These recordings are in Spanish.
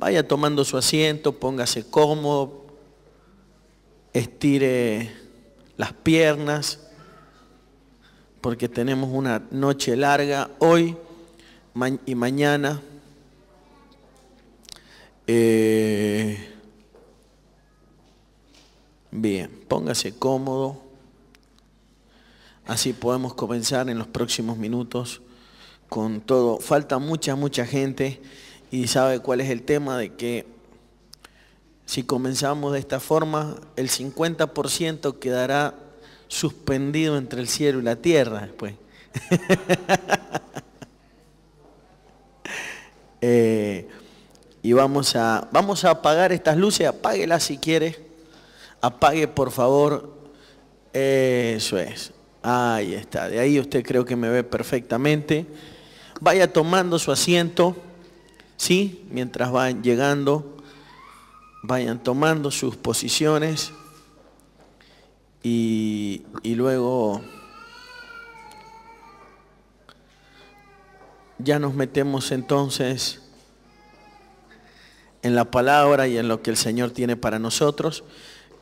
Vaya tomando su asiento, póngase cómodo, estire las piernas, porque tenemos una noche larga hoy y mañana. Eh, bien, póngase cómodo. Así podemos comenzar en los próximos minutos con todo. Falta mucha, mucha gente y sabe cuál es el tema de que si comenzamos de esta forma, el 50% quedará suspendido entre el cielo y la tierra después. Eh, y vamos a, vamos a apagar estas luces, apáguelas si quieres. Apague por favor. Eso es. Ahí está. De ahí usted creo que me ve perfectamente. Vaya tomando su asiento. Sí, mientras van llegando, vayan tomando sus posiciones y, luego ya nos metemos entonces en la palabra y en lo que el Señor tiene para nosotros.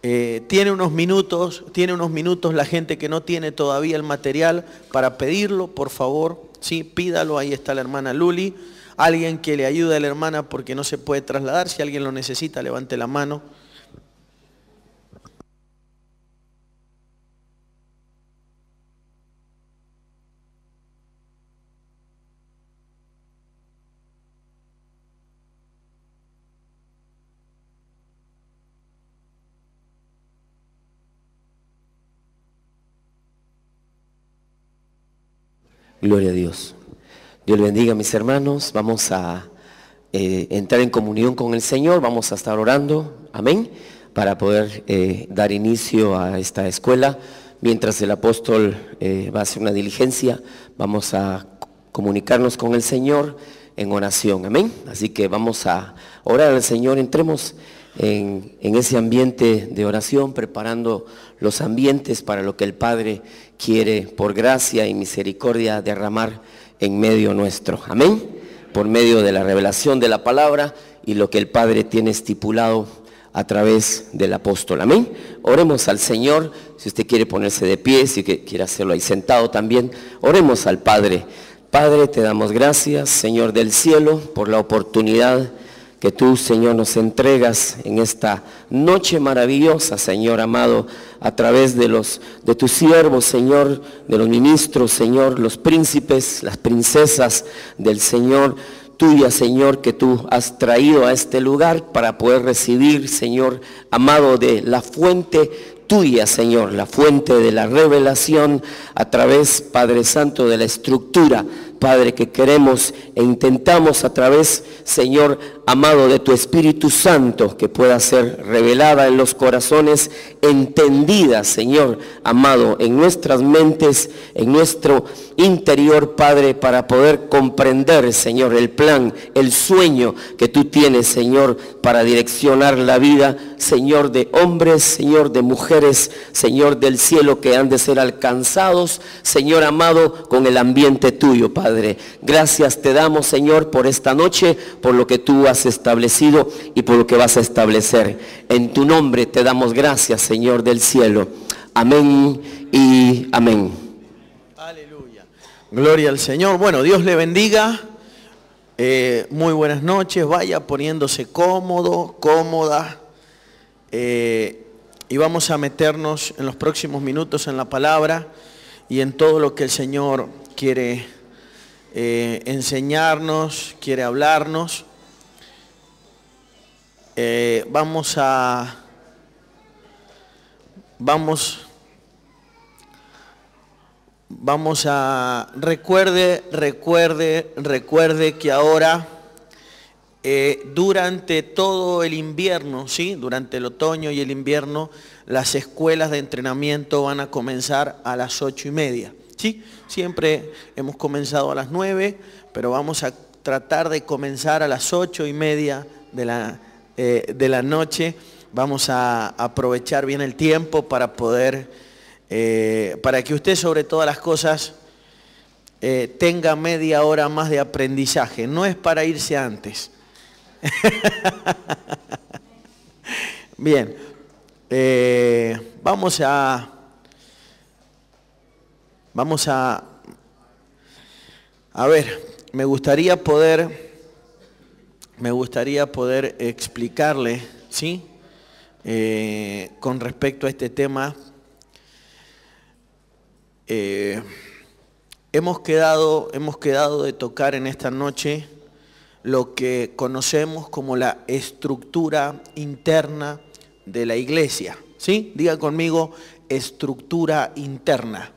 Eh, tiene unos minutos, tiene unos minutos la gente que no tiene todavía el material para pedirlo, por favor, sí, pídalo, ahí está la hermana Luli alguien que le ayude a la hermana porque no se puede trasladar. Si alguien lo necesita, levante la mano. Gloria a Dios. Dios bendiga a mis hermanos. Vamos a eh, entrar en comunión con el Señor. Vamos a estar orando. Amén. Para poder eh, dar inicio a esta escuela. Mientras el apóstol eh, va a hacer una diligencia, vamos a comunicarnos con el Señor en oración. Amén. Así que vamos a orar al Señor. Entremos en, en, ese ambiente de oración, preparando los ambientes para lo que el Padre quiere por gracia y misericordia derramar en medio nuestro. Amén. Por medio de la revelación de la palabra y lo que el Padre tiene estipulado a través del apóstol. Amén. Oremos al Señor, si usted quiere ponerse de pie, si quiere hacerlo ahí sentado también, oremos al Padre. Padre, te damos gracias, Señor del cielo, por la oportunidad que tú, Señor, nos entregas en esta noche maravillosa, Señor amado, a través de los de tus siervos, Señor, de los ministros, Señor, los príncipes, las princesas del Señor tuya, Señor, que tú has traído a este lugar para poder recibir, Señor, amado, de la fuente tuya, Señor, la fuente de la revelación a través, Padre Santo, de la estructura Padre, que queremos e intentamos a través, Señor amado, de tu Espíritu Santo, que pueda ser revelada en los corazones, entendida, Señor amado, en nuestras mentes, en nuestro interior, Padre, para poder comprender, Señor, el plan, el sueño que tú tienes, Señor, para direccionar la vida, Señor, de hombres, Señor, de mujeres, Señor del cielo, que han de ser alcanzados, Señor amado, con el ambiente tuyo, Padre. Gracias te damos, Señor, por esta noche, por lo que tú has establecido y por lo que vas a establecer. En tu nombre te damos gracias, Señor del cielo. Amén y amén. Aleluya. Gloria al Señor. Bueno, Dios le bendiga. Eh, muy buenas noches. Vaya poniéndose cómodo, cómoda. Eh, y vamos a meternos en los próximos minutos en la palabra y en todo lo que el Señor quiere eh, enseñarnos, quiere hablarnos. Eh, vamos a vamos vamos a recuerde recuerde recuerde que ahora eh, durante todo el invierno sí durante el otoño y el invierno las escuelas de entrenamiento van a comenzar a las ocho y media ¿sí? Siempre hemos comenzado a las nueve, pero vamos a tratar de comenzar a las ocho y media de la, eh, de la noche. Vamos a aprovechar bien el tiempo para poder, eh, para que usted sobre todas las cosas eh, tenga media hora más de aprendizaje. No es para irse antes. bien, vamos a Vamos a... A ver, me gustaría poder... Me gustaría poder explicarle, ¿sí? Eh, con respecto a este tema. Eh, hemos, quedado, hemos quedado de tocar en esta noche lo que conocemos como la estructura interna de la iglesia. ¿Sí? Diga conmigo, estructura interna.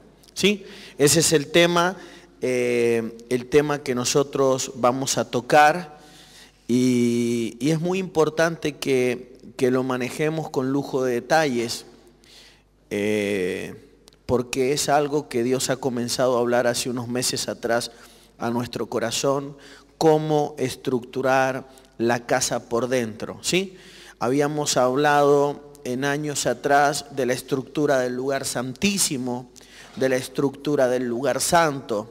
Ese es el tema, eh, el tema que nosotros vamos a tocar y, es muy importante que, lo manejemos con lujo de detalles eh, porque es algo que Dios ha comenzado a hablar hace unos meses atrás a nuestro corazón, cómo estructurar la casa por dentro, ¿sí? Habíamos hablado en años atrás de la estructura del lugar santísimo, de la estructura del lugar santo.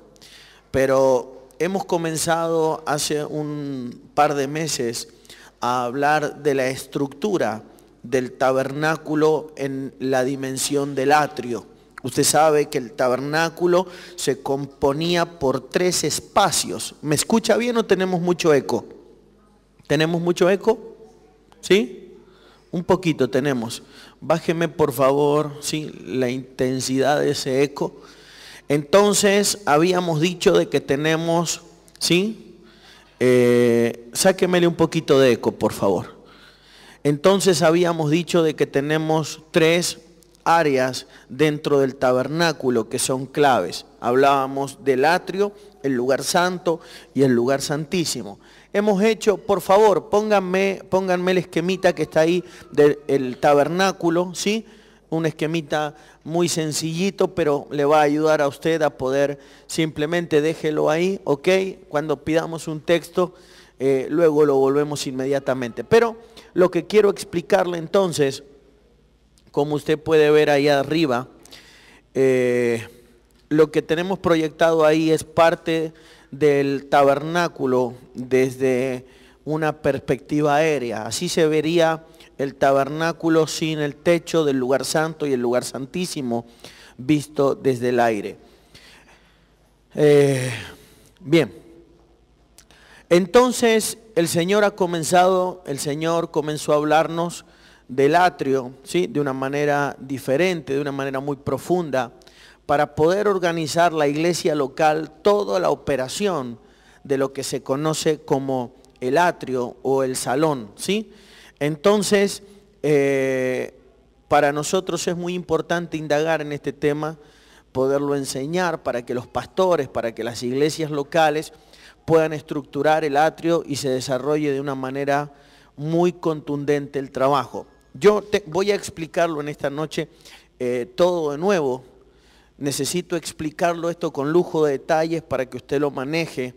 Pero hemos comenzado hace un par de meses a hablar de la estructura del tabernáculo en la dimensión del atrio. Usted sabe que el tabernáculo se componía por tres espacios. ¿Me escucha bien o tenemos mucho eco? ¿Tenemos mucho eco? ¿Sí? un poquito tenemos. Bájeme por favor ¿sí? la intensidad de ese eco. Entonces habíamos dicho de que tenemos, ¿sí? Eh, sáquemele un poquito de eco, por favor. Entonces habíamos dicho de que tenemos tres áreas dentro del tabernáculo que son claves. Hablábamos del atrio, el lugar santo y el lugar santísimo hemos hecho, por favor, pónganme, pónganme el esquemita que está ahí del tabernáculo, ¿sí? Un esquemita muy sencillito, pero le va a ayudar a usted a poder, simplemente déjelo ahí, ¿ok? Cuando pidamos un texto, eh, luego lo volvemos inmediatamente. Pero lo que quiero explicarle entonces, como usted puede ver ahí arriba, eh, lo que tenemos proyectado ahí es parte del tabernáculo desde una perspectiva aérea. Así se vería el tabernáculo sin el techo del lugar santo y el lugar santísimo visto desde el aire. Eh, bien, entonces el Señor ha comenzado, el Señor comenzó a hablarnos del atrio, ¿sí? de una manera diferente, de una manera muy profunda para poder organizar la iglesia local toda la operación de lo que se conoce como el atrio o el salón, ¿sí? Entonces, eh, para nosotros es muy importante indagar en este tema, poderlo enseñar para que los pastores, para que las iglesias locales puedan estructurar el atrio y se desarrolle de una manera muy contundente el trabajo. Yo voy a explicarlo en esta noche eh, todo de nuevo, necesito explicarlo esto con lujo de detalles para que usted lo maneje.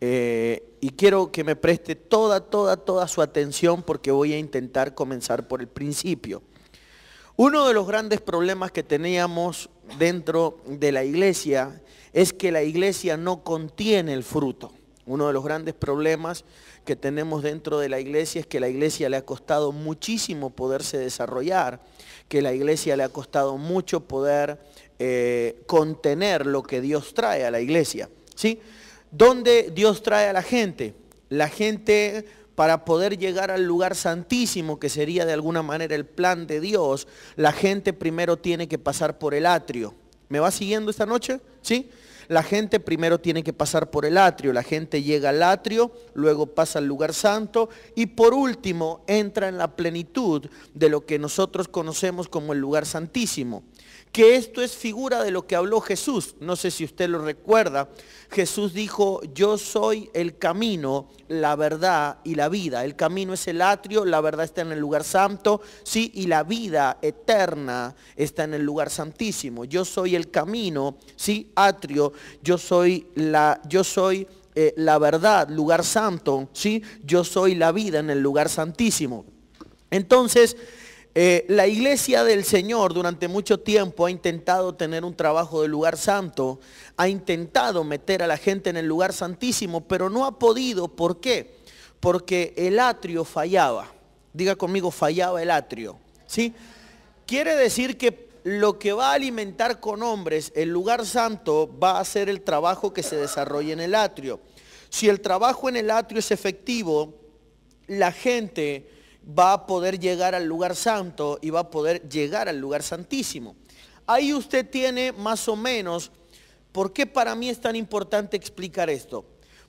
Eh, y quiero que me preste toda, toda, toda su atención porque voy a intentar comenzar por el principio. Uno de los grandes problemas que teníamos dentro de la iglesia es que la iglesia no contiene el fruto. Uno de los grandes problemas que tenemos dentro de la iglesia es que la iglesia le ha costado muchísimo poderse desarrollar, que la iglesia le ha costado mucho poder eh, contener lo que Dios trae a la iglesia. ¿sí? ¿Dónde Dios trae a la gente? La gente para poder llegar al lugar santísimo, que sería de alguna manera el plan de Dios, la gente primero tiene que pasar por el atrio. ¿Me va siguiendo esta noche? ¿Sí? La gente primero tiene que pasar por el atrio. La gente llega al atrio, luego pasa al lugar santo y por último entra en la plenitud de lo que nosotros conocemos como el lugar santísimo que esto es figura de lo que habló Jesús. No sé si usted lo recuerda. Jesús dijo, yo soy el camino, la verdad y la vida. El camino es el atrio, la verdad está en el lugar santo, sí, y la vida eterna está en el lugar santísimo. Yo soy el camino, sí, atrio, yo soy la, yo soy eh, la verdad, lugar santo, sí, yo soy la vida en el lugar santísimo. Entonces, eh, la iglesia del Señor durante mucho tiempo ha intentado tener un trabajo de lugar santo, ha intentado meter a la gente en el lugar santísimo, pero no ha podido. ¿Por qué? Porque el atrio fallaba. Diga conmigo, fallaba el atrio. ¿Sí? Quiere decir que lo que va a alimentar con hombres el lugar santo va a ser el trabajo que se desarrolle en el atrio. Si el trabajo en el atrio es efectivo, la gente va a poder llegar al lugar santo y va a poder llegar al lugar santísimo. Ahí usted tiene más o menos, ¿por qué para mí es tan importante explicar esto?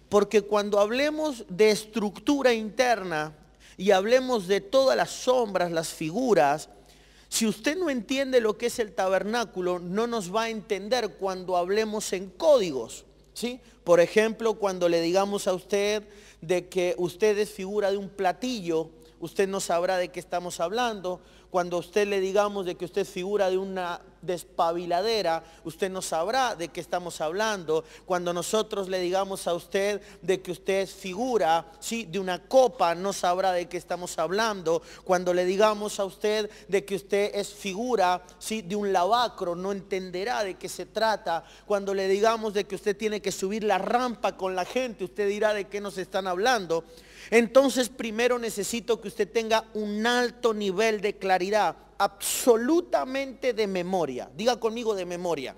Porque cuando hablemos de estructura interna y hablemos de todas las sombras, las figuras, si usted no entiende lo que es el tabernáculo, no nos va a entender cuando hablemos en códigos. ¿sí? Por ejemplo, cuando le digamos a usted de que usted es figura de un platillo, usted no sabrá de qué estamos hablando. Cuando usted le digamos de que usted figura de una despabiladera, usted no sabrá de qué estamos hablando. Cuando nosotros le digamos a usted de que usted es figura, sí, de una copa, no sabrá de qué estamos hablando. Cuando le digamos a usted de que usted es figura, sí, de un lavacro, no entenderá de qué se trata. Cuando le digamos de que usted tiene que subir la rampa con la gente, usted dirá de qué nos están hablando. Entonces primero necesito que usted tenga un alto nivel de claridad, absolutamente de memoria. Diga conmigo de memoria.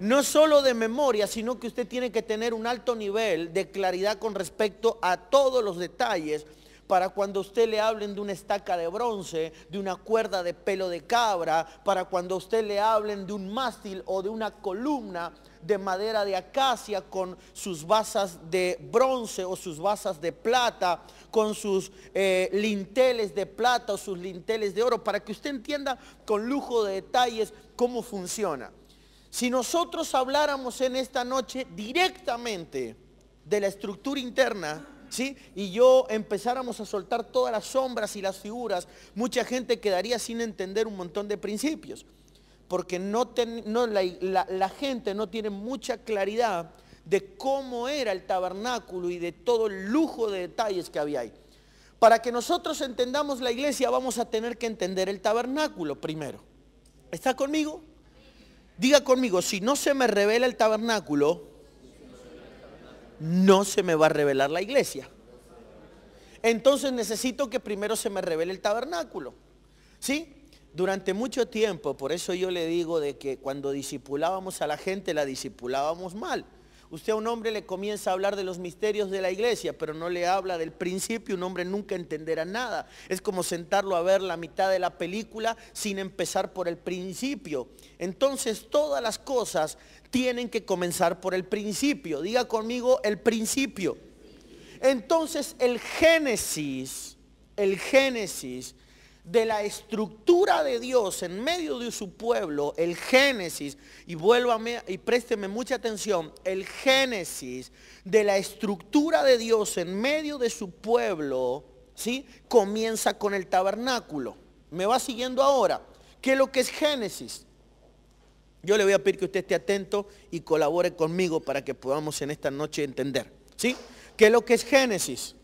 No solo de memoria, sino que usted tiene que tener un alto nivel de claridad con respecto a todos los detalles para cuando usted le hablen de una estaca de bronce, de una cuerda de pelo de cabra, para cuando usted le hablen de un mástil o de una columna, de madera de acacia, con sus basas de bronce o sus basas de plata, con sus eh, linteles de plata o sus linteles de oro, para que usted entienda con lujo de detalles cómo funciona. Si nosotros habláramos en esta noche directamente de la estructura interna, ¿Sí? Y yo empezáramos a soltar todas las sombras y las figuras, mucha gente quedaría sin entender un montón de principios porque no, la, la gente no tiene mucha claridad de cómo era el tabernáculo y de todo el lujo de detalles que había ahí. Para que nosotros entendamos la iglesia vamos a tener que entender el tabernáculo primero. ¿Está conmigo? Diga conmigo, si no se me revela el tabernáculo, no se me va a revelar la iglesia. Entonces necesito que primero se me revele el tabernáculo. ¿Sí? Durante mucho tiempo, por eso yo le digo de que cuando disipulábamos a la gente, la disipulábamos mal. Usted a un hombre le comienza a hablar de los misterios de la iglesia, pero no le habla del principio, un hombre nunca entenderá nada. Es como sentarlo a ver la mitad de la película sin empezar por el principio. Entonces todas las cosas tienen que comenzar por el principio. Diga conmigo el principio. Entonces el Génesis, el Génesis de la estructura de Dios en medio de su pueblo, el Génesis, y vuélvame y présteme mucha atención, el Génesis de la estructura de Dios en medio de su pueblo, ¿sí? Comienza con el tabernáculo. ¿Me va siguiendo ahora? ¿Qué es lo que es Génesis? Yo le voy a pedir que usted esté atento y colabore conmigo para que podamos en esta noche entender, ¿sí? ¿Qué es lo que es Génesis?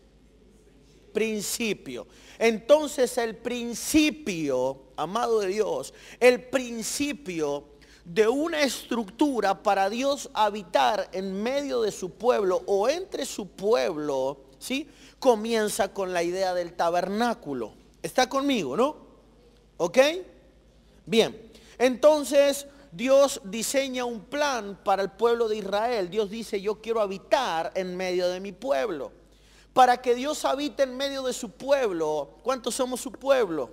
Principio. Entonces el principio, amado de Dios, el principio de una estructura para Dios habitar en medio de su pueblo o entre su pueblo, ¿sí? Comienza con la idea del tabernáculo. Está conmigo, ¿no? ¿Ok? Bien. Entonces, Dios diseña un plan para el pueblo de Israel. Dios dice, yo quiero habitar en medio de mi pueblo para que Dios habite en medio de su pueblo. ¿Cuántos somos su pueblo?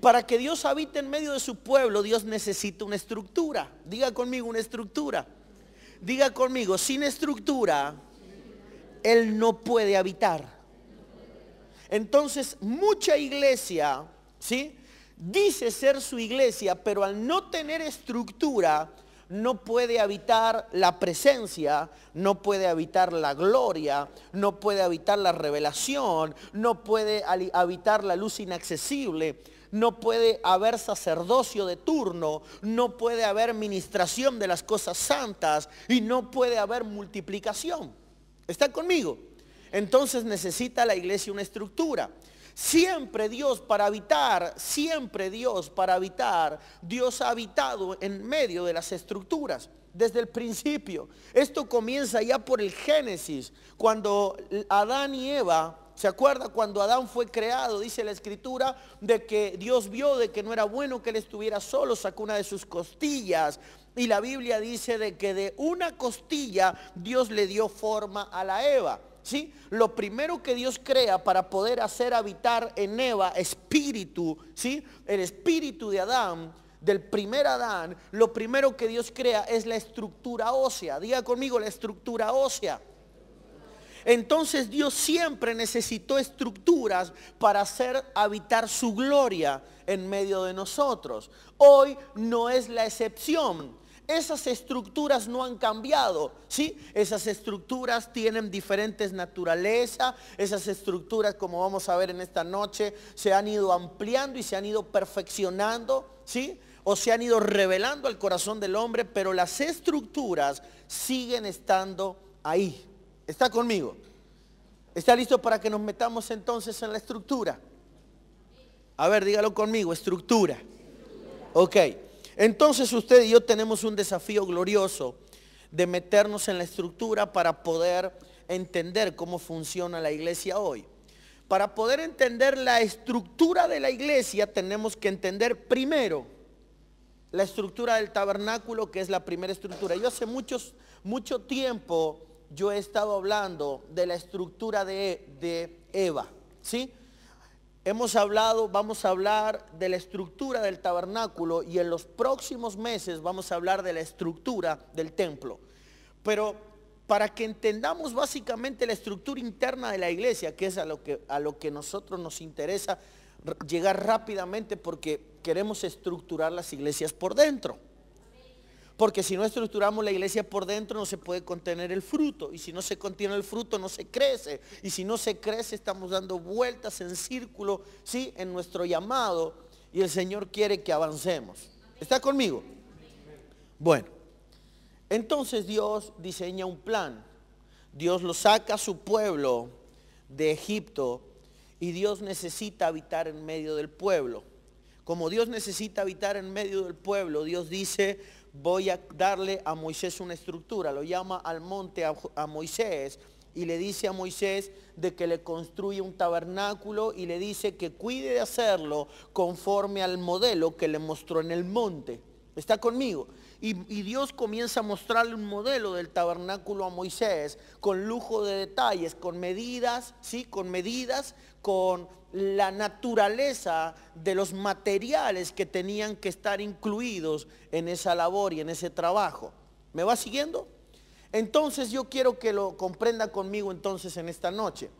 Para que Dios habite en medio de su pueblo, Dios necesita una estructura. Diga conmigo una estructura. Diga conmigo, sin estructura, Él no puede habitar. Entonces, mucha iglesia, ¿sí? Dice ser su iglesia, pero al no tener estructura, no puede habitar la presencia, no puede habitar la gloria, no puede habitar la revelación, no puede habitar la luz inaccesible, no puede haber sacerdocio de turno, no puede haber ministración de las cosas santas y no puede haber multiplicación. Está conmigo? Entonces necesita la iglesia una estructura. Siempre Dios para habitar, siempre Dios para habitar. Dios ha habitado en medio de las estructuras desde el principio. Esto comienza ya por el Génesis, cuando Adán y Eva ¿Se acuerda cuando Adán fue creado? Dice la escritura de que Dios vio de que no era bueno que él estuviera solo, sacó una de sus costillas. Y la Biblia dice de que de una costilla Dios le dio forma a la Eva. ¿sí? Lo primero que Dios crea para poder hacer habitar en Eva espíritu, ¿sí? El espíritu de Adán, del primer Adán, lo primero que Dios crea es la estructura ósea. Diga conmigo la estructura ósea. Entonces Dios siempre necesitó estructuras para hacer habitar su gloria en medio de nosotros. Hoy no es la excepción. Esas estructuras no han cambiado, ¿sí? Esas estructuras tienen diferentes naturalezas, esas estructuras, como vamos a ver en esta noche, se han ido ampliando y se han ido perfeccionando, ¿sí? O se han ido revelando al corazón del hombre, pero las estructuras siguen estando ahí. ¿Está conmigo? ¿Está listo para que nos metamos entonces en la estructura? A ver, dígalo conmigo, estructura. Ok. Entonces usted y yo tenemos un desafío glorioso de meternos en la estructura para poder entender cómo funciona la iglesia hoy. Para poder entender la estructura de la iglesia tenemos que entender primero la estructura del tabernáculo, que es la primera estructura. Yo hace muchos, mucho tiempo yo he estado hablando de la estructura de, de Eva, ¿sí? Hemos hablado, vamos a hablar de la estructura del tabernáculo y en los próximos meses vamos a hablar de la estructura del templo. Pero para que entendamos básicamente la estructura interna de la iglesia, que es a lo que, a lo que nosotros nos interesa llegar rápidamente porque queremos estructurar las iglesias por dentro. Porque si no estructuramos la iglesia por dentro no se puede contener el fruto. Y si no se contiene el fruto no se crece. Y si no se crece estamos dando vueltas en círculo, ¿sí? En nuestro llamado. Y el Señor quiere que avancemos. ¿Está conmigo? Bueno, entonces Dios diseña un plan. Dios lo saca a su pueblo de Egipto y Dios necesita habitar en medio del pueblo. Como Dios necesita habitar en medio del pueblo, Dios dice, voy a darle a Moisés una estructura, lo llama al monte a, Moisés y le dice a Moisés de que le construye un tabernáculo y le dice que cuide de hacerlo conforme al modelo que le mostró en el monte. ¿Está conmigo? Y, Dios comienza a mostrarle un modelo del tabernáculo a Moisés con lujo de detalles, con medidas, ¿sí? Con medidas, con la naturaleza de los materiales que tenían que estar incluidos en esa labor y en ese trabajo. ¿Me va siguiendo? Entonces yo quiero que lo comprenda conmigo entonces en esta noche.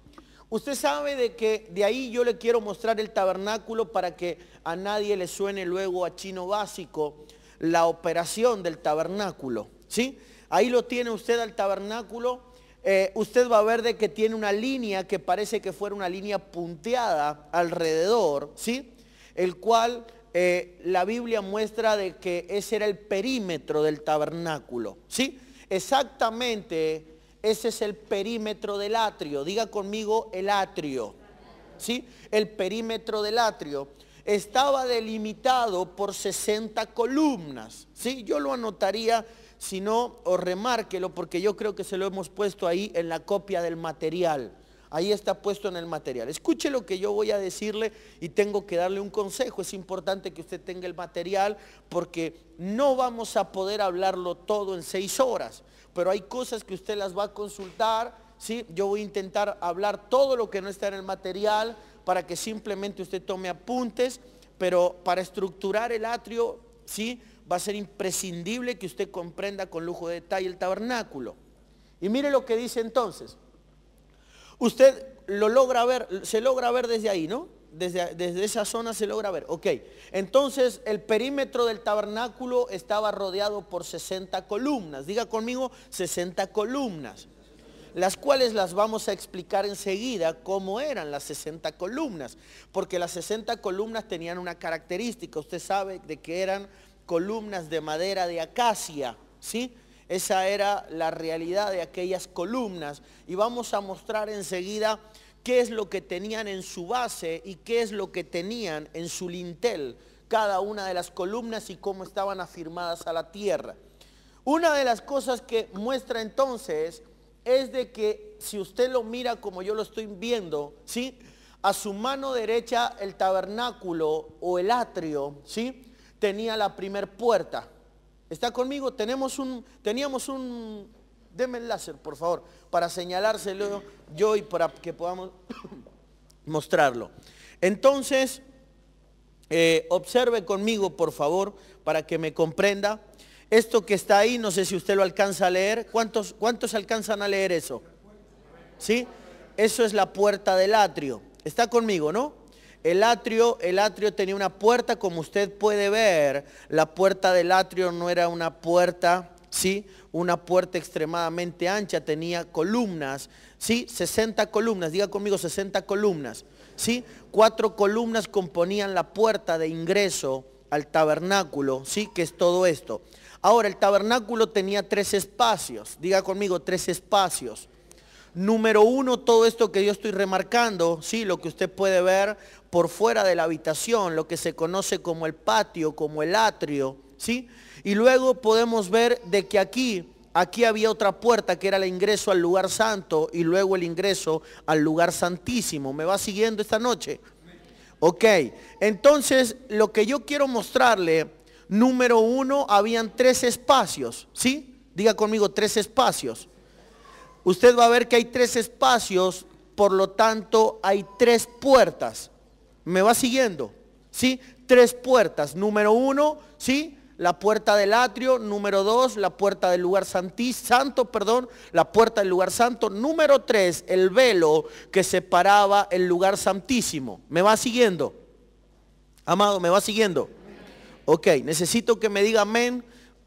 Usted sabe de que de ahí yo le quiero mostrar el tabernáculo para que a nadie le suene luego a chino básico la operación del tabernáculo. ¿sí? Ahí lo tiene usted al tabernáculo. Eh, usted va a ver de que tiene una línea que parece que fuera una línea punteada alrededor, ¿sí? El cual eh, la Biblia muestra de que ese era el perímetro del tabernáculo, ¿sí? Exactamente ese es el perímetro del atrio. Diga conmigo el atrio, ¿sí? El perímetro del atrio estaba delimitado por 60 columnas. ¿sí? Yo lo anotaría, si no, o remárquelo, porque yo creo que se lo hemos puesto ahí en la copia del material. Ahí está puesto en el material. Escuche lo que yo voy a decirle y tengo que darle un consejo. Es importante que usted tenga el material porque no vamos a poder hablarlo todo en seis horas. Pero hay cosas que usted las va a consultar. ¿sí? Yo voy a intentar hablar todo lo que no está en el material para que simplemente usted tome apuntes, pero para estructurar el atrio, ¿sí? va a ser imprescindible que usted comprenda con lujo de detalle el tabernáculo. Y mire lo que dice entonces. Usted lo logra ver, se logra ver desde ahí, ¿no? Desde, desde, esa zona se logra ver. Ok, entonces el perímetro del tabernáculo estaba rodeado por 60 columnas. Diga conmigo, 60 columnas las cuales las vamos a explicar enseguida cómo eran las 60 columnas, porque las 60 columnas tenían una característica, usted sabe de que eran columnas de madera de acacia, ¿sí? Esa era la realidad de aquellas columnas y vamos a mostrar enseguida qué es lo que tenían en su base y qué es lo que tenían en su lintel, cada una de las columnas y cómo estaban afirmadas a la tierra. Una de las cosas que muestra entonces es de que si usted lo mira como yo lo estoy viendo, ¿sí? A su mano derecha el tabernáculo o el atrio, ¿sí? Tenía la primer puerta. ¿Está conmigo? Tenemos un, teníamos un, deme el láser, por favor, para señalárselo yo y para que podamos mostrarlo. Entonces, eh, observe conmigo, por favor, para que me comprenda. Esto que está ahí, no sé si usted lo alcanza a leer. ¿Cuántos, cuántos alcanzan a leer eso? ¿Sí? Eso es la puerta del atrio. Está conmigo, ¿no? El atrio, el atrio tenía una puerta, como usted puede ver, la puerta del atrio no era una puerta, ¿sí? Una puerta extremadamente ancha, tenía columnas, ¿sí? 60 columnas, diga conmigo 60 columnas, ¿sí? Cuatro columnas componían la puerta de ingreso al tabernáculo, ¿sí? Que es todo esto. Ahora, el tabernáculo tenía tres espacios. Diga conmigo, tres espacios. Número uno, todo esto que yo estoy remarcando, sí, lo que usted puede ver por fuera de la habitación, lo que se conoce como el patio, como el atrio, sí. Y luego podemos ver de que aquí, aquí había otra puerta que era el ingreso al lugar santo y luego el ingreso al lugar santísimo. ¿Me va siguiendo esta noche? Ok, entonces lo que yo quiero mostrarle número uno habían tres espacios, ¿sí? Diga conmigo, tres espacios. Usted va a ver que hay tres espacios, por lo tanto hay tres puertas. ¿Me va siguiendo? ¿Sí? Tres puertas. Número uno, ¿sí? La puerta del atrio, número dos, la puerta del lugar santo, perdón, la puerta del lugar santo, número tres, el velo que separaba el lugar santísimo. ¿Me va siguiendo? Amado, ¿me va siguiendo? Ok, necesito que me diga amén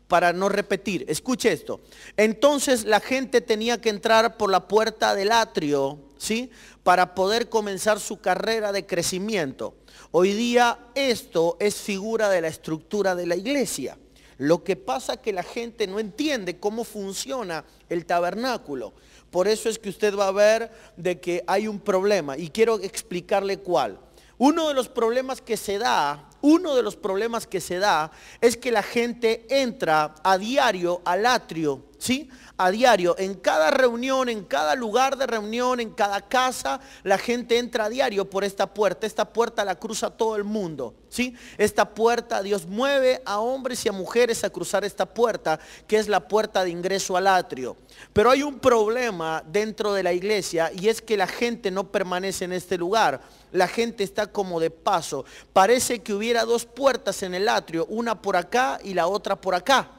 para no repetir. Escuche esto. Entonces la gente tenía que entrar por la puerta del atrio, ¿sí? Para poder comenzar su carrera de crecimiento. Hoy día esto es figura de la estructura de la iglesia. Lo que pasa es que la gente no entiende cómo funciona el tabernáculo. Por eso es que usted va a ver de que hay un problema y quiero explicarle cuál. Uno de los problemas que se da uno de los problemas que se da es que la gente entra a diario al atrio ¿sí? A diario, en cada reunión, en cada lugar de reunión, en cada casa, la gente entra a diario por esta puerta. Esta puerta la cruza todo el mundo, ¿sí? Esta puerta, Dios mueve a hombres y a mujeres a cruzar esta puerta, que es la puerta de ingreso al atrio. Pero hay un problema dentro de la iglesia y es que la gente no permanece en este lugar. La gente está como de paso. Parece que hubiera dos puertas en el atrio, una por acá y la otra por acá.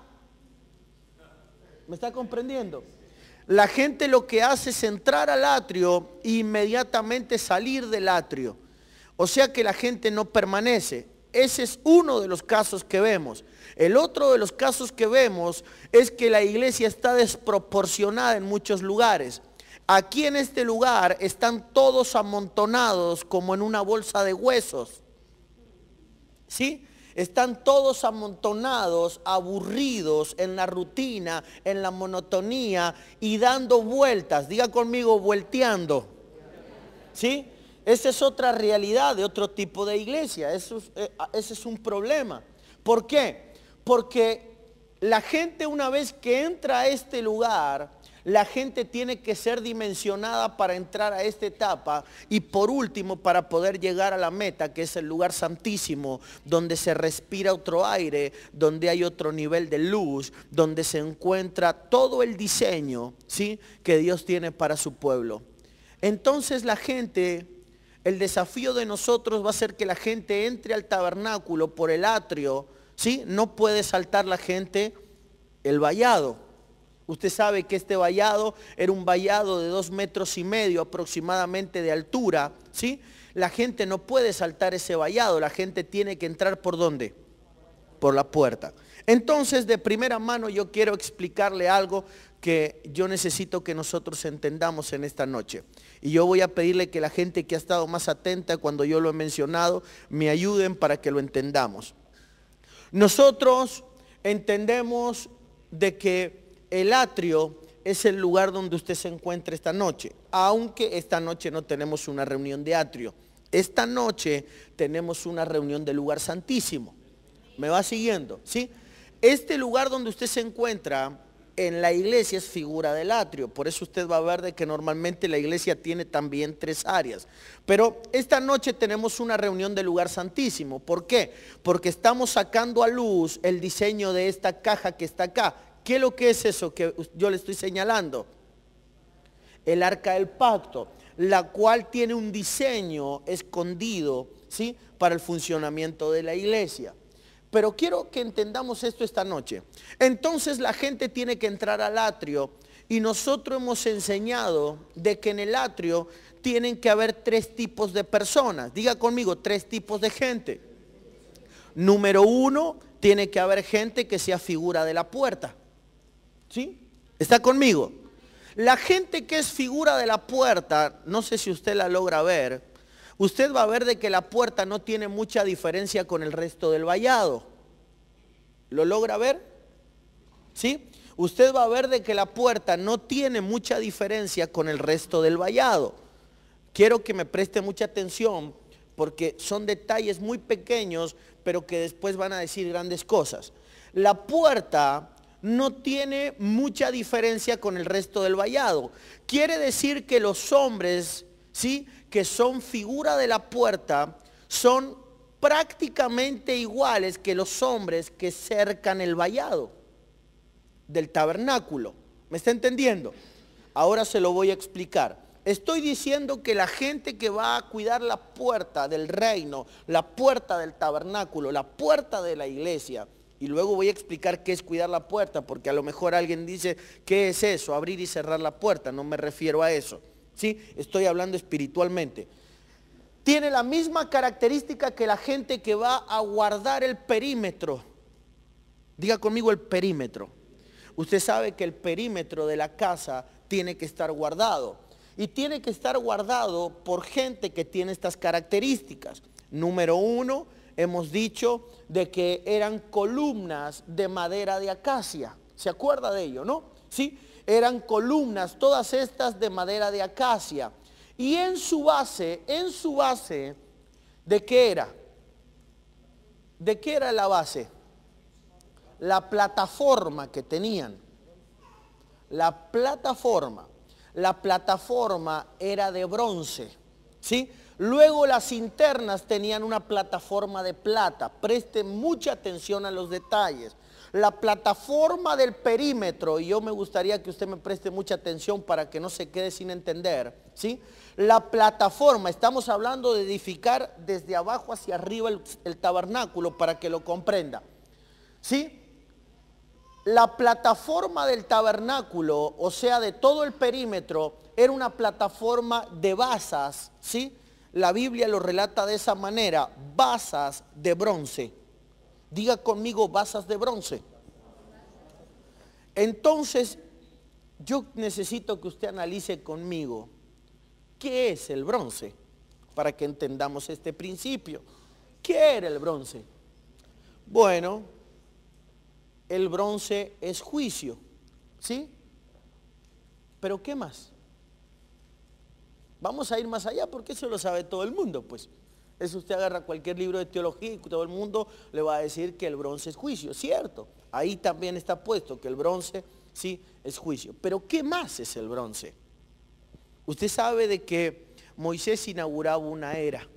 ¿Me está comprendiendo? La gente lo que hace es entrar al atrio e inmediatamente salir del atrio. O sea que la gente no permanece. Ese es uno de los casos que vemos. El otro de los casos que vemos es que la iglesia está desproporcionada en muchos lugares. Aquí en este lugar están todos amontonados como en una bolsa de huesos. ¿Sí? Están todos amontonados, aburridos en la rutina, en la monotonía y dando vueltas. Diga conmigo, volteando. ¿Sí? Esa es otra realidad de otro tipo de iglesia. Eso eh, ah, ese es un problema. ¿Por qué? Porque la gente una vez que entra a este lugar, la gente tiene que ser dimensionada para entrar a esta etapa y por último para poder llegar a la meta, que es el lugar santísimo, donde se respira otro aire, donde hay otro nivel de luz, donde se encuentra todo el diseño ¿sí? que Dios tiene para su pueblo. Entonces la gente el desafío de nosotros va a ser que la gente entre al tabernáculo por el atrio, ¿sí? No puede saltar la gente el vallado. Usted sabe que este vallado era un vallado de dos metros y medio aproximadamente de altura, ¿sí? La gente no puede saltar ese vallado, la gente tiene que entrar por dónde? Por la puerta. Entonces, de primera mano yo quiero explicarle algo que yo necesito que nosotros entendamos en esta noche. Y yo voy a pedirle que la gente que ha estado más atenta cuando yo lo he mencionado, me ayuden para que lo entendamos. Nosotros entendemos de que el atrio es el lugar donde usted se encuentra esta noche, aunque esta noche no tenemos una reunión de atrio. Esta noche tenemos una reunión de lugar santísimo. ¿Me va siguiendo? ¿Sí? Este lugar donde usted se encuentra en la iglesia es figura del atrio. Por eso usted va a ver de que normalmente la iglesia tiene también tres áreas. Pero esta noche tenemos una reunión de lugar santísimo. ¿Por qué? Porque estamos sacando a luz el diseño de esta caja que está acá ¿Qué es lo que es eso que yo le estoy señalando? El arca del pacto, la cual tiene un diseño escondido, ¿sí? Para el funcionamiento de la iglesia. Pero quiero que entendamos esto esta noche. Entonces la gente tiene que entrar al atrio y nosotros hemos enseñado de que en el atrio tienen que haber tres tipos de personas. Diga conmigo, tres tipos de gente. Número uno, tiene que haber gente que sea figura de la puerta. ¿Sí? ¿Está conmigo? La gente que es figura de la puerta, no sé si usted la logra ver, usted va a ver de que la puerta no tiene mucha diferencia con el resto del vallado. ¿Lo logra ver? ¿Sí? Usted va a ver de que la puerta no tiene mucha diferencia con el resto del vallado. Quiero que me preste mucha atención porque son detalles muy pequeños, pero que después van a decir grandes cosas. La puerta no tiene mucha diferencia con el resto del vallado. Quiere decir que los hombres, ¿sí? Que son figura de la puerta, son prácticamente iguales que los hombres que cercan el vallado del tabernáculo. ¿Me está entendiendo? Ahora se lo voy a explicar. Estoy diciendo que la gente que va a cuidar la puerta del reino, la puerta del tabernáculo, la puerta de la iglesia, y luego voy a explicar qué es cuidar la puerta, porque a lo mejor alguien dice, ¿qué es eso? Abrir y cerrar la puerta. No me refiero a eso. ¿Sí? Estoy hablando espiritualmente. Tiene la misma característica que la gente que va a guardar el perímetro. Diga conmigo el perímetro. Usted sabe que el perímetro de la casa tiene que estar guardado. Y tiene que estar guardado por gente que tiene estas características. Número uno, hemos dicho de que eran columnas de madera de acacia. ¿Se acuerda de ello, no? Sí, eran columnas, todas estas de madera de acacia. Y en su base, en su base, ¿de qué era? ¿De qué era la base? La plataforma que tenían. La plataforma. La plataforma era de bronce. ¿Sí? Luego las internas tenían una plataforma de plata. Preste mucha atención a los detalles. La plataforma del perímetro, y yo me gustaría que usted me preste mucha atención para que no se quede sin entender, ¿sí? La plataforma, estamos hablando de edificar desde abajo hacia arriba el, el tabernáculo para que lo comprenda, ¿sí? La plataforma del tabernáculo, o sea, de todo el perímetro, era una plataforma de basas, ¿sí? la Biblia lo relata de esa manera, basas de bronce. Diga conmigo basas de bronce. Entonces, yo necesito que usted analice conmigo qué es el bronce para que entendamos este principio. ¿Qué era el bronce? Bueno, el bronce es juicio, ¿sí? Pero ¿qué más? Vamos a ir más allá porque eso lo sabe todo el mundo, pues. Eso usted agarra cualquier libro de teología y todo el mundo le va a decir que el bronce es juicio, ¿cierto? Ahí también está puesto que el bronce, sí, es juicio. Pero ¿qué más es el bronce? Usted sabe de que Moisés inauguraba una era.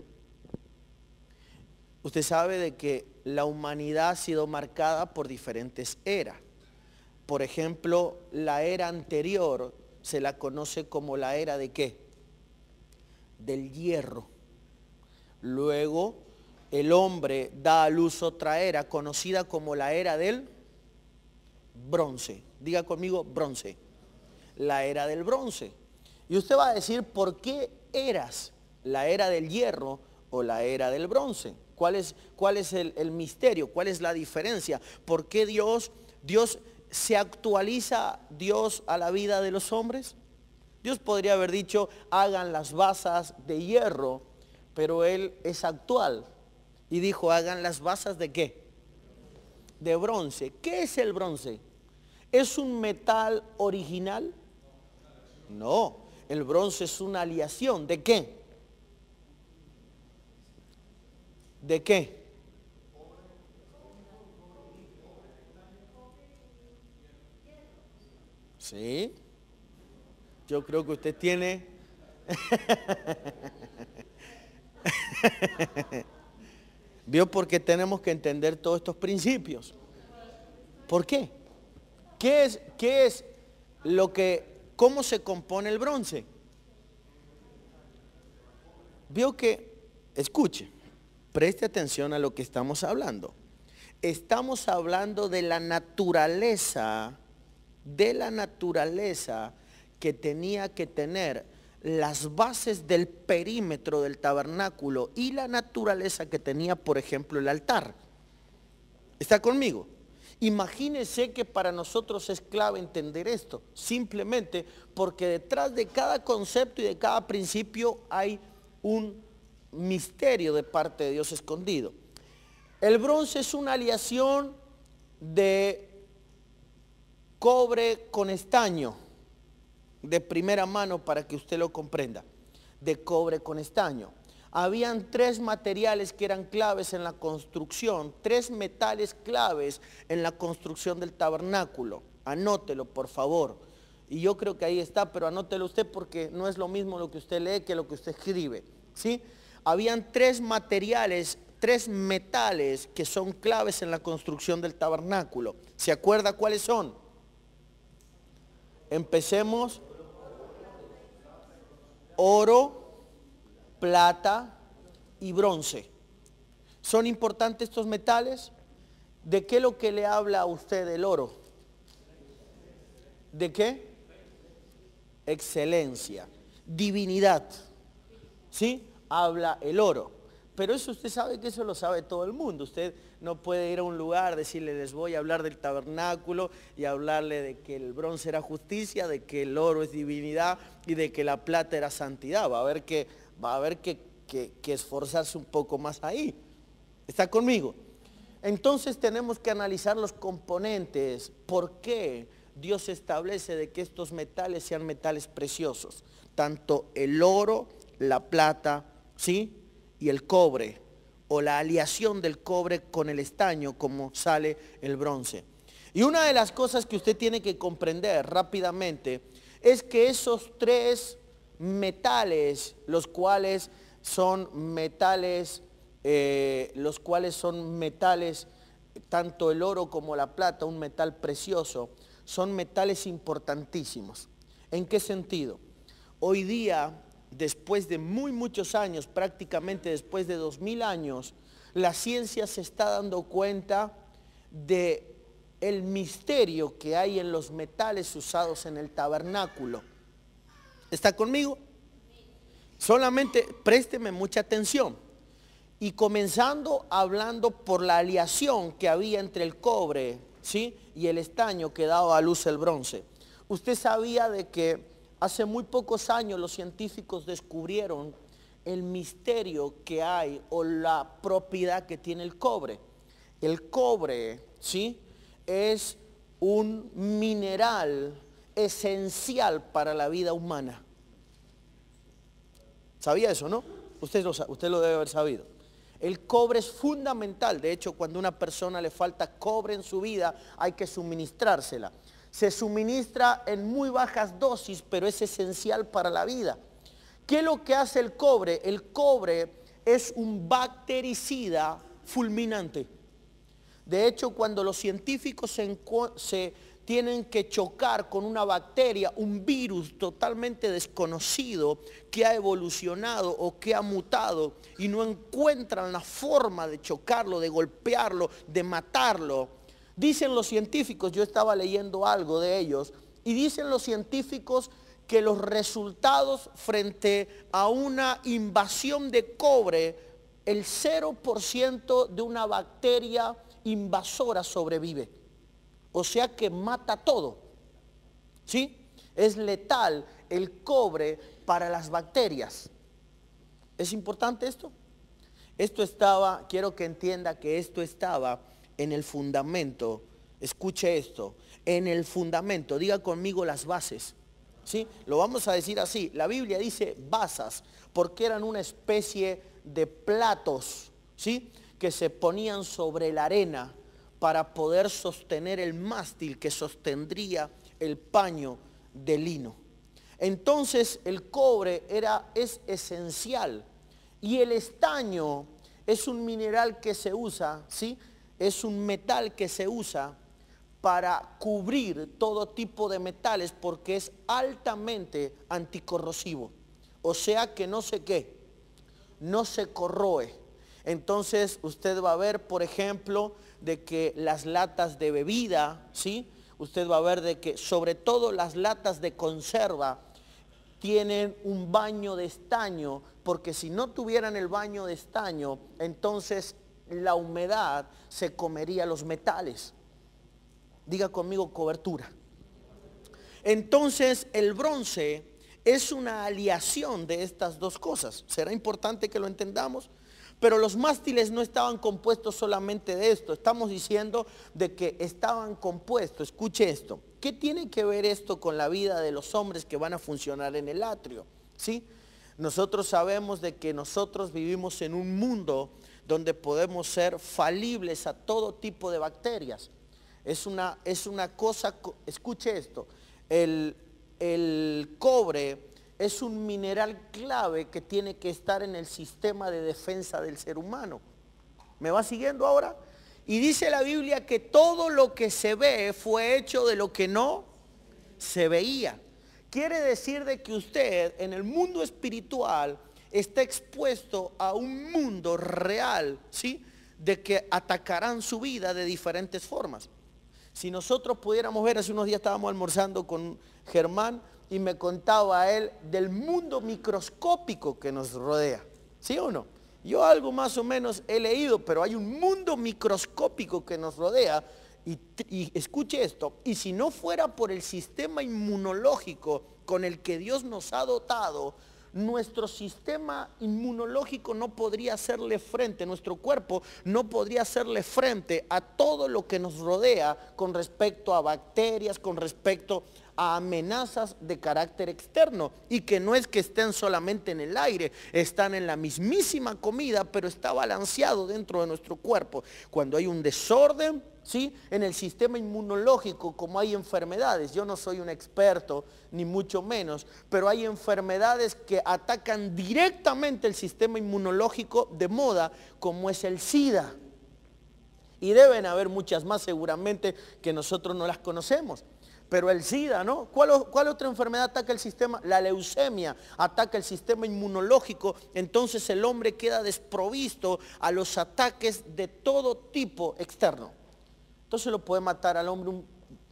Usted sabe de que la humanidad ha sido marcada por diferentes eras. Por ejemplo, la era anterior se la conoce como la era de qué? del hierro. Luego el hombre da a luz otra era conocida como la era del bronce. Diga conmigo bronce. La era del bronce. Y usted va a decir, ¿por qué eras la era del hierro o la era del bronce? ¿Cuál es, cuál es el, el misterio? ¿Cuál es la diferencia? ¿Por qué Dios, Dios se actualiza Dios a la vida de los hombres? Dios podría haber dicho, hagan las basas de hierro, pero Él es actual. Y dijo, hagan las basas de qué? De bronce. ¿Qué es el bronce? ¿Es un metal original? No, el bronce es una aliación, ¿De qué? ¿De qué? Sí. Yo creo que usted tiene... ¿Vio porque tenemos que entender todos estos principios? ¿Por qué? ¿Qué es, qué es lo que, cómo se compone el bronce? Vio que, escuche, preste atención a lo que estamos hablando. Estamos hablando de la naturaleza, de la naturaleza que tenía que tener las bases del perímetro del tabernáculo y la naturaleza que tenía, por ejemplo, el altar. ¿Está conmigo? Imagínense que para nosotros es clave entender esto, simplemente porque detrás de cada concepto y de cada principio hay un misterio de parte de Dios escondido. El bronce es una aleación de cobre con estaño de primera mano para que usted lo comprenda, de cobre con estaño. Habían tres materiales que eran claves en la construcción, tres metales claves en la construcción del tabernáculo. Anótelo, por favor. Y yo creo que ahí está, pero anótelo usted porque no es lo mismo lo que usted lee que lo que usted escribe. ¿sí? Habían tres materiales, tres metales que son claves en la construcción del tabernáculo. ¿Se acuerda cuáles son? Empecemos oro, plata y bronce. ¿Son importantes estos metales? ¿De qué es lo que le habla a usted el oro? ¿De qué? Excelencia, divinidad. ¿Sí? Habla el oro. Pero eso usted sabe que eso lo sabe todo el mundo. Usted no puede ir a un lugar, decirle, les voy a hablar del tabernáculo y hablarle de que el bronce era justicia, de que el oro es divinidad y de que la plata era santidad. Va a haber que, va a que esforzarse un poco más ahí. ¿Está conmigo? Entonces tenemos que analizar los componentes. ¿Por qué Dios establece de que estos metales sean metales preciosos? Tanto el oro, la plata, ¿sí? Y el cobre o la aleación del cobre con el estaño, como sale el bronce. Y una de las cosas que usted tiene que comprender rápidamente es que esos tres metales, los cuales son metales, eh, los cuales son metales, tanto el oro como la plata, un metal precioso, son metales importantísimos. ¿En qué sentido? Hoy día después de muy muchos años, prácticamente después de 2000 años, la ciencia se está dando cuenta de el misterio que hay en los metales usados en el tabernáculo. ¿Está conmigo? Solamente présteme mucha atención. Y comenzando hablando por la aliación que había entre el cobre ¿sí? y el estaño que daba a luz el bronce. Usted sabía de que Hace muy pocos años los científicos descubrieron el misterio que hay o la propiedad que tiene el cobre. El cobre, ¿sí? Es un mineral esencial para la vida humana. ¿Sabía eso, no? Usted lo, usted lo debe haber sabido. El cobre es fundamental. De hecho, cuando a una persona le falta cobre en su vida, hay que suministrársela se suministra en muy bajas dosis, pero es esencial para la vida. ¿Qué es lo que hace el cobre? El cobre es un bactericida fulminante. De hecho, cuando los científicos se, tienen que chocar con una bacteria, un virus totalmente desconocido que ha evolucionado o que ha mutado y no encuentran la forma de chocarlo, de golpearlo, de matarlo, Dicen los científicos, yo estaba leyendo algo de ellos, y dicen los científicos que los resultados frente a una invasión de cobre, el 0% de una bacteria invasora sobrevive. O sea que mata todo. ¿Sí? Es letal el cobre para las bacterias. ¿Es importante esto? Esto estaba, quiero que entienda que esto estaba en el fundamento, escuche esto, en el fundamento, diga conmigo las bases. ¿Sí? Lo vamos a decir así. La Biblia dice basas, porque eran una especie de platos, ¿sí? Que se ponían sobre la arena para poder sostener el mástil que sostendría el paño de lino. Entonces el cobre era, es esencial y el estaño es un mineral que se usa, ¿sí? es un metal que se usa para cubrir todo tipo de metales porque es altamente anticorrosivo. O sea que no sé qué, no se corroe. Entonces usted va a ver, por ejemplo, de que las latas de bebida, ¿sí? Usted va a ver de que sobre todo las latas de conserva tienen un baño de estaño, porque si no tuvieran el baño de estaño, entonces la humedad se comería los metales. Diga conmigo cobertura. Entonces el bronce es una aliación de estas dos cosas. Será importante que lo entendamos. Pero los mástiles no estaban compuestos solamente de esto. Estamos diciendo de que estaban compuestos. Escuche esto. ¿Qué tiene que ver esto con la vida de los hombres que van a funcionar en el atrio? ¿Sí? Nosotros sabemos de que nosotros vivimos en un mundo donde podemos ser falibles a todo tipo de bacterias. Es una, es una cosa, escuche esto, el, el cobre es un mineral clave que tiene que estar en el sistema de defensa del ser humano. ¿Me va siguiendo ahora? Y dice la Biblia que todo lo que se ve fue hecho de lo que no se veía. Quiere decir de que usted en el mundo espiritual está expuesto a un mundo real, ¿sí? De que atacarán su vida de diferentes formas. Si nosotros pudiéramos ver, hace unos días estábamos almorzando con Germán y me contaba a él del mundo microscópico que nos rodea. ¿Sí o no? Yo algo más o menos he leído, pero hay un mundo microscópico que nos rodea. y, escuche esto, y si no fuera por el sistema inmunológico con el que Dios nos ha dotado, nuestro sistema inmunológico no podría hacerle frente, nuestro cuerpo no podría hacerle frente a todo lo que nos rodea con respecto a bacterias, con respecto a amenazas de carácter externo y que no es que estén solamente en el aire, están en la mismísima comida, pero está balanceado dentro de nuestro cuerpo. Cuando hay un desorden, en el sistema inmunológico, como hay enfermedades, yo no soy un experto, ni mucho menos, pero hay enfermedades que atacan directamente el sistema inmunológico de moda, como es el SIDA. Y deben haber muchas más seguramente que nosotros no las conocemos. Pero el SIDA, ¿no? ¿Cuál, otra enfermedad ataca el sistema? La leucemia ataca el sistema inmunológico. Entonces el hombre queda desprovisto a los ataques de todo tipo externo. Entonces lo puede matar al hombre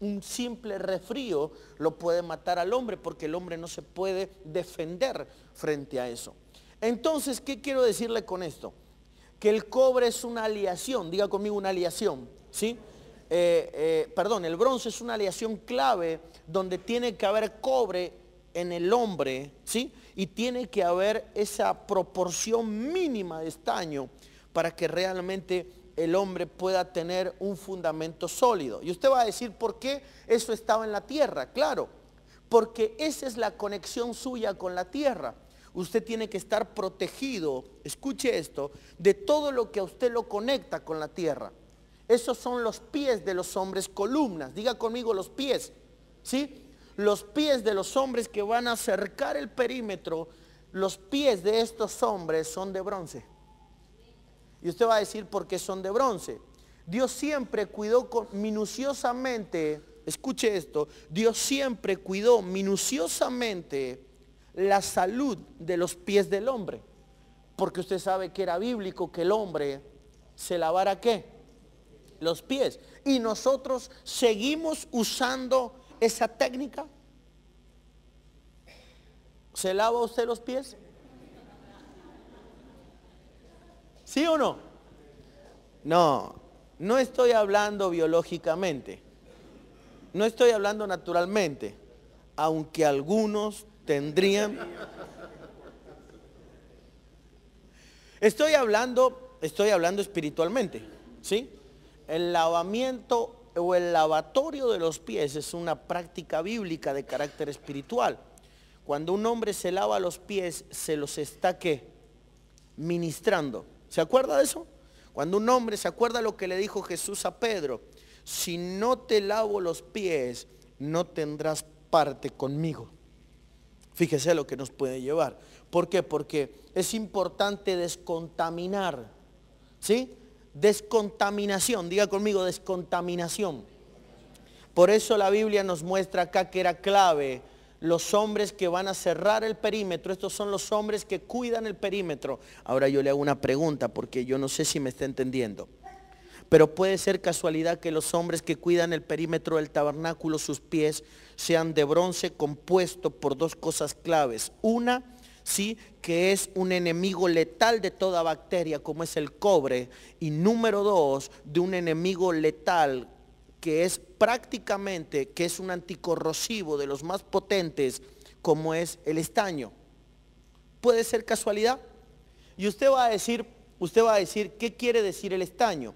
un, simple refrío, lo puede matar al hombre porque el hombre no se puede defender frente a eso. Entonces, ¿qué quiero decirle con esto? Que el cobre es una aleación, diga conmigo una aleación, ¿sí? Eh, eh, perdón, el bronce es una aleación clave donde tiene que haber cobre en el hombre, ¿sí? Y tiene que haber esa proporción mínima de estaño para que realmente el hombre pueda tener un fundamento sólido. Y usted va a decir, ¿por qué eso estaba en la tierra? Claro, porque esa es la conexión suya con la tierra. Usted tiene que estar protegido, escuche esto, de todo lo que a usted lo conecta con la tierra. Esos son los pies de los hombres columnas. Diga conmigo los pies. ¿Sí? Los pies de los hombres que van a cercar el perímetro, los pies de estos hombres son de bronce. Y usted va a decir, ¿por qué son de bronce? Dios siempre cuidó minuciosamente, escuche esto, Dios siempre cuidó minuciosamente la salud de los pies del hombre. Porque usted sabe que era bíblico que el hombre se lavara qué? Los pies. Y nosotros seguimos usando esa técnica. ¿Se lava usted los pies? ¿Sí o no? No, no estoy hablando biológicamente. No estoy hablando naturalmente. Aunque algunos tendrían... Estoy hablando, estoy hablando espiritualmente. ¿Sí? El lavamiento o el lavatorio de los pies es una práctica bíblica de carácter espiritual. Cuando un hombre se lava los pies, se los está que ministrando. ¿Se acuerda de eso? Cuando un hombre se acuerda lo que le dijo Jesús a Pedro, si no te lavo los pies, no tendrás parte conmigo. Fíjese lo que nos puede llevar. ¿Por qué? Porque es importante descontaminar. ¿Sí? Descontaminación. Diga conmigo, descontaminación. Por eso la Biblia nos muestra acá que era clave los hombres que van a cerrar el perímetro, estos son los hombres que cuidan el perímetro. Ahora yo le hago una pregunta porque yo no sé si me está entendiendo. Pero puede ser casualidad que los hombres que cuidan el perímetro del tabernáculo, sus pies, sean de bronce compuesto por dos cosas claves. Una, sí, que es un enemigo letal de toda bacteria como es el cobre. Y número dos, de un enemigo letal que es prácticamente, que es un anticorrosivo de los más potentes, como es el estaño. Puede ser casualidad. Y usted va a decir, usted va a decir, ¿qué quiere decir el estaño?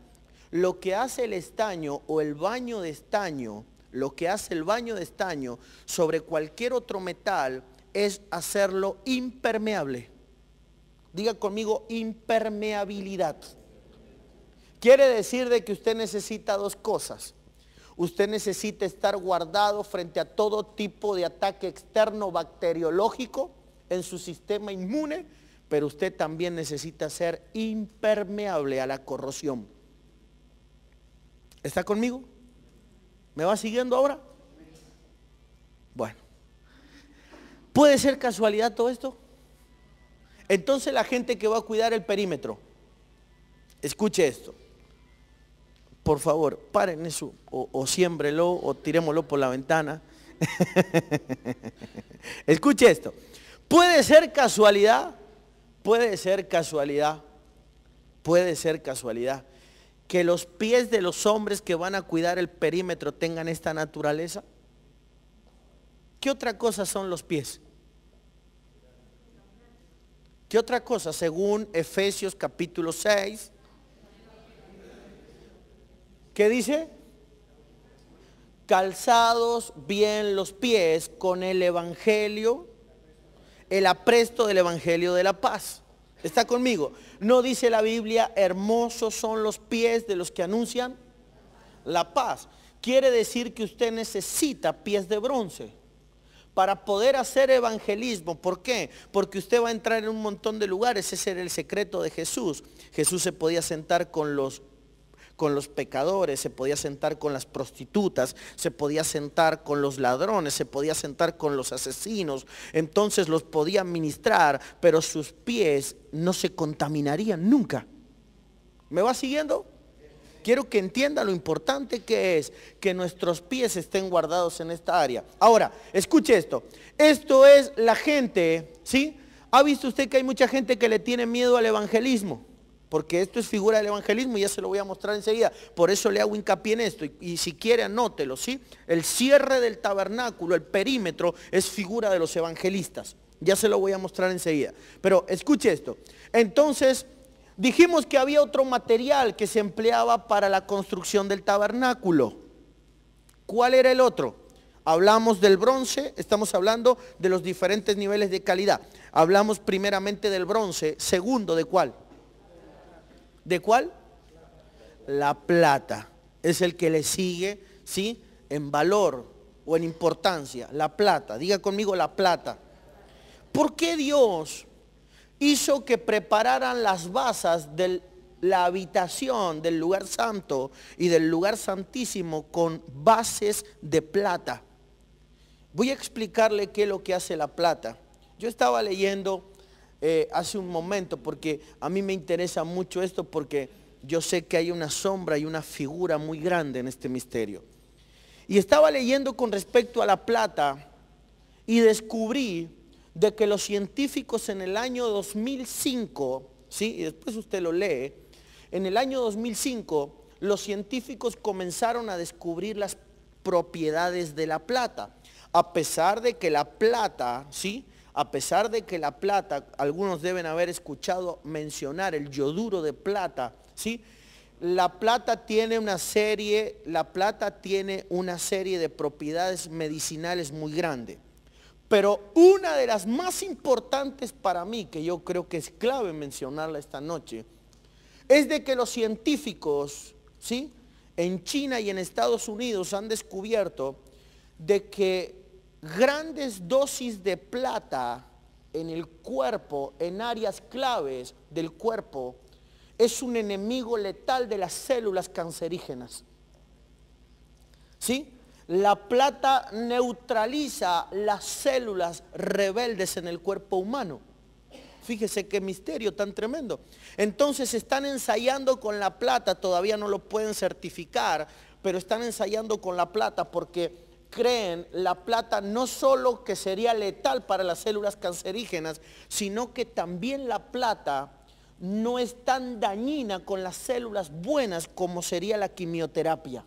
Lo que hace el estaño o el baño de estaño, lo que hace el baño de estaño sobre cualquier otro metal es hacerlo impermeable. Diga conmigo impermeabilidad. Quiere decir de que usted necesita dos cosas. Usted necesita estar guardado frente a todo tipo de ataque externo bacteriológico en su sistema inmune, pero usted también necesita ser impermeable a la corrosión. ¿Está conmigo? ¿Me va siguiendo ahora? Bueno. ¿Puede ser casualidad todo esto? Entonces la gente que va a cuidar el perímetro, escuche esto por favor, paren eso, o, siembrelo o tirémoslo por la ventana. Escuche esto. Puede ser casualidad, puede ser casualidad, puede ser casualidad que los pies de los hombres que van a cuidar el perímetro tengan esta naturaleza. ¿Qué otra cosa son los pies? ¿Qué otra cosa? Según Efesios capítulo 6, ¿Qué dice? Calzados bien los pies con el Evangelio, el apresto del Evangelio de la paz. Está conmigo. No dice la Biblia, hermosos son los pies de los que anuncian la paz. Quiere decir que usted necesita pies de bronce para poder hacer evangelismo. ¿Por qué? Porque usted va a entrar en un montón de lugares. Ese era el secreto de Jesús. Jesús se podía sentar con los con los pecadores, se podía sentar con las prostitutas, se podía sentar con los ladrones, se podía sentar con los asesinos. Entonces los podía ministrar, pero sus pies no se contaminarían nunca. ¿Me va siguiendo? Quiero que entienda lo importante que es que nuestros pies estén guardados en esta área. Ahora, escuche esto. Esto es la gente, ¿sí? ¿Ha visto usted que hay mucha gente que le tiene miedo al evangelismo? porque esto es figura del evangelismo y ya se lo voy a mostrar enseguida. Por eso le hago hincapié en esto y, si quiere anótelo, ¿sí? El cierre del tabernáculo, el perímetro, es figura de los evangelistas. Ya se lo voy a mostrar enseguida. Pero escuche esto. Entonces, dijimos que había otro material que se empleaba para la construcción del tabernáculo. ¿Cuál era el otro? Hablamos del bronce, estamos hablando de los diferentes niveles de calidad. Hablamos primeramente del bronce, segundo de cuál? ¿De cuál? La plata. Es el que le sigue, ¿sí? En valor o en importancia. La plata. Diga conmigo la plata. ¿Por qué Dios hizo que prepararan las basas de la habitación del lugar santo y del lugar santísimo con bases de plata. Voy a explicarle qué es lo que hace la plata. Yo estaba leyendo eh, hace un momento, porque a mí me interesa mucho esto, porque yo sé que hay una sombra y una figura muy grande en este misterio. Y estaba leyendo con respecto a la plata y descubrí de que los científicos en el año 2005, ¿sí? y después usted lo lee, en el año 2005 los científicos comenzaron a descubrir las propiedades de la plata, a pesar de que la plata, ¿sí? a pesar de que la plata, algunos deben haber escuchado mencionar el yoduro de plata, ¿sí? La plata tiene una serie, la plata tiene una serie de propiedades medicinales muy grande. Pero una de las más importantes para mí, que yo creo que es clave mencionarla esta noche, es de que los científicos, ¿sí? En China y en Estados Unidos han descubierto de que grandes dosis de plata en el cuerpo, en áreas claves del cuerpo, es un enemigo letal de las células cancerígenas. ¿Sí? La plata neutraliza las células rebeldes en el cuerpo humano. Fíjese qué misterio tan tremendo. Entonces están ensayando con la plata, todavía no lo pueden certificar, pero están ensayando con la plata porque creen la plata no solo que sería letal para las células cancerígenas, sino que también la plata no es tan dañina con las células buenas como sería la quimioterapia.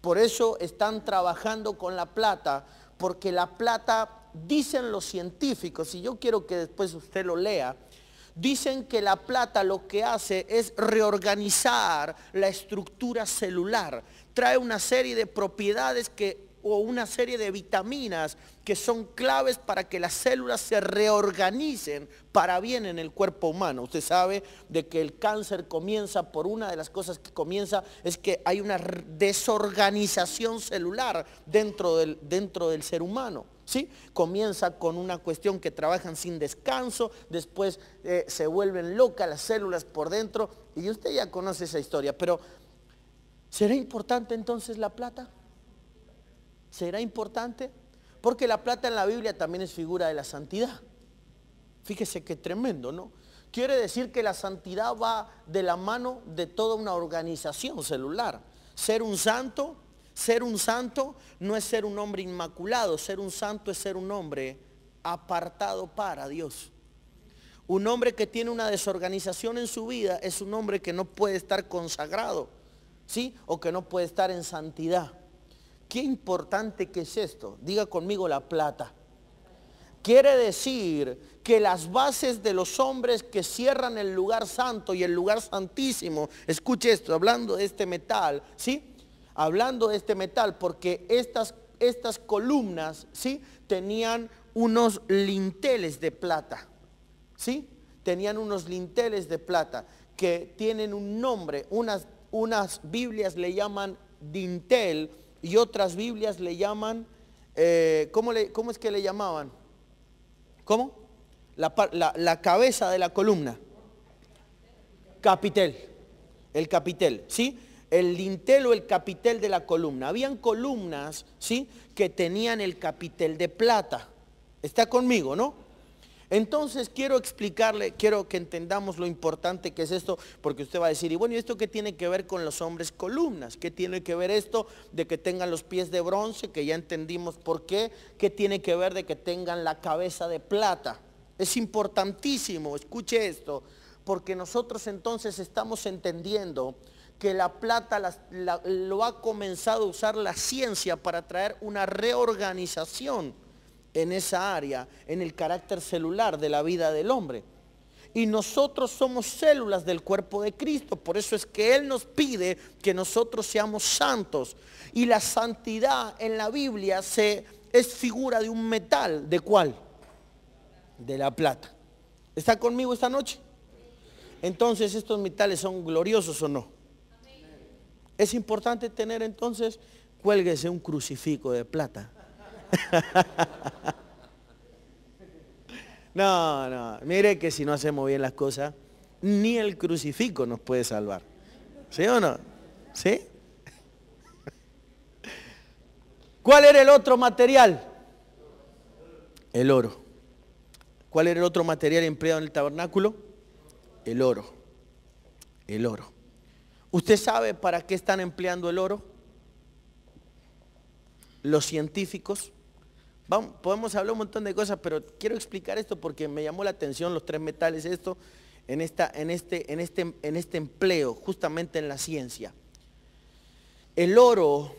Por eso están trabajando con la plata, porque la plata, dicen los científicos, y yo quiero que después usted lo lea, dicen que la plata lo que hace es reorganizar la estructura celular, trae una serie de propiedades que o una serie de vitaminas que son claves para que las células se reorganicen para bien en el cuerpo humano. Usted sabe de que el cáncer comienza por una de las cosas que comienza es que hay una desorganización celular dentro del, dentro del ser humano. ¿Sí? Comienza con una cuestión que trabajan sin descanso, después eh, se vuelven locas las células por dentro y usted ya conoce esa historia, pero ¿será importante entonces la plata? será importante? Porque la plata en la Biblia también es figura de la santidad. Fíjese qué tremendo, ¿no? Quiere decir que la santidad va de la mano de toda una organización celular. Ser un santo, ser un santo no es ser un hombre inmaculado, ser un santo es ser un hombre apartado para Dios. Un hombre que tiene una desorganización en su vida es un hombre que no puede estar consagrado, ¿sí? O que no puede estar en santidad. Qué importante que es esto. Diga conmigo la plata. Quiere decir que las bases de los hombres que cierran el lugar santo y el lugar santísimo, escuche esto, hablando de este metal, ¿sí? Hablando de este metal, porque estas, estas columnas, ¿sí? Tenían unos linteles de plata, ¿sí? Tenían unos linteles de plata que tienen un nombre, unas, unas Biblias le llaman dintel, y otras Biblias le llaman, eh, ¿cómo, es que le llamaban? ¿Cómo? La, cabeza de la columna. Capitel. El capitel, ¿sí? el lintel o el capitel de la columna. Habían columnas, ¿sí? Que tenían el capitel de plata. Está conmigo, ¿no? Entonces quiero explicarle, quiero que entendamos lo importante que es esto, porque usted va a decir, y bueno, ¿y esto qué tiene que ver con los hombres columnas? ¿Qué tiene que ver esto de que tengan los pies de bronce, que ya entendimos por qué? ¿Qué tiene que ver de que tengan la cabeza de plata? Es importantísimo, escuche esto, porque nosotros entonces estamos entendiendo que la plata lo ha comenzado a usar la ciencia para traer una reorganización en esa área, en el carácter celular de la vida del hombre. Y nosotros somos células del cuerpo de Cristo. Por eso es que Él nos pide que nosotros seamos santos. Y la santidad en la Biblia se, es figura de un metal. ¿De cuál? De la plata. ¿Está conmigo esta noche? Entonces, ¿estos metales son gloriosos o no? Es importante tener entonces, cuélguese un crucifijo de plata No, no, mire que si no hacemos bien las cosas, ni el crucifijo nos puede salvar. ¿Sí o no? ¿Sí? ¿Cuál era el otro material? El oro. ¿Cuál era el otro material empleado en el tabernáculo? El oro. El oro. ¿Usted sabe para qué están empleando el oro? Los científicos podemos hablar un montón de cosas, pero quiero explicar esto porque me llamó la atención los tres metales, esto, en, esta, en, este, en, este, en este empleo, justamente en la ciencia. El oro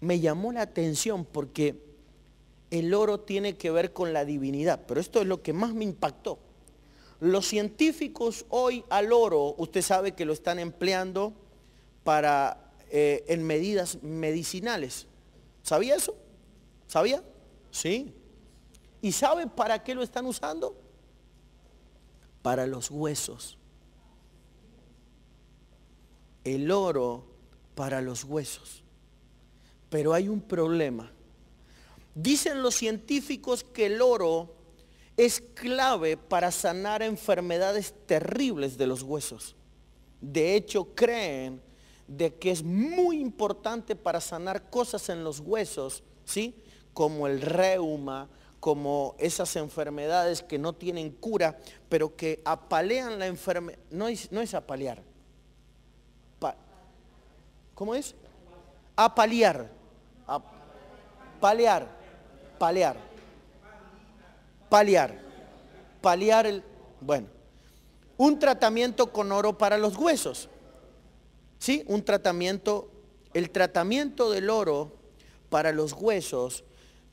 me llamó la atención porque el oro tiene que ver con la divinidad, pero esto es lo que más me impactó. Los científicos hoy al oro, usted sabe que lo están empleando para, eh, en medidas medicinales. ¿Sabía eso? ¿Sabía? Sí. ¿Y sabe para qué lo están usando? Para los huesos. El oro para los huesos. Pero hay un problema. Dicen los científicos que el oro es clave para sanar enfermedades terribles de los huesos. De hecho, creen de que es muy importante para sanar cosas en los huesos, ¿sí? como el reuma, como esas enfermedades que no tienen cura, pero que apalean la enfermedad. No es, no es apalear. ¿Cómo es? Apalear. apalear, apalear, Palear. Palear. el... Bueno. Un tratamiento con oro para los huesos. ¿Sí? Un tratamiento... El tratamiento del oro para los huesos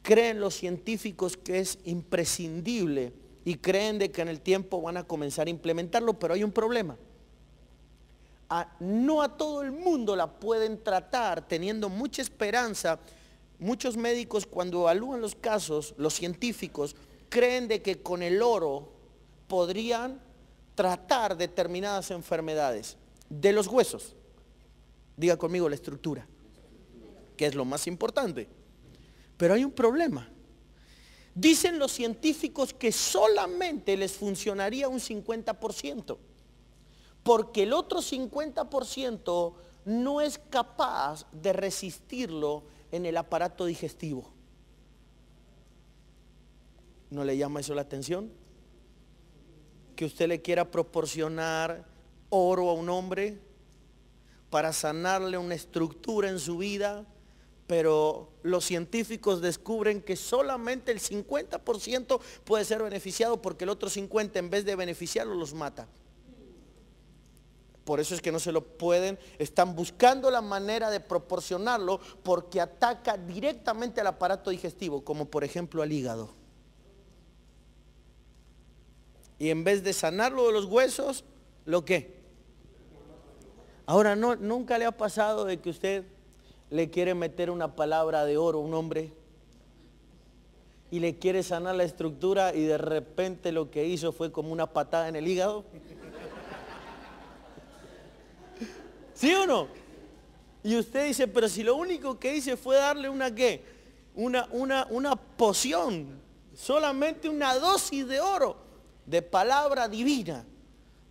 Creen los científicos que es imprescindible y creen de que en el tiempo van a comenzar a implementarlo, pero hay un problema. no a todo el mundo la pueden tratar teniendo mucha esperanza. Muchos médicos cuando evalúan los casos, los científicos, creen de que con el oro podrían tratar determinadas enfermedades de los huesos. Diga conmigo la estructura, que es lo más importante. Pero hay un problema. Dicen los científicos que solamente les funcionaría un 50%, porque el otro 50% no es capaz de resistirlo en el aparato digestivo. ¿No le llama eso la atención? Que usted le quiera proporcionar oro a un hombre para sanarle una estructura en su vida pero los científicos descubren que solamente el 50% puede ser beneficiado porque el otro 50% en vez de beneficiarlo los mata. Por eso es que no se lo pueden, están buscando la manera de proporcionarlo porque ataca directamente al aparato digestivo, como por ejemplo al hígado. Y en vez de sanarlo de los huesos, ¿lo qué? Ahora no, nunca le ha pasado de que usted le quiere meter una palabra de oro a un hombre y le quiere sanar la estructura y de repente lo que hizo fue como una patada en el hígado. ¿Sí o no? Y usted dice, pero si lo único que hice fue darle una qué, una, una, una poción, solamente una dosis de oro, de palabra divina,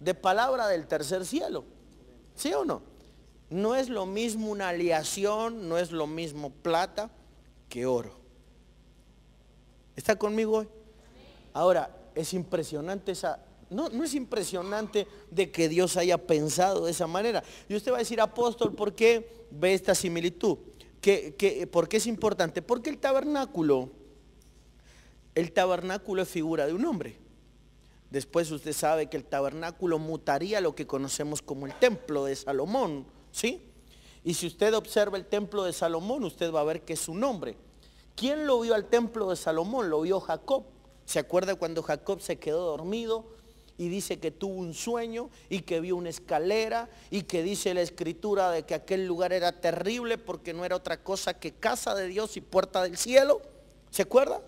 de palabra del tercer cielo. ¿Sí o no? No es lo mismo una aleación, no es lo mismo plata que oro. ¿Está conmigo hoy? Ahora, es impresionante esa... No, es impresionante de que Dios haya pensado de esa manera. Y usted va a decir, apóstol, ¿por qué ve esta similitud? ¿Qué, por qué es importante? Porque el tabernáculo, el tabernáculo es figura de un hombre. Después usted sabe que el tabernáculo mutaría lo que conocemos como el templo de Salomón ¿Sí? Y si usted observa el templo de Salomón, usted va a ver que es su nombre. ¿Quién lo vio al templo de Salomón? Lo vio Jacob. ¿Se acuerda cuando Jacob se quedó dormido y dice que tuvo un sueño y que vio una escalera y que dice la escritura de que aquel lugar era terrible porque no era otra cosa que casa de Dios y puerta del cielo? ¿Se acuerda?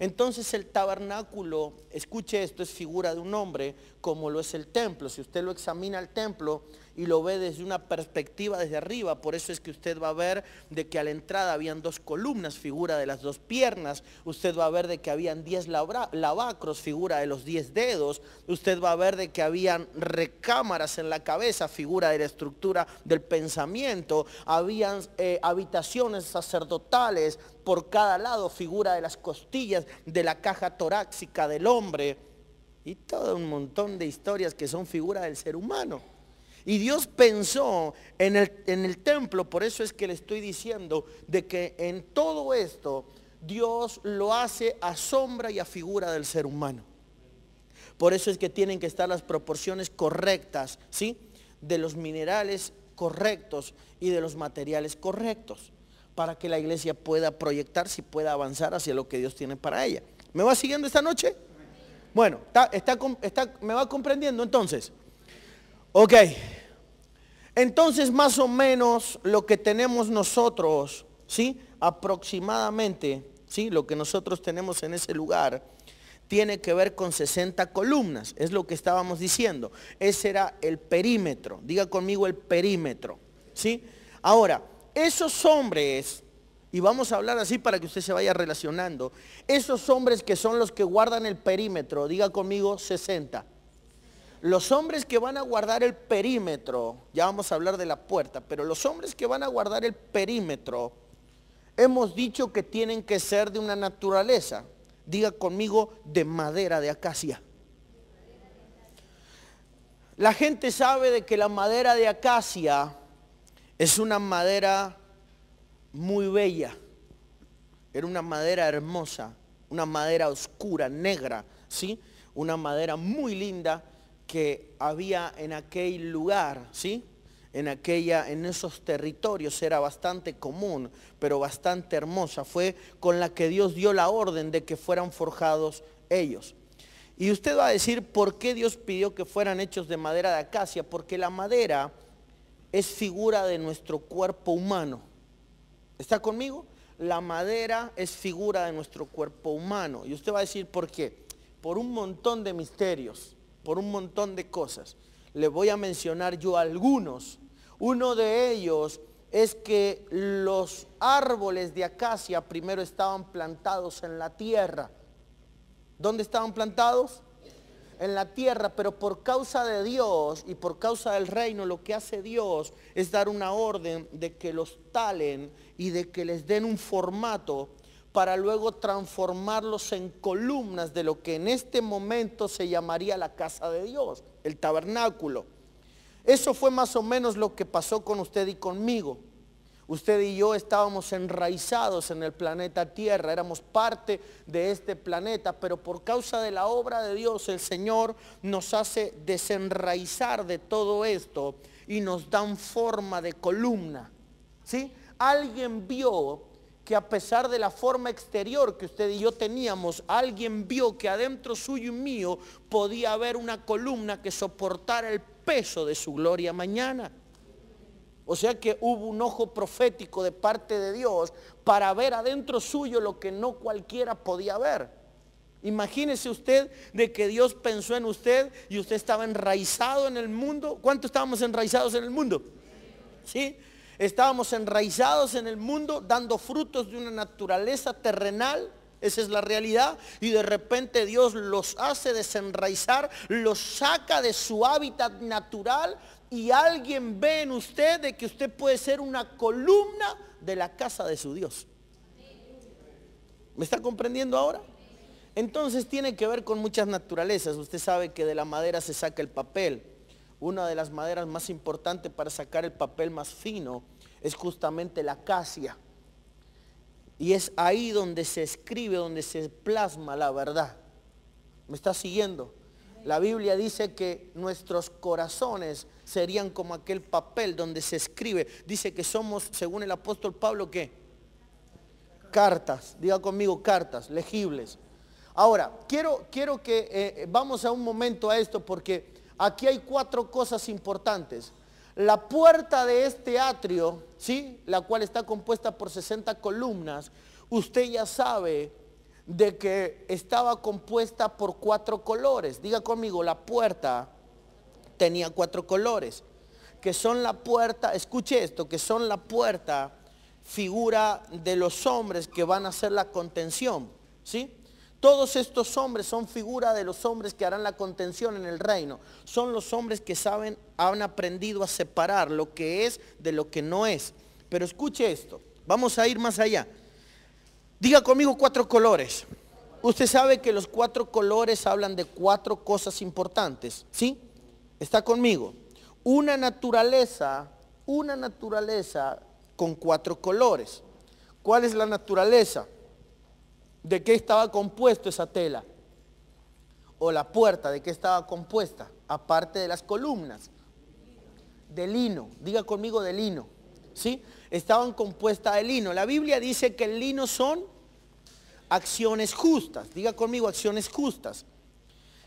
Entonces el tabernáculo, escuche esto, es figura de un hombre como lo es el templo. Si usted lo examina el templo y lo ve desde una perspectiva desde arriba, por eso es que usted va a ver de que a la entrada habían dos columnas, figura de las dos piernas. Usted va a ver de que habían diez lavacros, figura de los diez dedos. Usted va a ver de que habían recámaras en la cabeza, figura de la estructura del pensamiento. Habían eh, habitaciones sacerdotales por cada lado, figura de las costillas, de la caja torácica del hombre y todo un montón de historias que son figura del ser humano. Y Dios pensó en el, en el templo, por eso es que le estoy diciendo de que en todo esto Dios lo hace a sombra y a figura del ser humano. Por eso es que tienen que estar las proporciones correctas, ¿sí? De los minerales correctos y de los materiales correctos para que la iglesia pueda proyectarse y pueda avanzar hacia lo que Dios tiene para ella. ¿Me va siguiendo esta noche? Bueno, está, ¿me va comprendiendo entonces? Ok. Entonces, más o menos lo que tenemos nosotros, ¿sí? Aproximadamente, ¿sí? Lo que nosotros tenemos en ese lugar tiene que ver con 60 columnas, es lo que estábamos diciendo. Ese era el perímetro. Diga conmigo el perímetro, ¿sí? Ahora, esos hombres, y vamos a hablar así para que usted se vaya relacionando, esos hombres que son los que guardan el perímetro, diga conmigo 60. Los hombres que van a guardar el perímetro, ya vamos a hablar de la puerta, pero los hombres que van a guardar el perímetro, hemos dicho que tienen que ser de una naturaleza, diga conmigo, de madera de acacia. La gente sabe de que la madera de acacia es una madera muy bella. Era una madera hermosa, una madera oscura, negra, ¿sí? Una madera muy linda que había en aquel lugar, ¿sí? En aquella en esos territorios era bastante común, pero bastante hermosa, fue con la que Dios dio la orden de que fueran forjados ellos. Y usted va a decir por qué Dios pidió que fueran hechos de madera de acacia, porque la madera es figura de nuestro cuerpo humano. ¿Está conmigo? La madera es figura de nuestro cuerpo humano. Y usted va a decir, ¿por qué? Por un montón de misterios, por un montón de cosas. Le voy a mencionar yo algunos. Uno de ellos es que los árboles de acacia primero estaban plantados en la tierra. ¿Dónde estaban plantados? en la tierra, pero por causa de Dios y por causa del reino, lo que hace Dios es dar una orden de que los talen y de que les den un formato para luego transformarlos en columnas de lo que en este momento se llamaría la casa de Dios, el tabernáculo. Eso fue más o menos lo que pasó con usted y conmigo. Usted y yo estábamos enraizados en el planeta Tierra, éramos parte de este planeta, pero por causa de la obra de Dios el Señor nos hace desenraizar de todo esto y nos dan forma de columna. ¿Sí? Alguien vio que a pesar de la forma exterior que usted y yo teníamos, alguien vio que adentro suyo y mío podía haber una columna que soportara el peso de su gloria mañana. O sea que hubo un ojo profético de parte de Dios para ver adentro suyo lo que no cualquiera podía ver. Imagínese usted de que Dios pensó en usted y usted estaba enraizado en el mundo. ¿Cuánto estábamos enraizados en el mundo? ¿Sí? Estábamos enraizados en el mundo dando frutos de una naturaleza terrenal. Esa es la realidad. Y de repente Dios los hace desenraizar, los saca de su hábitat natural y alguien ve en usted de que usted puede ser una columna de la casa de su Dios. ¿Me está comprendiendo ahora? Entonces tiene que ver con muchas naturalezas. Usted sabe que de la madera se saca el papel. Una de las maderas más importantes para sacar el papel más fino es justamente la acacia. Y es ahí donde se escribe, donde se plasma la verdad. ¿Me está siguiendo? La Biblia dice que nuestros corazones serían como aquel papel donde se escribe. Dice que somos, según el apóstol Pablo, ¿qué? Cartas, diga conmigo cartas, legibles. Ahora, quiero, quiero que eh, eh, vamos a un momento a esto porque aquí hay cuatro cosas importantes. La puerta de este atrio, ¿sí? La cual está compuesta por 60 columnas. Usted ya sabe de que estaba compuesta por cuatro colores. Diga conmigo, la puerta tenía cuatro colores, que son la puerta, escuche esto, que son la puerta figura de los hombres que van a hacer la contención, ¿sí? Todos estos hombres son figura de los hombres que harán la contención en el reino. Son los hombres que saben, han aprendido a separar lo que es de lo que no es. Pero escuche esto, vamos a ir más allá. Diga conmigo cuatro colores. Usted sabe que los cuatro colores hablan de cuatro cosas importantes, ¿sí? Está conmigo. Una naturaleza, una naturaleza con cuatro colores. ¿Cuál es la naturaleza? ¿De qué estaba compuesto esa tela? O la puerta, ¿de qué estaba compuesta? Aparte de las columnas. De lino, diga conmigo de lino. ¿Sí? estaban compuestas de lino. La Biblia dice que el lino son acciones justas. Diga conmigo, acciones justas.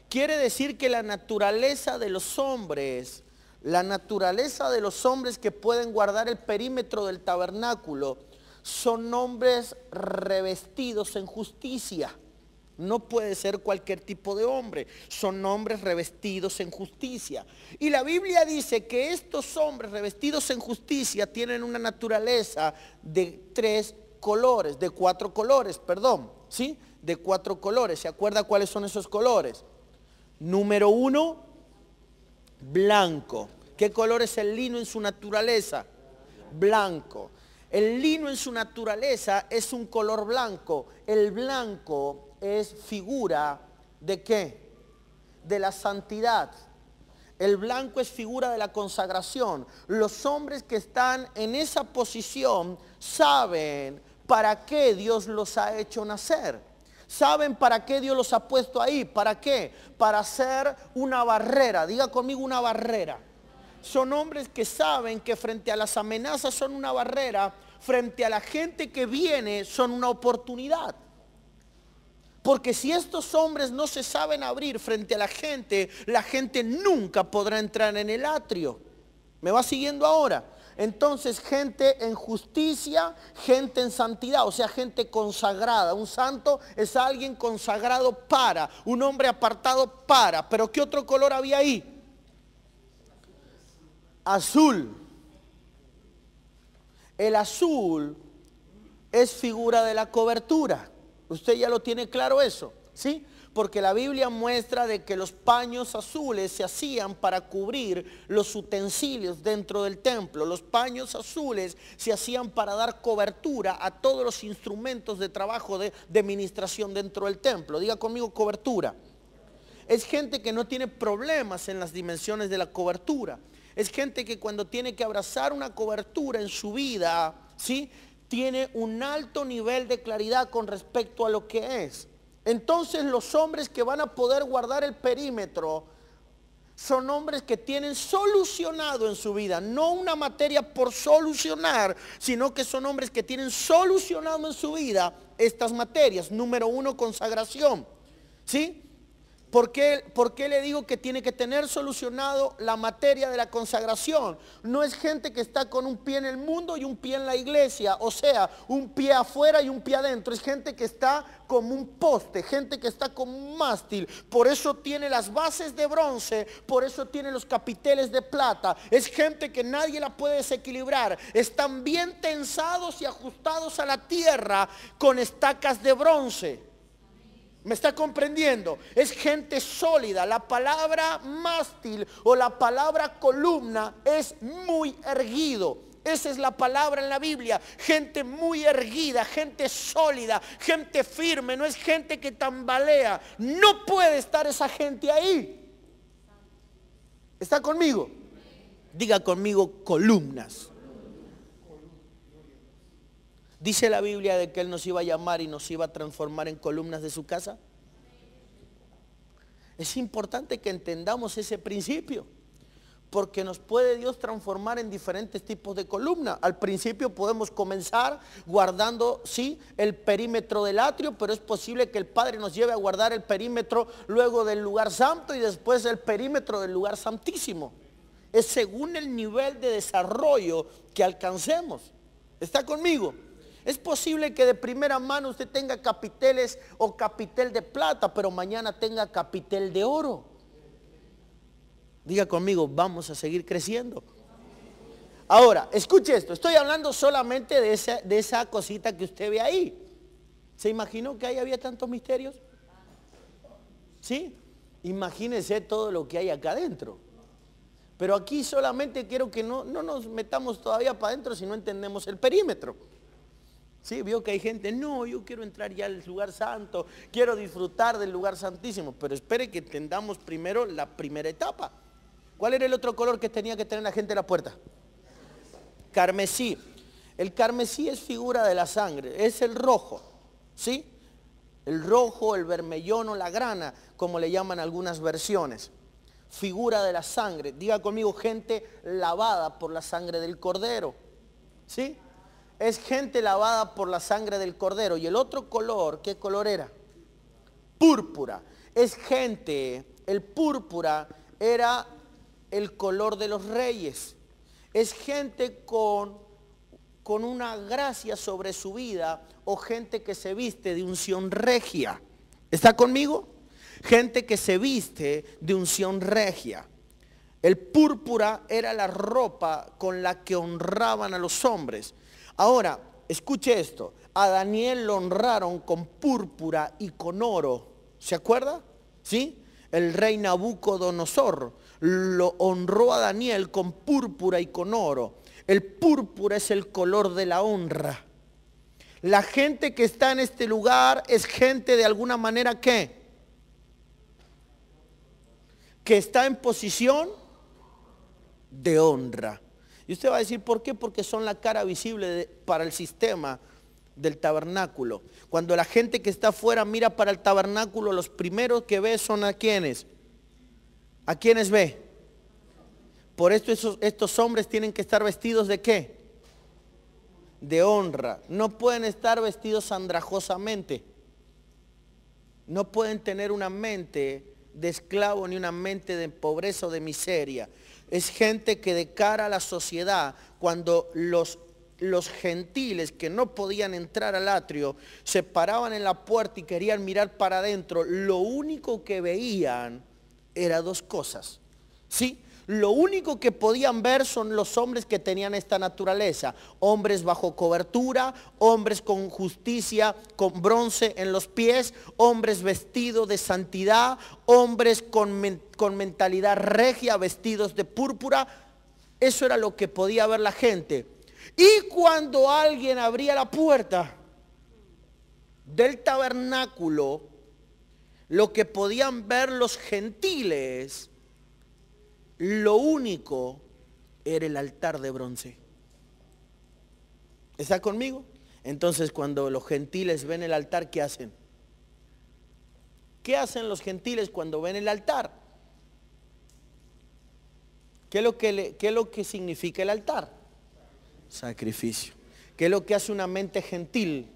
Quiere decir que la naturaleza de los hombres, la naturaleza de los hombres que pueden guardar el perímetro del tabernáculo, son hombres revestidos en justicia no puede ser cualquier tipo de hombre. Son hombres revestidos en justicia. Y la Biblia dice que estos hombres revestidos en justicia tienen una naturaleza de tres colores, de cuatro colores, perdón, ¿sí? De cuatro colores. ¿Se acuerda cuáles son esos colores? Número uno, blanco. ¿Qué color es el lino en su naturaleza? Blanco. El lino en su naturaleza es un color blanco. El blanco es figura de qué? De la santidad. El blanco es figura de la consagración. Los hombres que están en esa posición saben para qué Dios los ha hecho nacer. ¿Saben para qué Dios los ha puesto ahí? ¿Para qué? Para hacer una barrera. Diga conmigo una barrera. Son hombres que saben que frente a las amenazas son una barrera, frente a la gente que viene son una oportunidad. Porque si estos hombres no se saben abrir frente a la gente, la gente nunca podrá entrar en el atrio. ¿Me va siguiendo ahora? Entonces, gente en justicia, gente en santidad, o sea, gente consagrada. Un santo es alguien consagrado para, un hombre apartado para. Pero ¿qué otro color había ahí? Azul. El azul es figura de la cobertura. ¿Usted ya lo tiene claro eso? ¿Sí? Porque la Biblia muestra de que los paños azules se hacían para cubrir los utensilios dentro del templo. Los paños azules se hacían para dar cobertura a todos los instrumentos de trabajo de, administración dentro del templo. Diga conmigo cobertura. Es gente que no tiene problemas en las dimensiones de la cobertura. Es gente que cuando tiene que abrazar una cobertura en su vida, ¿sí? tiene un alto nivel de claridad con respecto a lo que es. Entonces los hombres que van a poder guardar el perímetro son hombres que tienen solucionado en su vida, no una materia por solucionar, sino que son hombres que tienen solucionado en su vida estas materias. Número uno, consagración. ¿Sí? ¿Por qué, le digo que tiene que tener solucionado la materia de la consagración? No es gente que está con un pie en el mundo y un pie en la iglesia, o sea, un pie afuera y un pie adentro. Es gente que está como un poste, gente que está como un mástil. Por eso tiene las bases de bronce, por eso tiene los capiteles de plata. Es gente que nadie la puede desequilibrar. Están bien tensados y ajustados a la tierra con estacas de bronce. ¿Me está comprendiendo? Es gente sólida. La palabra mástil o la palabra columna es muy erguido. Esa es la palabra en la Biblia. Gente muy erguida, gente sólida, gente firme, no es gente que tambalea. No puede estar esa gente ahí. ¿Está conmigo? Diga conmigo columnas. ¿Dice la Biblia de que Él nos iba a llamar y nos iba a transformar en columnas de su casa? Es importante que entendamos ese principio, porque nos puede Dios transformar en diferentes tipos de columna. Al principio podemos comenzar guardando, sí, el perímetro del atrio, pero es posible que el Padre nos lleve a guardar el perímetro luego del lugar santo y después el perímetro del lugar santísimo. Es según el nivel de desarrollo que alcancemos. ¿Está conmigo? Es posible que de primera mano usted tenga capiteles o capitel de plata, pero mañana tenga capitel de oro. Diga conmigo, vamos a seguir creciendo. Ahora, escuche esto, estoy hablando solamente de esa, cosita que usted ve ahí. ¿Se imaginó que ahí había tantos misterios? ¿Sí? Imagínese todo lo que hay acá adentro. Pero aquí solamente quiero que no, no nos metamos todavía para adentro si no entendemos el perímetro. Sí, vio que hay gente, no, yo quiero entrar ya al lugar santo, quiero disfrutar del lugar santísimo, pero espere que entendamos primero la primera etapa. ¿Cuál era el otro color que tenía que tener la gente en la puerta? Carmesí. El carmesí es figura de la sangre, es el rojo, ¿sí? El rojo, el vermellón o la grana, como le llaman algunas versiones. Figura de la sangre. Diga conmigo, gente lavada por la sangre del cordero, ¿sí? es gente lavada por la sangre del cordero. Y el otro color, ¿qué color era? Púrpura. Es gente, el púrpura era el color de los reyes. Es gente con, con una gracia sobre su vida o gente que se viste de unción regia. ¿Está conmigo? Gente que se viste de unción regia. El púrpura era la ropa con la que honraban a los hombres. Ahora, escuche esto. A Daniel lo honraron con púrpura y con oro. ¿Se acuerda? ¿Sí? El rey Nabucodonosor lo honró a Daniel con púrpura y con oro. El púrpura es el color de la honra. La gente que está en este lugar es gente de alguna manera que que está en posición de honra. Y usted va a decir, ¿por qué? Porque son la cara visible para el sistema del tabernáculo. Cuando la gente que está afuera mira para el tabernáculo, los primeros que ve son a quienes. ¿A quienes ve? Por esto estos hombres tienen que estar vestidos de qué? De honra. No pueden estar vestidos andrajosamente. No pueden tener una mente de esclavo ni una mente de pobreza o de miseria. Es gente que de cara a la sociedad, cuando los, los gentiles que no podían entrar al atrio, se paraban en la puerta y querían mirar para adentro, lo único que veían era dos cosas. ¿Sí? Lo único que podían ver son los hombres que tenían esta naturaleza, hombres bajo cobertura, hombres con justicia, con bronce en los pies, hombres vestidos de santidad, hombres con, mentalidad regia, vestidos de púrpura. Eso era lo que podía ver la gente. Y cuando alguien abría la puerta del tabernáculo, lo que podían ver los gentiles lo único era el altar de bronce. ¿Está conmigo? Entonces cuando los gentiles ven el altar, ¿qué hacen? ¿Qué hacen los gentiles cuando ven el altar? ¿Qué es lo que, es lo que significa el altar? Sacrificio. ¿Qué es lo que hace una mente gentil?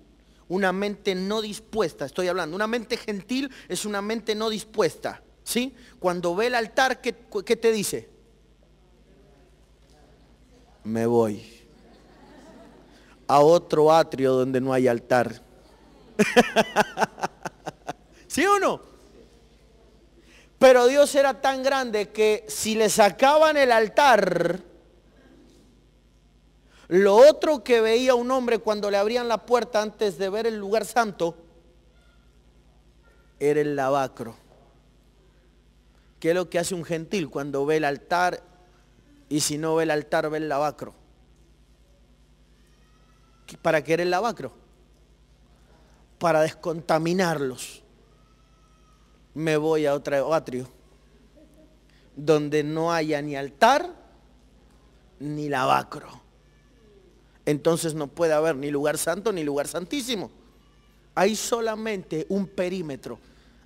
Una mente no dispuesta, estoy hablando. Una mente gentil es una mente no dispuesta. ¿Sí? Cuando ve el altar, ¿qué, te dice? Me voy a otro atrio donde no hay altar. ¿Sí o no? Pero Dios era tan grande que si le sacaban el altar, lo otro que veía un hombre cuando le abrían la puerta antes de ver el lugar santo, era el lavacro. ¿Qué es lo que hace un gentil cuando ve el altar y si no ve el altar ve el lavacro? ¿Para qué era el lavacro? Para descontaminarlos. Me voy a otro atrio donde no haya ni altar ni lavacro. Entonces no puede haber ni lugar santo ni lugar santísimo. Hay solamente un perímetro.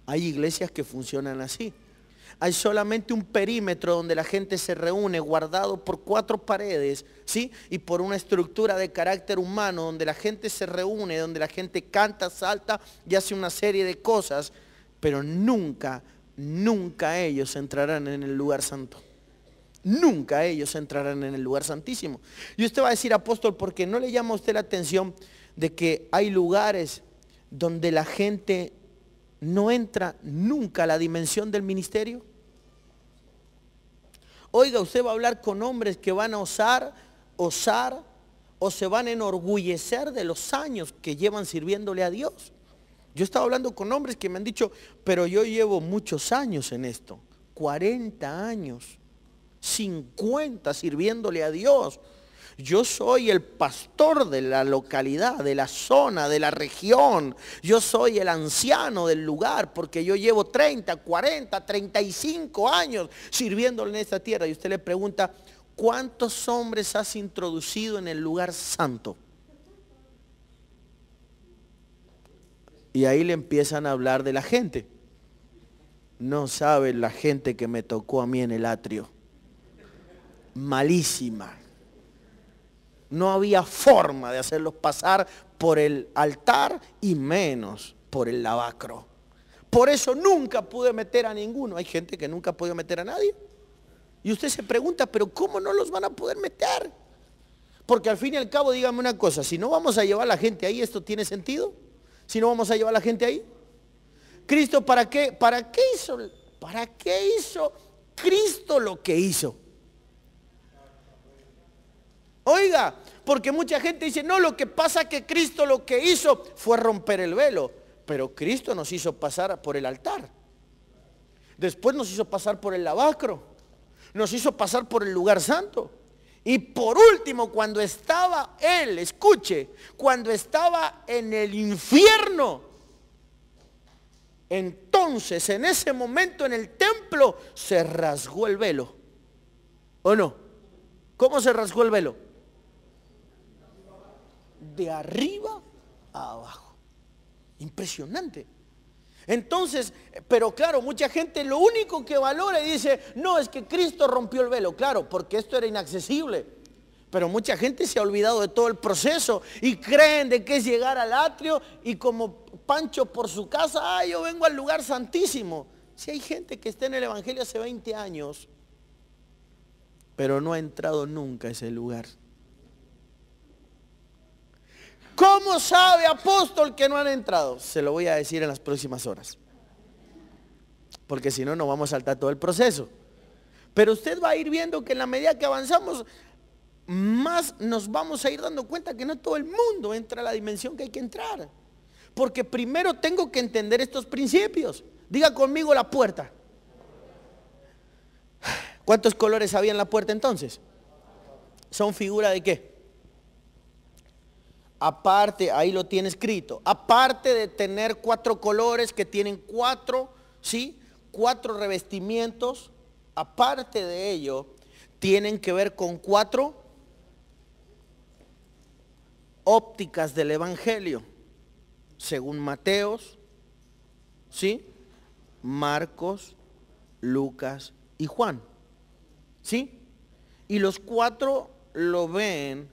Hay iglesias que funcionan así hay solamente un perímetro donde la gente se reúne, guardado por cuatro paredes, ¿sí? Y por una estructura de carácter humano, donde la gente se reúne, donde la gente canta, salta y hace una serie de cosas, pero nunca, nunca ellos entrarán en el lugar santo. Nunca ellos entrarán en el lugar santísimo. Y usted va a decir, apóstol, porque no le llama a usted la atención de que hay lugares donde la gente no entra nunca a la dimensión del ministerio? Oiga, usted va a hablar con hombres que van a osar, osar o se van a enorgullecer de los años que llevan sirviéndole a Dios. Yo estaba hablando con hombres que me han dicho, pero yo llevo muchos años en esto, 40 años, 50 sirviéndole a Dios. Yo soy el pastor de la localidad, de la zona, de la región. Yo soy el anciano del lugar porque yo llevo 30, 40, 35 años sirviéndole en esta tierra. Y usted le pregunta, ¿cuántos hombres has introducido en el lugar santo? Y ahí le empiezan a hablar de la gente. No sabe la gente que me tocó a mí en el atrio. Malísima no había forma de hacerlos pasar por el altar y menos por el lavacro. Por eso nunca pude meter a ninguno. Hay gente que nunca podido meter a nadie. Y usted se pregunta, pero ¿cómo no los van a poder meter? Porque al fin y al cabo, dígame una cosa, si no vamos a llevar a la gente ahí, ¿esto tiene sentido? Si no vamos a llevar a la gente ahí. Cristo, ¿para qué? ¿Para qué hizo? ¿Para qué hizo Cristo lo que hizo? Oiga, porque mucha gente dice, no, lo que pasa es que Cristo lo que hizo fue romper el velo. Pero Cristo nos hizo pasar por el altar. Después nos hizo pasar por el lavacro. Nos hizo pasar por el lugar santo. Y por último, cuando estaba él, escuche, cuando estaba en el infierno, entonces en ese momento en el templo se rasgó el velo. ¿O no? ¿Cómo se rasgó el velo? de arriba a abajo. Impresionante. Entonces, eh, pero claro, mucha gente lo único que valora y dice, no, es que Cristo rompió el velo, claro, porque esto era inaccesible. Pero mucha gente se ha olvidado de todo el proceso y creen de que es llegar al atrio y como Pancho por su casa, ah, yo vengo al lugar santísimo. Si hay gente que está en el Evangelio hace 20 años, pero no ha entrado nunca a ese lugar. ¿Cómo sabe apóstol que no han entrado? Se lo voy a decir en las próximas horas. Porque si no, no vamos a saltar todo el proceso. Pero usted va a ir viendo que en la medida que avanzamos, más nos vamos a ir dando cuenta que no todo el mundo entra a la dimensión que hay que entrar. Porque primero tengo que entender estos principios. Diga conmigo la puerta. ¿Cuántos colores había en la puerta entonces? ¿Son figura de qué? aparte, ahí lo tiene escrito, aparte de tener cuatro colores que tienen cuatro, ¿sí? Cuatro revestimientos, aparte de ello, tienen que ver con cuatro ópticas del Evangelio, según Mateos, ¿sí? Marcos, Lucas y Juan, ¿sí? Y los cuatro lo ven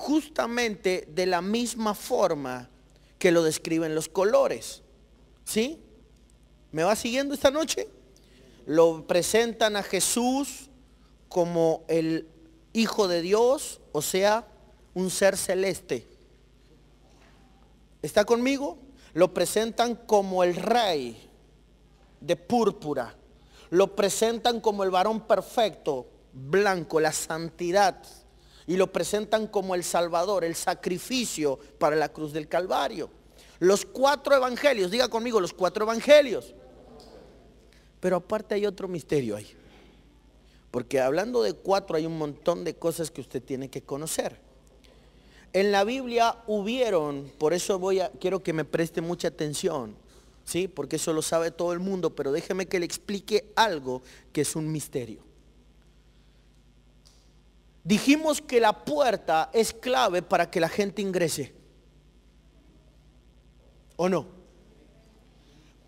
justamente de la misma forma que lo describen los colores. ¿Sí? ¿Me va siguiendo esta noche? Lo presentan a Jesús como el Hijo de Dios, o sea, un ser celeste. ¿Está conmigo? Lo presentan como el rey de púrpura. Lo presentan como el varón perfecto, blanco, la santidad y lo presentan como el Salvador, el sacrificio para la cruz del Calvario. Los cuatro evangelios, diga conmigo, los cuatro evangelios. Pero aparte hay otro misterio ahí. Porque hablando de cuatro hay un montón de cosas que usted tiene que conocer. En la Biblia hubieron, por eso voy a, quiero que me preste mucha atención, ¿sí? Porque eso lo sabe todo el mundo, pero déjeme que le explique algo que es un misterio. Dijimos que la puerta es clave para que la gente ingrese. ¿O no?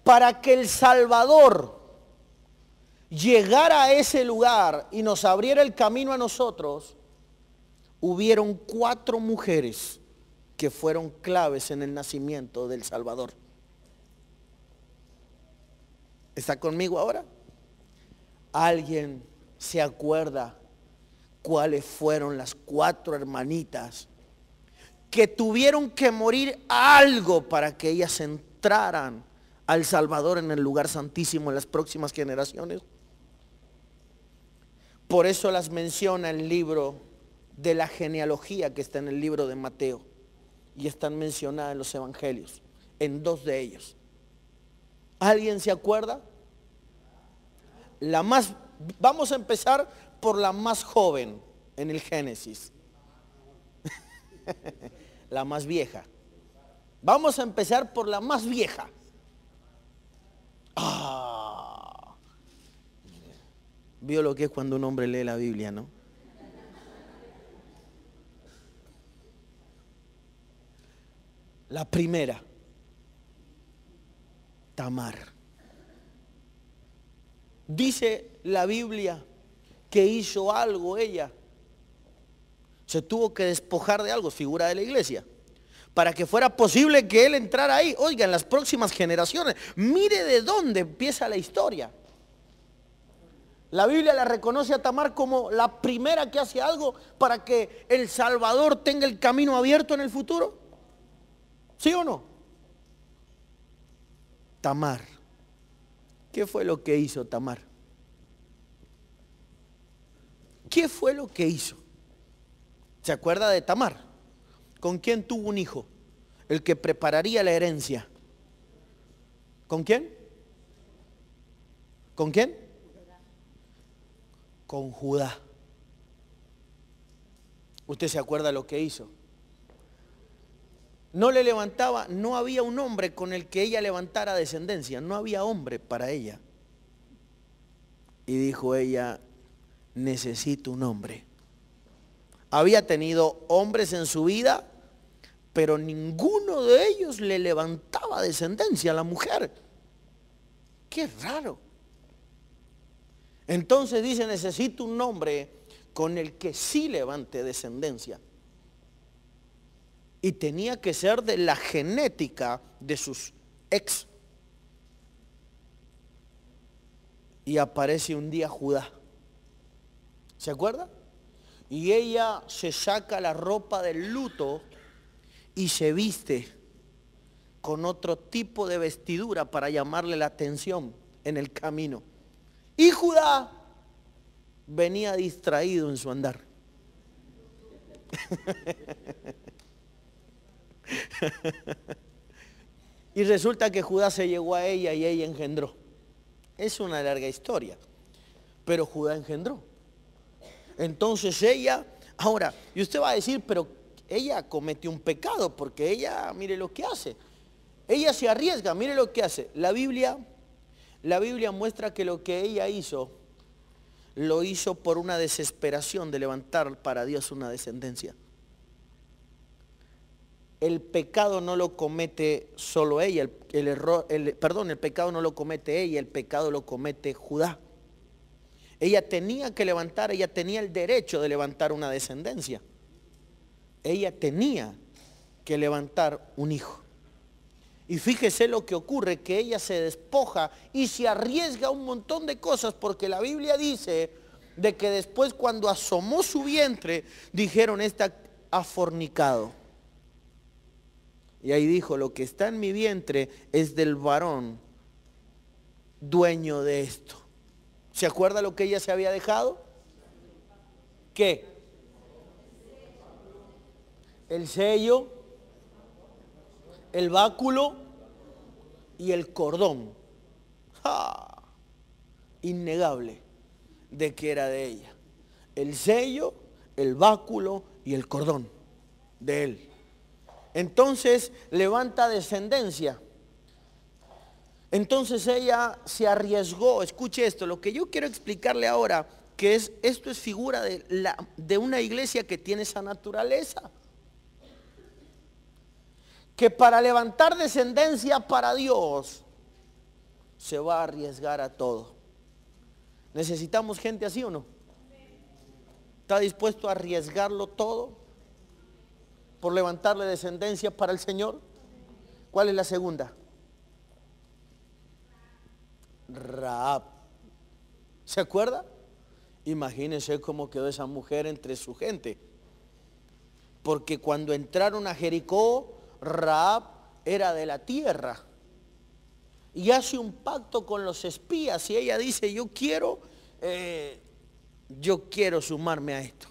Para que el Salvador llegara a ese lugar y nos abriera el camino a nosotros, hubieron cuatro mujeres que fueron claves en el nacimiento del Salvador. ¿Está conmigo ahora? ¿Alguien se acuerda cuáles fueron las cuatro hermanitas que tuvieron que morir algo para que ellas entraran al Salvador en el lugar santísimo en las próximas generaciones. Por eso las menciona el libro de la genealogía que está en el libro de Mateo y están mencionadas en los evangelios, en dos de ellos. ¿Alguien se acuerda? La más vamos a empezar por la más joven en el Génesis. la más vieja. Vamos a empezar por la más vieja. Ah. vio lo que es cuando un hombre lee la Biblia, ¿no? La primera, Tamar. Dice la Biblia que hizo algo ella. Se tuvo que despojar de algo, figura de la iglesia. Para que fuera posible que él entrara ahí. Oiga en las próximas generaciones. Mire de dónde empieza la historia. La Biblia la reconoce a Tamar como la primera que hace algo para que el Salvador tenga el camino abierto en el futuro. ¿Sí o no? Tamar. ¿Qué fue lo que hizo Tamar? ¿Qué fue lo que hizo? ¿Se acuerda de Tamar? ¿Con quién tuvo un hijo? El que prepararía la herencia. ¿Con quién? ¿Con quién? Con Judá. Usted se acuerda lo que hizo. No le levantaba, no había un hombre con el que ella levantara descendencia, no había hombre para ella. Y dijo ella, necesito un hombre. Había tenido hombres en su vida, pero ninguno de ellos le levantaba descendencia a la mujer. Qué raro. Entonces dice, necesito un hombre con el que sí levante descendencia. Y tenía que ser de la genética de sus ex. Y aparece un día Judá. ¿Se acuerda? Y ella se saca la ropa del luto y se viste con otro tipo de vestidura para llamarle la atención en el camino. Y Judá venía distraído en su andar. y resulta que Judá se llegó a ella y ella engendró. Es una larga historia, pero Judá engendró. Entonces ella, ahora, y usted va a decir, pero ella comete un pecado, porque ella, mire lo que hace. Ella se arriesga, mire lo que hace. La Biblia, la Biblia muestra que lo que ella hizo, lo hizo por una desesperación de levantar para Dios una descendencia. El pecado no lo comete solo ella, el, error, perdón, el pecado no lo comete ella, el pecado lo comete Judá. Ella tenía que levantar, ella tenía el derecho de levantar una descendencia. Ella tenía que levantar un hijo. Y fíjese lo que ocurre, que ella se despoja y se arriesga un montón de cosas, porque la Biblia dice de que después cuando asomó su vientre, dijeron, está afornicado. Y ahí dijo, lo que está en mi vientre es del varón dueño de esto. ¿Se acuerda lo que ella se había dejado? ¿Qué? El sello, el báculo y el cordón. Innegable de que era de ella. El sello, el báculo y el cordón de él. Entonces levanta descendencia. Entonces ella se arriesgó, escuche esto, lo que yo quiero explicarle ahora, que es, esto es figura de, la, de una iglesia que tiene esa naturaleza. Que para levantar descendencia para Dios, se va a arriesgar a todo. ¿Necesitamos gente así o no? ¿Está dispuesto a arriesgarlo todo por levantarle descendencia para el Señor? ¿Cuál es la segunda? Raab. ¿Se acuerda? Imagínense cómo quedó esa mujer entre su gente. Porque cuando entraron a Jericó, Raab era de la tierra. Y hace un pacto con los espías y ella dice, yo quiero, eh, yo quiero sumarme a esto.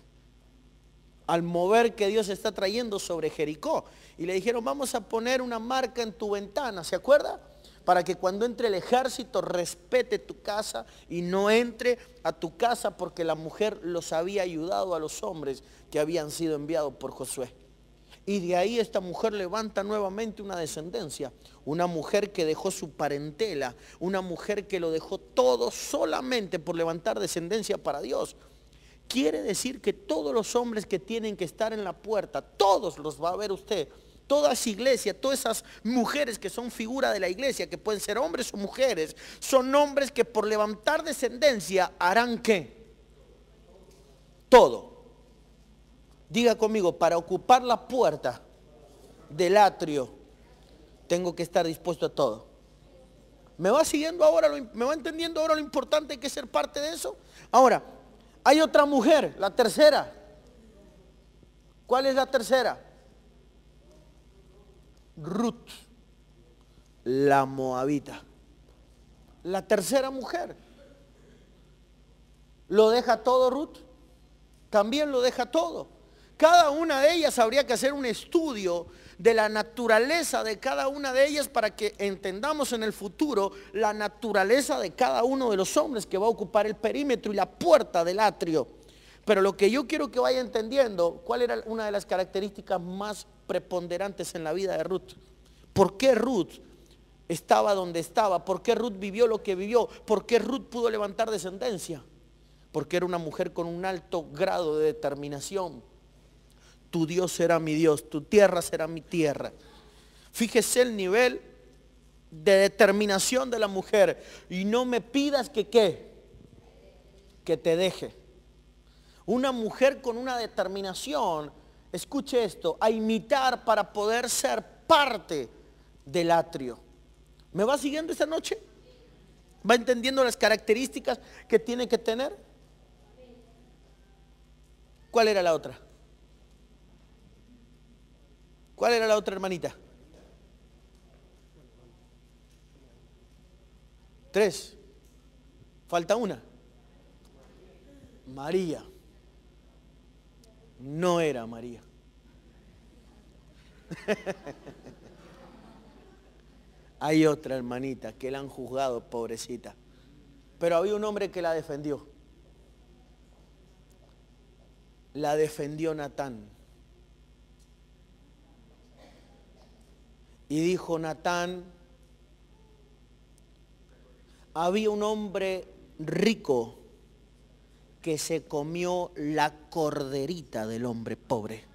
Al mover que Dios está trayendo sobre Jericó. Y le dijeron, vamos a poner una marca en tu ventana, ¿se acuerda? para que cuando entre el ejército respete tu casa y no entre a tu casa porque la mujer los había ayudado a los hombres que habían sido enviados por Josué. Y de ahí esta mujer levanta nuevamente una descendencia, una mujer que dejó su parentela, una mujer que lo dejó todo solamente por levantar descendencia para Dios. Quiere decir que todos los hombres que tienen que estar en la puerta, todos los va a ver usted Todas iglesias, todas esas mujeres que son figura de la iglesia, que pueden ser hombres o mujeres, son hombres que por levantar descendencia harán qué? Todo. Diga conmigo, para ocupar la puerta del atrio, tengo que estar dispuesto a todo. ¿Me va siguiendo ahora? ¿Me va entendiendo ahora lo importante que es ser parte de eso? Ahora, hay otra mujer, la tercera. ¿Cuál es la tercera? Ruth, la moabita, la tercera mujer. ¿Lo deja todo Ruth? También lo deja todo. Cada una de ellas habría que hacer un estudio de la naturaleza de cada una de ellas para que entendamos en el futuro la naturaleza de cada uno de los hombres que va a ocupar el perímetro y la puerta del atrio. Pero lo que yo quiero que vaya entendiendo, ¿cuál era una de las características más preponderantes en la vida de Ruth. ¿Por qué Ruth estaba donde estaba? ¿Por qué Ruth vivió lo que vivió? ¿Por qué Ruth pudo levantar descendencia? Porque era una mujer con un alto grado de determinación. Tu Dios será mi Dios, tu tierra será mi tierra. Fíjese el nivel de determinación de la mujer. Y no me pidas que qué, que te deje. Una mujer con una determinación escuche esto, a imitar para poder ser parte del atrio. ¿Me va siguiendo esta noche? ¿Va entendiendo las características que tiene que tener? ¿Cuál era la otra? ¿Cuál era la otra hermanita? Tres. Falta una. María no era María. Hay otra hermanita que la han juzgado, pobrecita. Pero había un hombre que la defendió. La defendió Natán. Y dijo Natán, había un hombre rico que se comió la corderita del hombre pobre.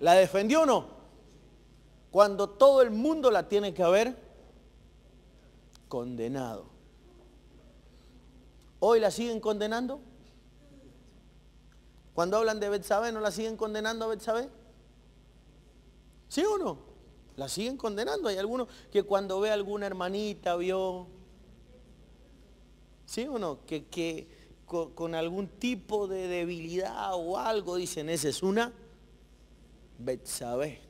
¿La defendió o no? Cuando todo el mundo la tiene que haber condenado. ¿Hoy la siguen condenando? Cuando hablan de Betsabé, ¿no la siguen condenando a Betsabé? ¿Sí o no? La siguen condenando. Hay algunos que cuando ve a alguna hermanita, vio ¿Sí o no? Que, que con, algún tipo de debilidad o algo, dicen, esa es una Betsabé.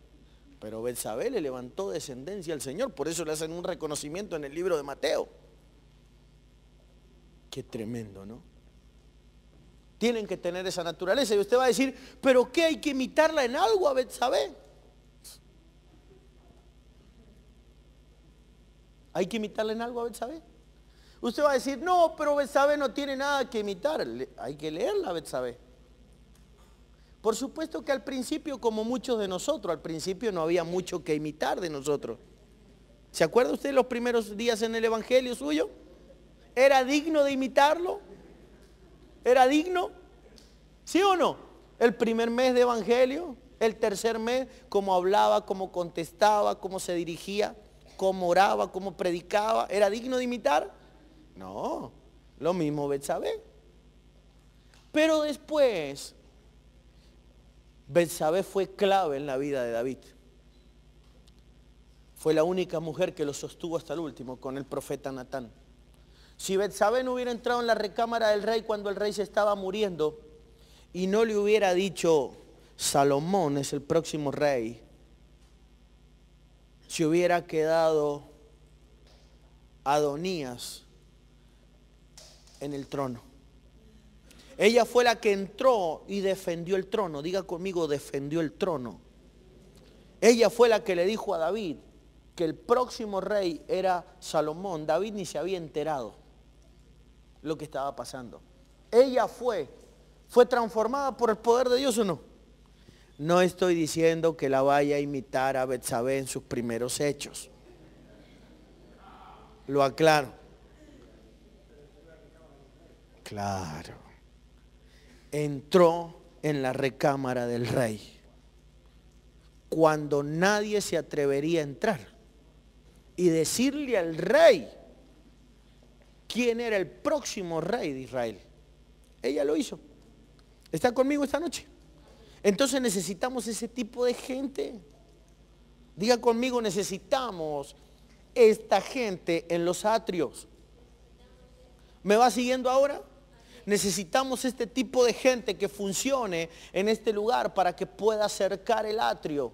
Pero Betsabé le levantó descendencia al Señor, por eso le hacen un reconocimiento en el libro de Mateo. Qué tremendo, ¿no? Tienen que tener esa naturaleza. Y usted va a decir, ¿pero qué hay que imitarla en algo a Betsabé? ¿Hay que imitarla en algo a Betsabé? Usted va a decir, no, pero sabe no tiene nada que imitar. Hay que leerla, Betsabé. Por supuesto que al principio, como muchos de nosotros, al principio no había mucho que imitar de nosotros. ¿Se acuerda usted los primeros días en el Evangelio suyo? ¿Era digno de imitarlo? ¿Era digno? ¿Sí o no? El primer mes de Evangelio, el tercer mes, cómo hablaba, cómo contestaba, cómo se dirigía, cómo oraba, cómo predicaba, ¿era digno de imitar? No, lo mismo Betsabé. Pero después, Betsabé fue clave en la vida de David. Fue la única mujer que lo sostuvo hasta el último con el profeta Natán. Si Betsabé no hubiera entrado en la recámara del rey cuando el rey se estaba muriendo y no le hubiera dicho, Salomón es el próximo rey, si hubiera quedado Adonías en el trono. Ella fue la que entró y defendió el trono. Diga conmigo, defendió el trono. Ella fue la que le dijo a David que el próximo rey era Salomón. David ni se había enterado lo que estaba pasando. Ella fue, fue transformada por el poder de Dios o no. No estoy diciendo que la vaya a imitar a Betsabé en sus primeros hechos. Lo aclaro. Claro. Entró en la recámara del rey cuando nadie se atrevería a entrar y decirle al rey quién era el próximo rey de Israel. Ella lo hizo. ¿Está conmigo esta noche? Entonces necesitamos ese tipo de gente. Diga conmigo, necesitamos esta gente en los atrios. ¿Me va siguiendo ahora? necesitamos este tipo de gente que funcione en este lugar para que pueda acercar el atrio.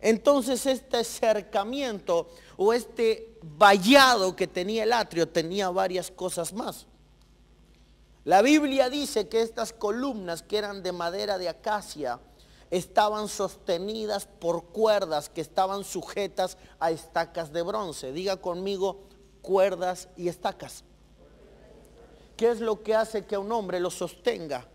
Entonces este acercamiento o este vallado que tenía el atrio tenía varias cosas más. La Biblia dice que estas columnas que eran de madera de acacia estaban sostenidas por cuerdas que estaban sujetas a estacas de bronce. Diga conmigo cuerdas y estacas. ¿Qué es lo que hace que a un hombre lo sostenga?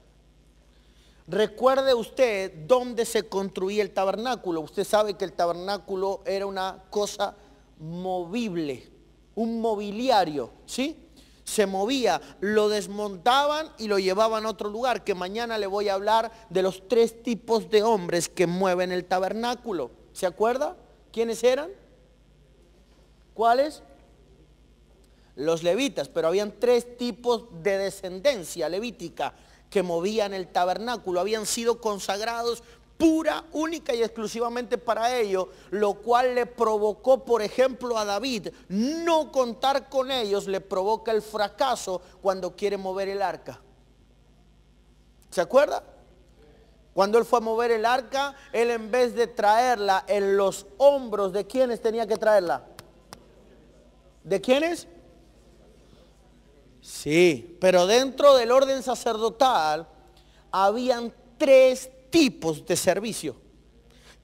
Recuerde usted dónde se construía el tabernáculo. Usted sabe que el tabernáculo era una cosa movible, un mobiliario, ¿sí? Se movía, lo desmontaban y lo llevaban a otro lugar, que mañana le voy a hablar de los tres tipos de hombres que mueven el tabernáculo. ¿Se acuerda? ¿Quiénes eran? ¿Cuáles? los levitas, pero habían tres tipos de descendencia levítica que movían el tabernáculo, habían sido consagrados pura, única y exclusivamente para ello, lo cual le provocó, por ejemplo, a David, no contar con ellos le provoca el fracaso cuando quiere mover el arca. ¿Se acuerda? Cuando él fue a mover el arca, él en vez de traerla en los hombros, ¿de quienes tenía que traerla? ¿De quiénes? Sí, pero dentro del orden sacerdotal habían tres tipos de servicio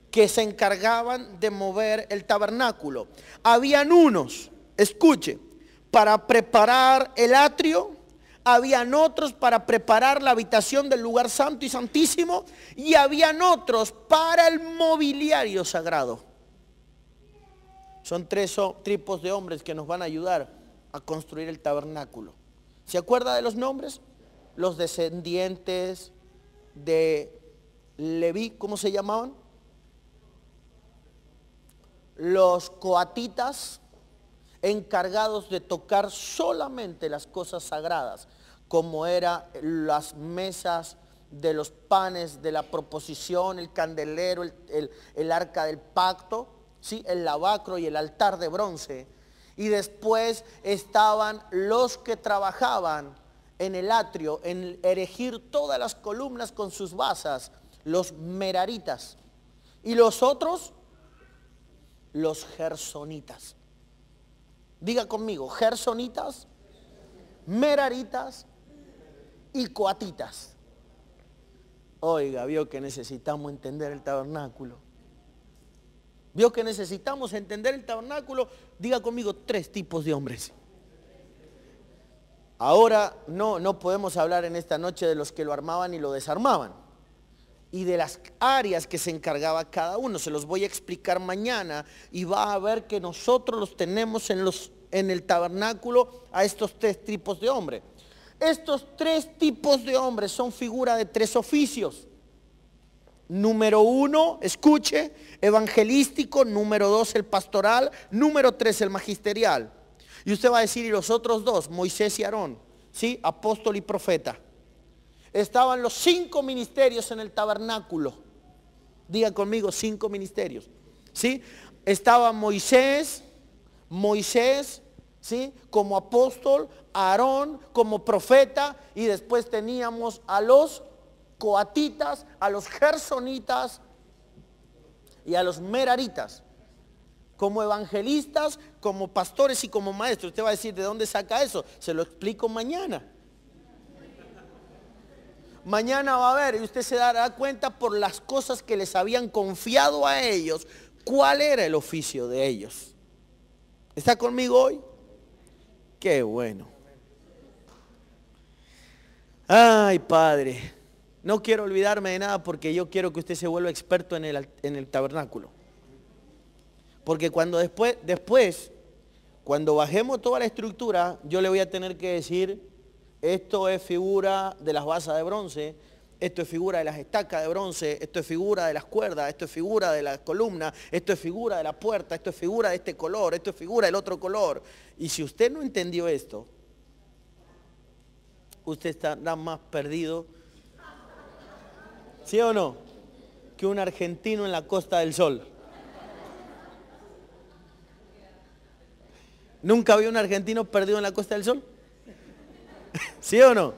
que se encargaban de mover el tabernáculo. Habían unos, escuche, para preparar el atrio, habían otros para preparar la habitación del lugar santo y santísimo, y habían otros para el mobiliario sagrado. Son tres tipos de hombres que nos van a ayudar a construir el tabernáculo. ¿Se acuerda de los nombres? Los descendientes de Leví, ¿cómo se llamaban? Los coatitas encargados de tocar solamente las cosas sagradas, como eran las mesas de los panes, de la proposición, el candelero, el, el arca del pacto, ¿sí? el lavacro y el altar de bronce y después estaban los que trabajaban en el atrio, en erigir todas las columnas con sus basas, los meraritas. Y los otros, los gersonitas. Diga conmigo, gersonitas, meraritas y coatitas. Oiga, vio que necesitamos entender el tabernáculo. Vio que necesitamos entender el tabernáculo Diga conmigo tres tipos de hombres. Ahora no, no podemos hablar en esta noche de los que lo armaban y lo desarmaban y de las áreas que se encargaba cada uno. Se los voy a explicar mañana y va a ver que nosotros los tenemos en, los, en el tabernáculo a estos tres tipos de hombres. Estos tres tipos de hombres son figura de tres oficios. Número uno, escuche, evangelístico. Número dos, el pastoral. Número tres, el magisterial. Y usted va a decir, y los otros dos, Moisés y Aarón, ¿sí? Apóstol y profeta. Estaban los cinco ministerios en el tabernáculo. Diga conmigo, cinco ministerios. ¿Sí? Estaba Moisés, Moisés, ¿sí? Como apóstol, Aarón como profeta y después teníamos a los coatitas, a los gersonitas y a los meraritas. Como evangelistas, como pastores y como maestros. Usted va a decir, ¿de dónde saca eso? Se lo explico mañana. Mañana va a ver y usted se dará cuenta por las cosas que les habían confiado a ellos, cuál era el oficio de ellos. ¿Está conmigo hoy? Qué bueno. Ay, Padre, no quiero olvidarme de nada porque yo quiero que usted se vuelva experto en el, en el tabernáculo. Porque cuando después, después, cuando bajemos toda la estructura, yo le voy a tener que decir, esto es figura de las basas de bronce, esto es figura de las estacas de bronce, esto es figura de las cuerdas, esto es figura de las columnas, esto es figura de la puerta, esto es figura de este color, esto es figura del otro color. Y si usted no entendió esto, usted estará más perdido ¿Sí o no? Que un argentino en la Costa del Sol. ¿Nunca había un argentino perdido en la Costa del Sol? ¿Sí o no?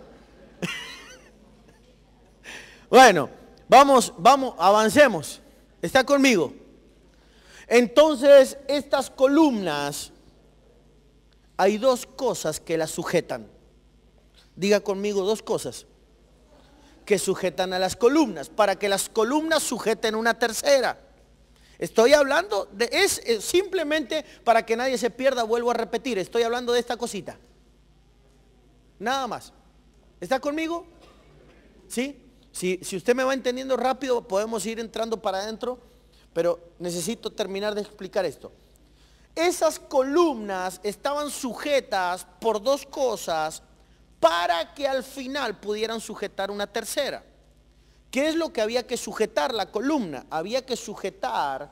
Bueno, vamos, vamos, avancemos. ¿Está conmigo? Entonces, estas columnas, hay dos cosas que las sujetan. Diga conmigo dos cosas que sujetan a las columnas, para que las columnas sujeten una tercera. Estoy hablando de, es, simplemente para que nadie se pierda, vuelvo a repetir, estoy hablando de esta cosita. Nada más. ¿Está conmigo? ¿Sí? Si, si usted me va entendiendo rápido, podemos ir entrando para adentro, pero necesito terminar de explicar esto. Esas columnas estaban sujetas por dos cosas para que al final pudieran sujetar una tercera. ¿Qué es lo que había que sujetar? La columna. Había que sujetar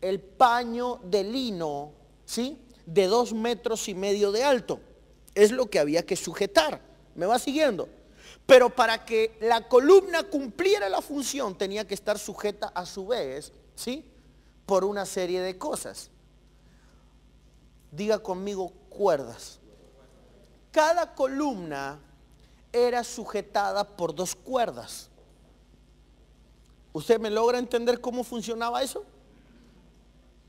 el paño de lino, ¿sí? De dos metros y medio de alto. Es lo que había que sujetar. ¿Me va siguiendo? Pero para que la columna cumpliera la función tenía que estar sujeta a su vez, ¿sí? Por una serie de cosas. Diga conmigo cuerdas. Cada columna era sujetada por dos cuerdas. ¿Usted me logra entender cómo funcionaba eso?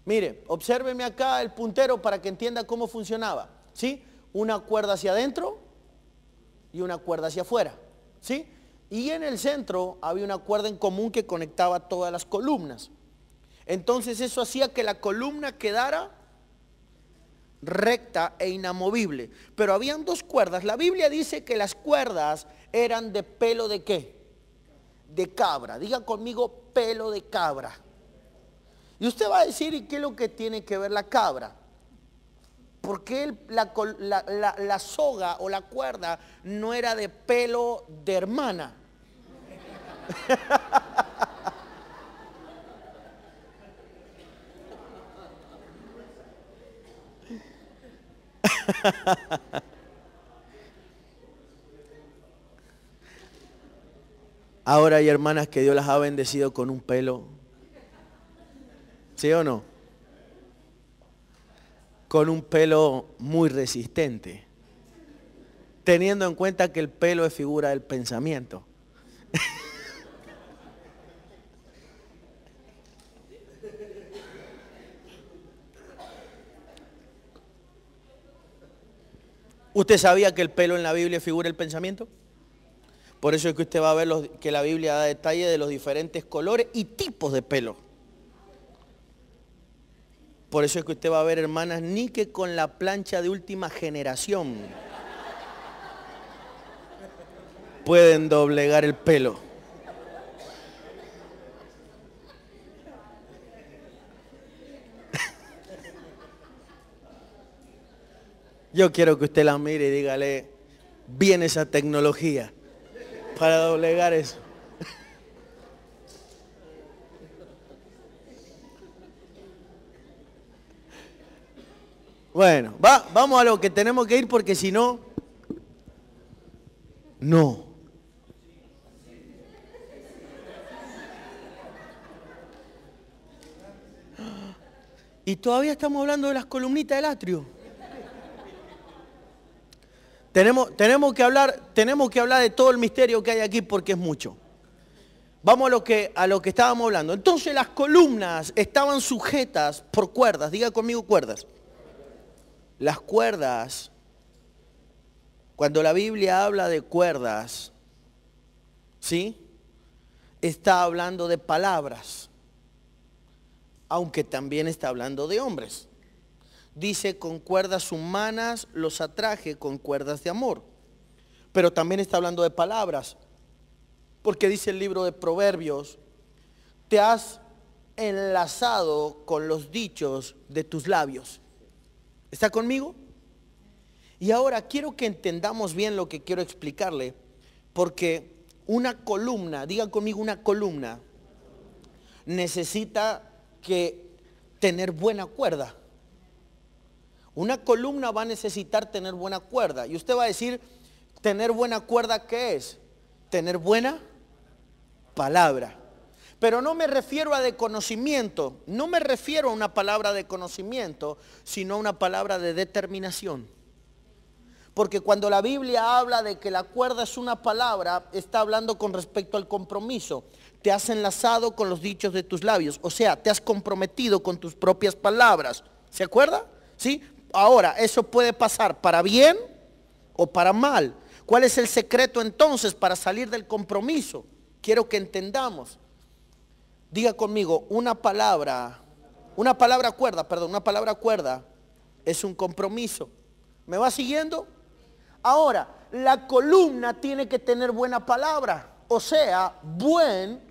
Mire, obsérveme acá el puntero para que entienda cómo funcionaba. ¿Sí? Una cuerda hacia adentro y una cuerda hacia afuera. ¿Sí? Y en el centro había una cuerda en común que conectaba todas las columnas. Entonces eso hacía que la columna quedara recta e inamovible. Pero habían dos cuerdas. La Biblia dice que las cuerdas eran de pelo de qué? De cabra. Diga conmigo pelo de cabra. Y usted va a decir, ¿y qué es lo que tiene que ver la cabra? Porque la, la soga o la cuerda no era de pelo de hermana? Ahora hay hermanas que Dios las ha bendecido con un pelo. ¿Sí o no? Con un pelo muy resistente. Teniendo en cuenta que el pelo es figura del pensamiento. ¿Usted sabía que el pelo en la Biblia figura el pensamiento? Por eso es que usted va a ver que la Biblia da detalle de los diferentes colores y tipos de pelo. Por eso es que usted va a ver, hermanas, ni que con la plancha de última generación pueden doblegar el pelo. Yo quiero que usted la mire y dígale, bien esa tecnología para doblegar eso. Bueno, vamos a lo que tenemos que ir porque si no, no. Y todavía estamos hablando de las columnitas del atrio. Tenemos, que hablar, tenemos que hablar de todo el misterio que hay aquí porque es mucho. Vamos a lo, que, a lo que estábamos hablando. Entonces las columnas estaban sujetas por cuerdas. Diga conmigo cuerdas. Las cuerdas, cuando la Biblia habla de cuerdas, ¿sí? Está hablando de palabras, aunque también está hablando de hombres dice con cuerdas humanas los atraje con cuerdas de amor. Pero también está hablando de palabras, porque dice el libro de Proverbios, te has enlazado con los dichos de tus labios. ¿Está conmigo? Y ahora quiero que entendamos bien lo que quiero explicarle, porque una columna, digan conmigo una columna, necesita que tener buena cuerda. Una columna va a necesitar tener buena cuerda. Y usted va a decir, tener buena cuerda, ¿qué es? Tener buena palabra. Pero no me refiero a de conocimiento, no me refiero a una palabra de conocimiento, sino a una palabra de determinación. Porque cuando la Biblia habla de que la cuerda es una palabra, está hablando con respecto al compromiso. Te has enlazado con los dichos de tus labios, o sea, te has comprometido con tus propias palabras. ¿Se acuerda? ¿Sí? Ahora, eso puede pasar para bien o para mal. ¿Cuál es el secreto entonces para salir del compromiso? Quiero que entendamos. Diga conmigo, una palabra, una palabra cuerda, perdón, una palabra cuerda es un compromiso. ¿Me va siguiendo? Ahora, la columna tiene que tener buena palabra, o sea, buen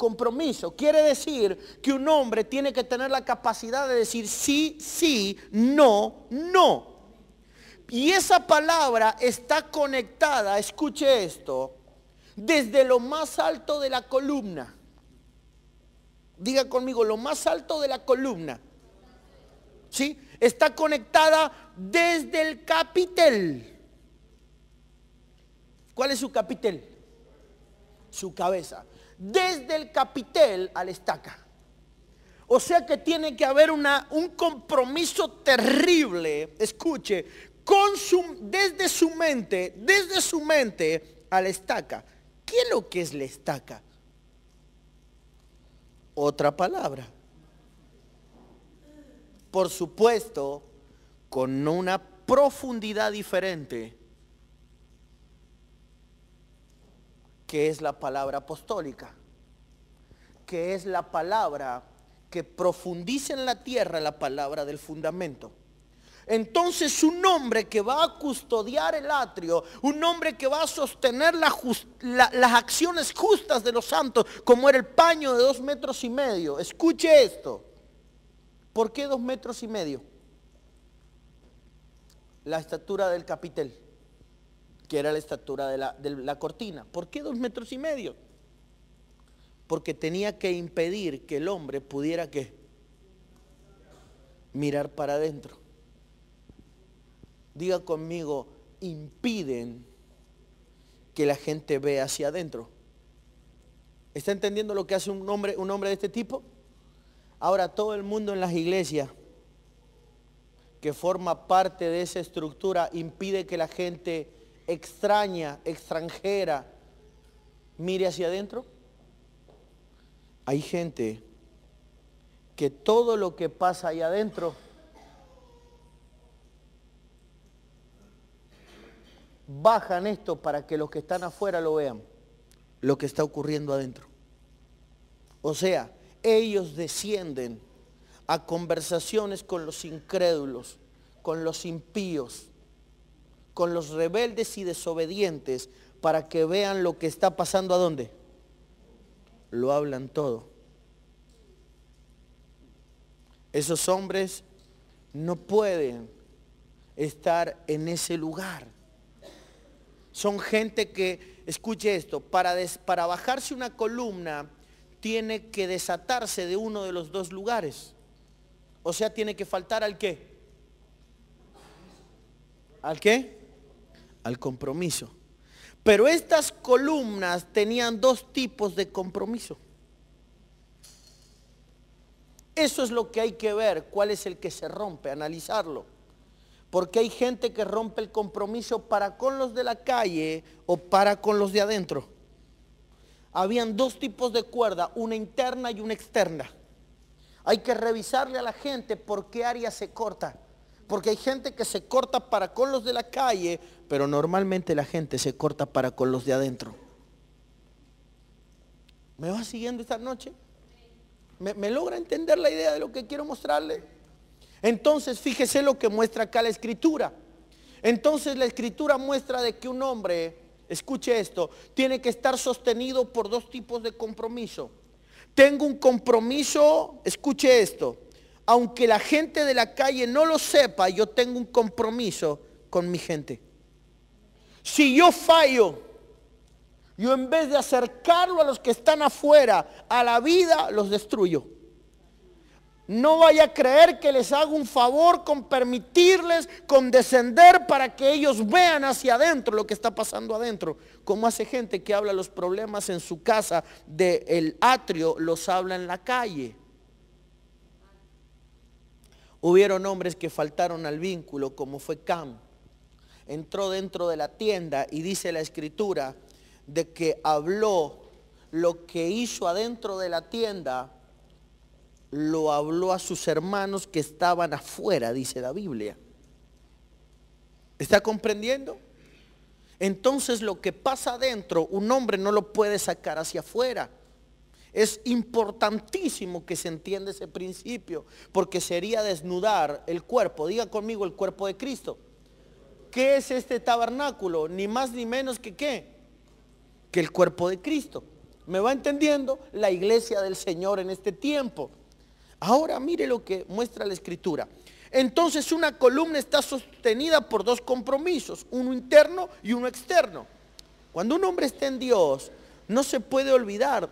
compromiso. Quiere decir que un hombre tiene que tener la capacidad de decir sí, sí, no, no. Y esa palabra está conectada, escuche esto, desde lo más alto de la columna. Diga conmigo, lo más alto de la columna. ¿Sí? Está conectada desde el capitel. ¿Cuál es su capitel? Su cabeza desde el capitel a la estaca. O sea que tiene que haber un compromiso terrible, escuche, desde su mente, desde su mente a la estaca. ¿Qué es lo que es la estaca? Otra palabra. Por supuesto, con una profundidad diferente que es la palabra apostólica, que es la palabra que profundiza en la tierra la palabra del fundamento. Entonces un hombre que va a custodiar el atrio, un hombre que va a sostener las acciones justas de los santos, como era el paño de dos metros y medio. Escuche esto. ¿Por qué dos metros y medio? La estatura del capitel que era la estatura de la, de la cortina. ¿Por qué dos metros y medio? Porque tenía que impedir que el hombre pudiera que mirar para adentro. Diga conmigo, impiden que la gente vea hacia adentro. ¿Está entendiendo lo que hace un hombre, un hombre de este tipo? Ahora todo el mundo en las iglesias que forma parte de esa estructura impide que la gente extraña, extranjera, mire hacia adentro. Hay gente que todo lo que pasa ahí adentro bajan esto para que los que están afuera lo vean, lo que está ocurriendo adentro. O sea, ellos descienden a conversaciones con los incrédulos, con los impíos, con los rebeldes y desobedientes para que vean lo que está pasando a dónde. Lo hablan todo. Esos hombres no pueden estar en ese lugar. Son gente que, escuche esto, para, para bajarse una columna tiene que desatarse de uno de los dos lugares. O sea, tiene que faltar al qué. ¿Al qué? al compromiso. Pero estas columnas tenían dos tipos de compromiso. Eso es lo que hay que ver, cuál es el que se rompe, analizarlo. Porque hay gente que rompe el compromiso para con los de la calle o para con los de adentro. Habían dos tipos de cuerda, una interna y una externa. Hay que revisarle a la gente por qué área se corta. Porque hay gente que se corta para con los de la calle, pero normalmente la gente se corta para con los de adentro. ¿Me vas siguiendo esta noche? ¿Me, ¿Me, logra entender la idea de lo que quiero mostrarle? Entonces, fíjese lo que muestra acá la escritura. Entonces, la escritura muestra de que un hombre, escuche esto, tiene que estar sostenido por dos tipos de compromiso. Tengo un compromiso, escuche esto, aunque la gente de la calle no lo sepa, yo tengo un compromiso con mi gente. Si yo fallo, yo en vez de acercarlo a los que están afuera, a la vida, los destruyo. No vaya a creer que les hago un favor con permitirles con descender para que ellos vean hacia adentro lo que está pasando adentro. Como hace gente que habla los problemas en su casa del el atrio, los habla en la calle. Hubieron hombres que faltaron al vínculo, como fue Cam. Entró dentro de la tienda y dice la escritura de que habló lo que hizo adentro de la tienda, lo habló a sus hermanos que estaban afuera, dice la Biblia. ¿Está comprendiendo? Entonces lo que pasa adentro, un hombre no lo puede sacar hacia afuera. Es importantísimo que se entienda ese principio, porque sería desnudar el cuerpo. Diga conmigo el cuerpo de Cristo. ¿Qué es este tabernáculo? Ni más ni menos que qué. Que el cuerpo de Cristo. ¿Me va entendiendo la iglesia del Señor en este tiempo? Ahora mire lo que muestra la escritura. Entonces una columna está sostenida por dos compromisos, uno interno y uno externo. Cuando un hombre está en Dios, no se puede olvidar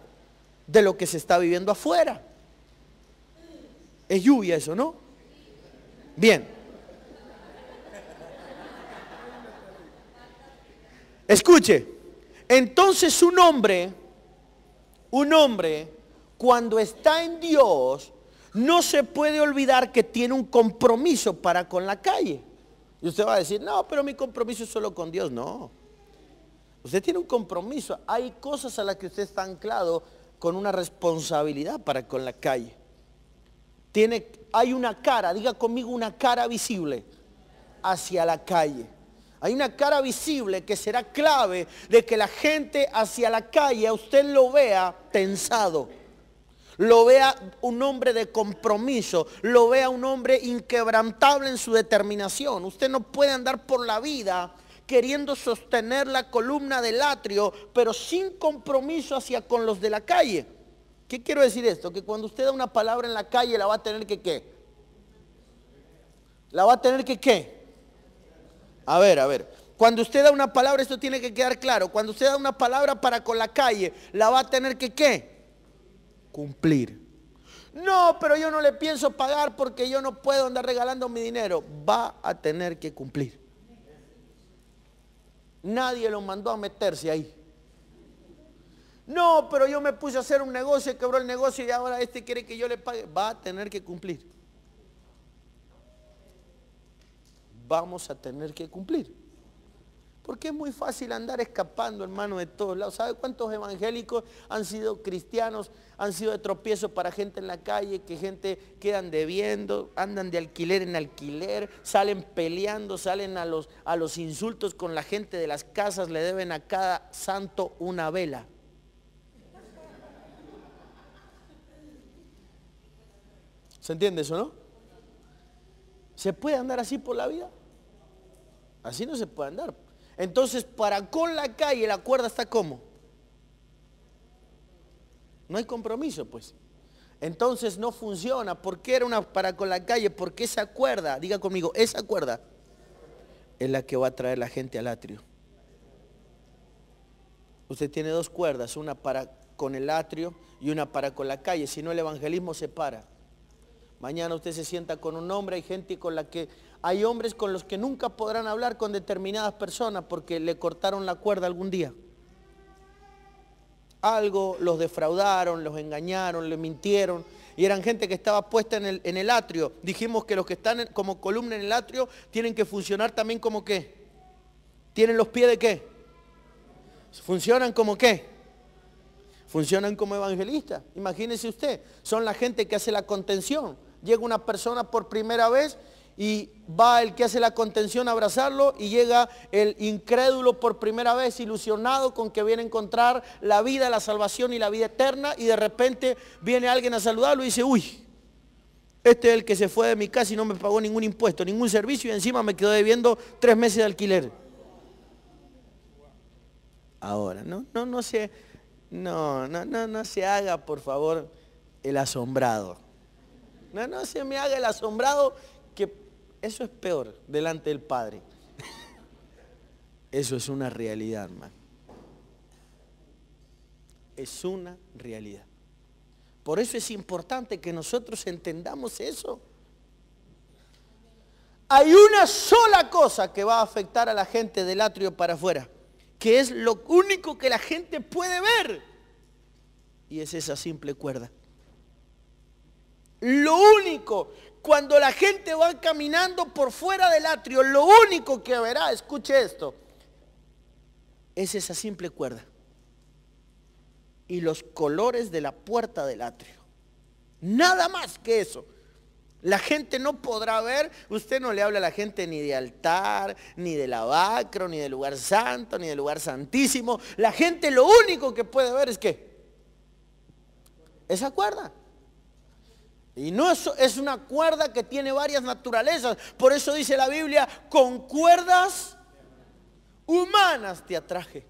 de lo que se está viviendo afuera. Es lluvia eso, ¿no? Bien. Escuche, entonces un hombre, un hombre, cuando está en Dios, no se puede olvidar que tiene un compromiso para con la calle. Y usted va a decir, no, pero mi compromiso es solo con Dios. No. Usted tiene un compromiso. Hay cosas a las que usted está anclado con una responsabilidad para con la calle. Tiene, hay una cara, diga conmigo una cara visible hacia la calle. Hay una cara visible que será clave de que la gente hacia la calle usted lo vea tensado, lo vea un hombre de compromiso, lo vea un hombre inquebrantable en su determinación. Usted no puede andar por la vida queriendo sostener la columna del atrio, pero sin compromiso hacia con los de la calle. ¿Qué quiero decir esto? Que cuando usted da una palabra en la calle, la va a tener que qué? La va a tener que qué? A ver, a ver. Cuando usted da una palabra, esto tiene que quedar claro. Cuando usted da una palabra para con la calle, la va a tener que qué? Cumplir. No, pero yo no le pienso pagar porque yo no puedo andar regalando mi dinero. Va a tener que cumplir. Nadie lo mandó a meterse ahí. No, pero yo me puse a hacer un negocio, quebró el negocio y ahora este quiere que yo le pague. Va a tener que cumplir. Vamos a tener que cumplir. Porque es muy fácil andar escapando, hermano, de todos lados. ¿Sabe cuántos evangélicos han sido cristianos, han sido de tropiezo para gente en la calle, que gente quedan debiendo, andan de alquiler en alquiler, salen peleando, salen a los, a los insultos con la gente de las casas, le deben a cada santo una vela? ¿Se entiende eso, no? ¿Se puede andar así por la vida? Así no se puede andar. Entonces, para con la calle, la cuerda está como. No hay compromiso, pues. Entonces no funciona. ¿Por qué era una para con la calle? Porque esa cuerda, diga conmigo, esa cuerda es la que va a traer la gente al atrio. Usted tiene dos cuerdas, una para con el atrio y una para con la calle, si no el evangelismo se para. Mañana usted se sienta con un hombre, hay gente con la que, hay hombres con los que nunca podrán hablar con determinadas personas porque le cortaron la cuerda algún día. Algo los defraudaron, los engañaron, le mintieron. Y eran gente que estaba puesta en el, en el atrio. Dijimos que los que están como columna en el atrio tienen que funcionar también como qué. ¿Tienen los pies de qué? ¿Funcionan como qué? funcionan como evangelistas. Imagínese usted, son la gente que hace la contención, llega una persona por primera vez y va el que hace la contención a abrazarlo y llega el incrédulo por primera vez, ilusionado con que viene a encontrar la vida, la salvación y la vida eterna y de repente viene alguien a saludarlo y dice, uy, este es el que se fue de mi casa y no me pagó ningún impuesto, ningún servicio y encima me quedó debiendo tres meses de alquiler. Ahora, no, no, no se, no, no, no, no se haga, por favor, el asombrado. No, no se me haga el asombrado que eso es peor delante del Padre. Eso es una realidad, hermano. Es una realidad. Por eso es importante que nosotros entendamos eso. Hay una sola cosa que va a afectar a la gente del atrio para afuera, que es lo único que la gente puede ver. Y es esa simple cuerda. Lo único, cuando la gente va caminando por fuera del atrio, lo único que verá, escuche esto, es esa simple cuerda y los colores de la puerta del atrio. Nada más que eso. La gente no podrá ver, usted no le habla a la gente ni de altar, ni de lavacro, ni del lugar santo, ni del lugar santísimo. La gente lo único que puede ver es que esa cuerda. Y no es, es una cuerda que tiene varias naturalezas. Por eso dice la Biblia, con cuerdas humanas te atraje.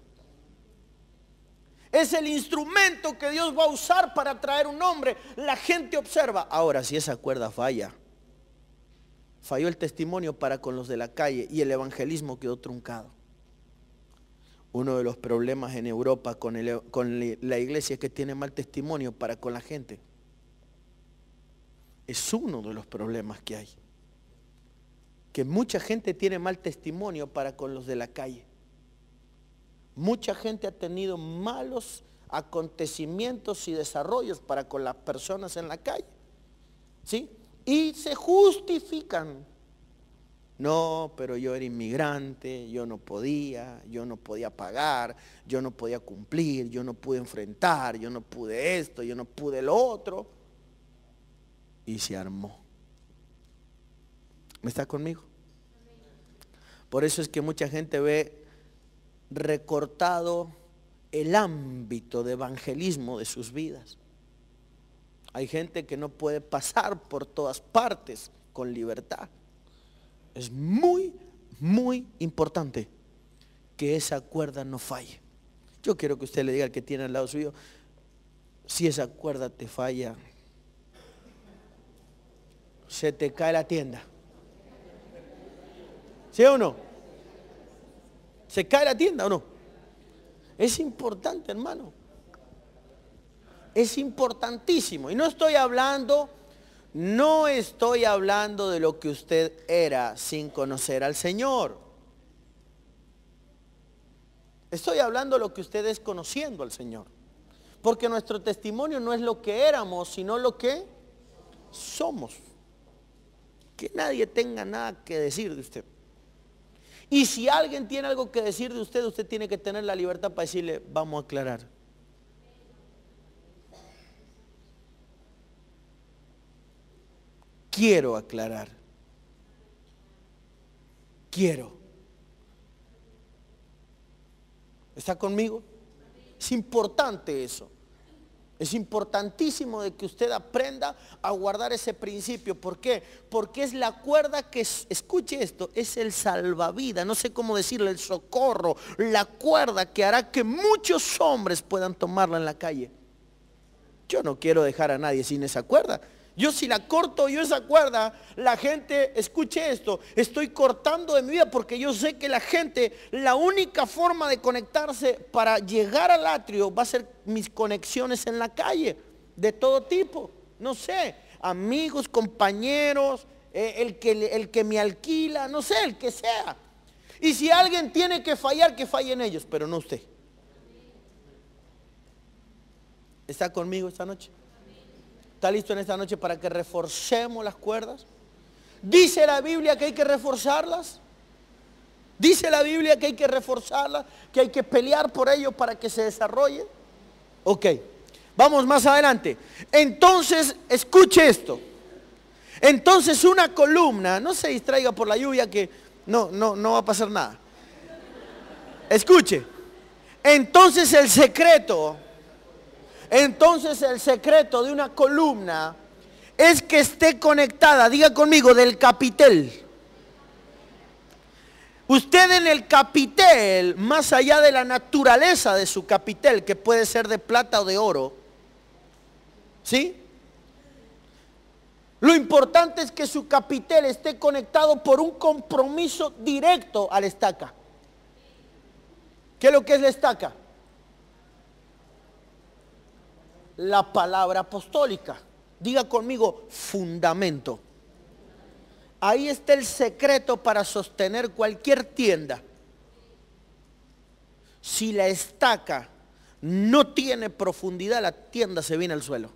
Es el instrumento que Dios va a usar para atraer un hombre. La gente observa. Ahora, si esa cuerda falla, falló el testimonio para con los de la calle y el evangelismo quedó truncado. Uno de los problemas en Europa con la iglesia es que tiene mal testimonio para con la gente es uno de los problemas que hay. Que mucha gente tiene mal testimonio para con los de la calle. Mucha gente ha tenido malos acontecimientos y desarrollos para con las personas en la calle. ¿Sí? Y se justifican. No, pero yo era inmigrante, yo no podía, yo no podía pagar, yo no podía cumplir, yo no pude enfrentar, yo no pude esto, yo no pude lo otro y se armó. ¿Me está conmigo? Por eso es que mucha gente ve recortado el ámbito de evangelismo de sus vidas. Hay gente que no puede pasar por todas partes con libertad. Es muy, muy importante que esa cuerda no falle. Yo quiero que usted le diga al que tiene al lado suyo, si esa cuerda te falla, se te cae la tienda. ¿Sí o no? ¿Se cae la tienda o no? Es importante, hermano. Es importantísimo. Y no estoy hablando, no estoy hablando de lo que usted era sin conocer al Señor. Estoy hablando de lo que usted es conociendo al Señor. Porque nuestro testimonio no es lo que éramos, sino lo que somos que nadie tenga nada que decir de usted. Y si alguien tiene algo que decir de usted, usted tiene que tener la libertad para decirle, vamos a aclarar. Quiero aclarar. Quiero. ¿Está conmigo? Es importante eso. Es importantísimo de que usted aprenda a guardar ese principio. ¿Por qué? Porque es la cuerda que, escuche esto, es el salvavidas, no sé cómo decirle, el socorro, la cuerda que hará que muchos hombres puedan tomarla en la calle. Yo no quiero dejar a nadie sin esa cuerda. Yo si la corto yo esa cuerda, la gente, escuche esto, estoy cortando de mi vida porque yo sé que la gente, la única forma de conectarse para llegar al atrio va a ser mis conexiones en la calle, de todo tipo. No sé, amigos, compañeros, eh, el, que, el que me alquila, no sé, el que sea. Y si alguien tiene que fallar, que fallen ellos, pero no usted. ¿Está conmigo esta noche? ¿Está listo en esta noche para que reforcemos las cuerdas? ¿Dice la Biblia que hay que reforzarlas? ¿Dice la Biblia que hay que reforzarlas? ¿Que hay que pelear por ello para que se desarrolle? Ok, vamos más adelante. Entonces, escuche esto. Entonces una columna, no se distraiga por la lluvia que no, no, no va a pasar nada. Escuche. Entonces el secreto entonces el secreto de una columna es que esté conectada, diga conmigo, del capitel. Usted en el capitel, más allá de la naturaleza de su capitel, que puede ser de plata o de oro, ¿sí? Lo importante es que su capitel esté conectado por un compromiso directo a la estaca. ¿Qué es lo que es la estaca? la palabra apostólica. Diga conmigo, fundamento. Ahí está el secreto para sostener cualquier tienda. Si la estaca no tiene profundidad, la tienda se viene al suelo.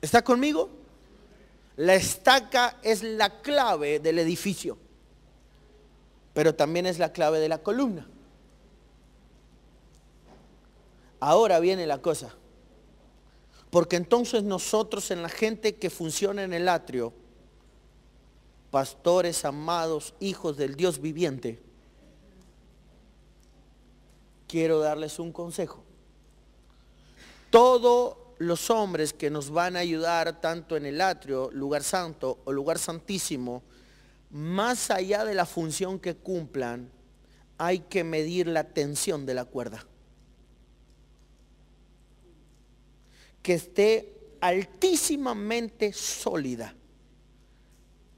¿Está conmigo? La estaca es la clave del edificio, pero también es la clave de la columna. Ahora viene la cosa. Porque entonces nosotros en la gente que funciona en el atrio, pastores amados, hijos del Dios viviente, quiero darles un consejo. Todos los hombres que nos van a ayudar tanto en el atrio, lugar santo o lugar santísimo, más allá de la función que cumplan, hay que medir la tensión de la cuerda. que esté altísimamente sólida.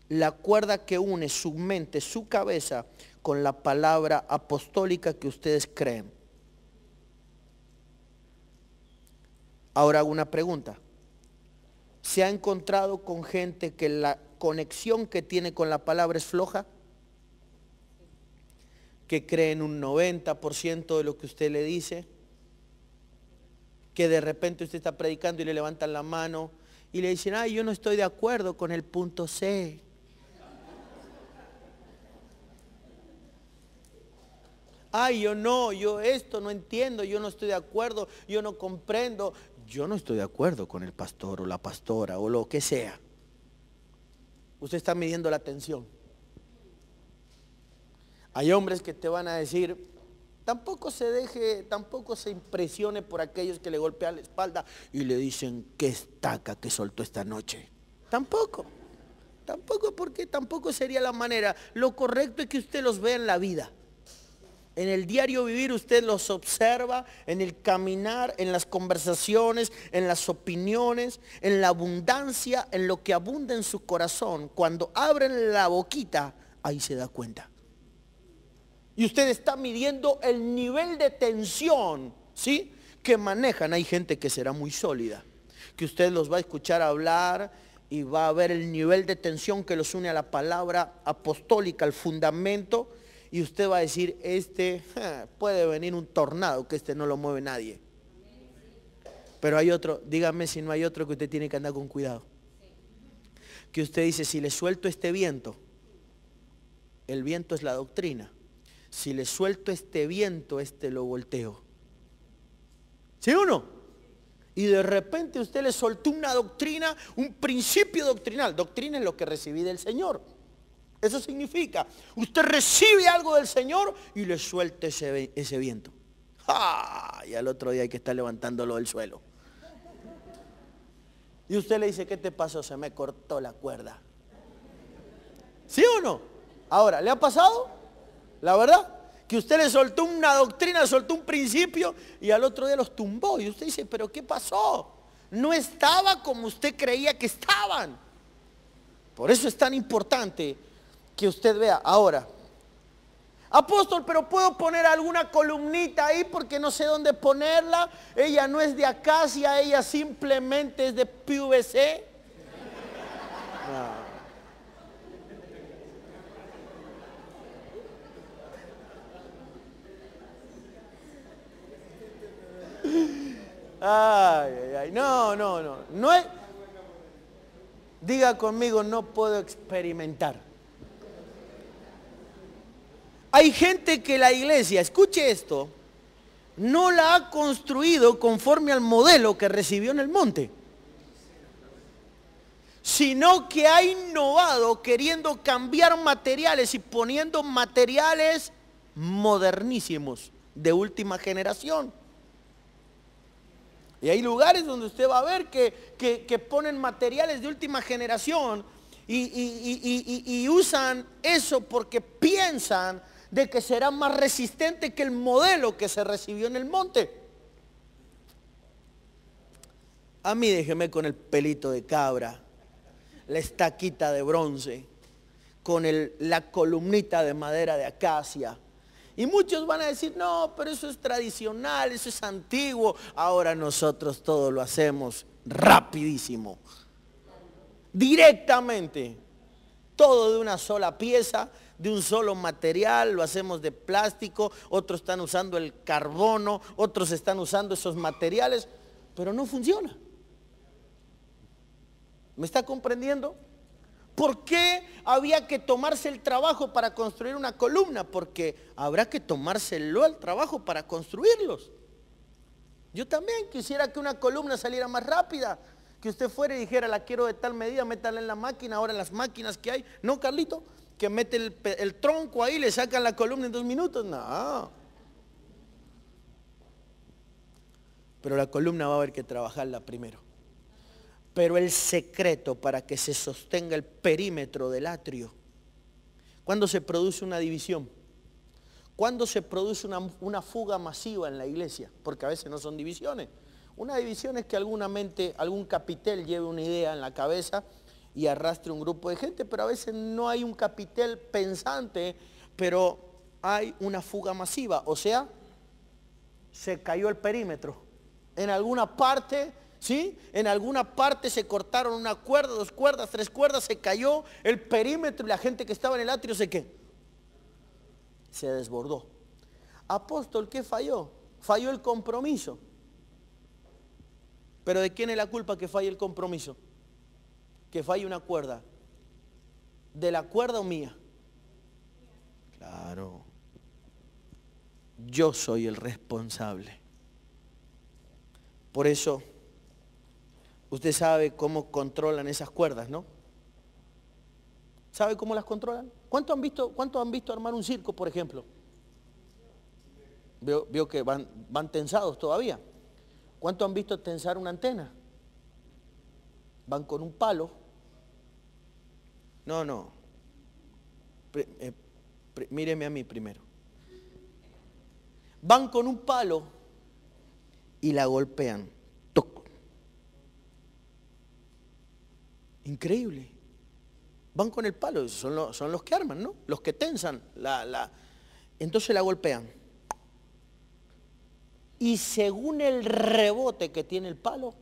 La cuerda que une su mente, su cabeza, con la palabra apostólica que ustedes creen. Ahora hago una pregunta. ¿Se ha encontrado con gente que la conexión que tiene con la palabra es floja? ¿Que cree en un 90% de lo que usted le dice? que de repente usted está predicando y le levantan la mano y le dicen, ay, yo no estoy de acuerdo con el punto C. Ay, yo no, yo esto no entiendo, yo no estoy de acuerdo, yo no comprendo, yo no estoy de acuerdo con el pastor o la pastora o lo que sea. Usted está midiendo la atención. Hay hombres que te van a decir, Tampoco se deje, tampoco se impresione por aquellos que le golpean la espalda y le dicen qué estaca que soltó esta noche. Tampoco. Tampoco porque tampoco sería la manera. Lo correcto es que usted los vea en la vida. En el diario vivir usted los observa, en el caminar, en las conversaciones, en las opiniones, en la abundancia, en lo que abunda en su corazón. Cuando abren la boquita, ahí se da cuenta. Y usted está midiendo el nivel de tensión, ¿sí? Que manejan. Hay gente que será muy sólida, que usted los va a escuchar hablar y va a ver el nivel de tensión que los une a la palabra apostólica, al fundamento. Y usted va a decir, este puede venir un tornado, que este no lo mueve nadie. Pero hay otro, dígame si no hay otro que usted tiene que andar con cuidado. Que usted dice, si le suelto este viento, el viento es la doctrina si le suelto este viento, este lo volteo. ¿Sí o no? Y de repente usted le soltó una doctrina, un principio doctrinal. Doctrina es lo que recibí del Señor. Eso significa, usted recibe algo del Señor y le suelta ese, viento. Y al otro día hay que estar levantándolo del suelo. Y usted le dice, ¿qué te pasó? Se me cortó la cuerda. ¿Sí o no? Ahora, ¿le ha pasado? La verdad, que usted le soltó una doctrina, soltó un principio y al otro día los tumbó. Y usted dice, pero ¿qué pasó? No estaba como usted creía que estaban. Por eso es tan importante que usted vea. Ahora, apóstol, pero puedo poner alguna columnita ahí porque no sé dónde ponerla. Ella no es de Acacia, ella simplemente es de PVC. Ay, ay, No, no, no. no Diga conmigo, no puedo experimentar. Hay gente que la iglesia, escuche esto, no la ha construido conforme al modelo que recibió en el monte, sino que ha innovado queriendo cambiar materiales y poniendo materiales modernísimos de última generación. Y hay lugares donde usted va a ver que, ponen materiales de última generación y, usan eso porque piensan de que será más resistente que el modelo que se recibió en el monte. A mí déjeme con el pelito de cabra, la estaquita de bronce, con la columnita de madera de acacia y muchos van a decir, no, pero eso es tradicional, eso es antiguo. Ahora nosotros todo lo hacemos rapidísimo. Directamente. Todo de una sola pieza, de un solo material, lo hacemos de plástico, otros están usando el carbono, otros están usando esos materiales, pero no funciona. ¿Me está comprendiendo? ¿Por qué había que tomarse el trabajo para construir una columna? Porque habrá que tomárselo al trabajo para construirlos. Yo también quisiera que una columna saliera más rápida, que usted fuera y dijera, la quiero de tal medida, métala en la máquina, ahora las máquinas que hay. No, Carlito, que mete el, el tronco ahí, le sacan la columna en dos minutos. No. Pero la columna va a haber que trabajarla primero. Pero el secreto para que se sostenga el perímetro del atrio, cuando se produce una división, cuando se produce una, una, fuga masiva en la iglesia, porque a veces no son divisiones. Una división es que alguna mente, algún capitel lleve una idea en la cabeza y arrastre un grupo de gente, pero a veces no hay un capitel pensante, pero hay una fuga masiva, o sea, se cayó el perímetro. En alguna parte ¿Sí? En alguna parte se cortaron una cuerda, dos cuerdas, tres cuerdas, se cayó el perímetro y la gente que estaba en el atrio se qué? Se desbordó. Apóstol, ¿qué falló? Falló el compromiso. Pero ¿de quién es la culpa que falle el compromiso? Que falle una cuerda. ¿De la cuerda o mía? Claro. Yo soy el responsable. Por eso Usted sabe cómo controlan esas cuerdas, ¿no? ¿Sabe cómo las controlan? ¿Cuánto han visto, han visto armar un circo, por ejemplo? Veo, que van, tensados todavía. ¿Cuánto han visto tensar una antena? Van con un palo. No, no. Eh, míreme a mí primero. Van con un palo y la golpean. Increíble. Van con el palo, son los, que arman, ¿no? Los que tensan. La, Entonces la golpean. Y según el rebote que tiene el palo,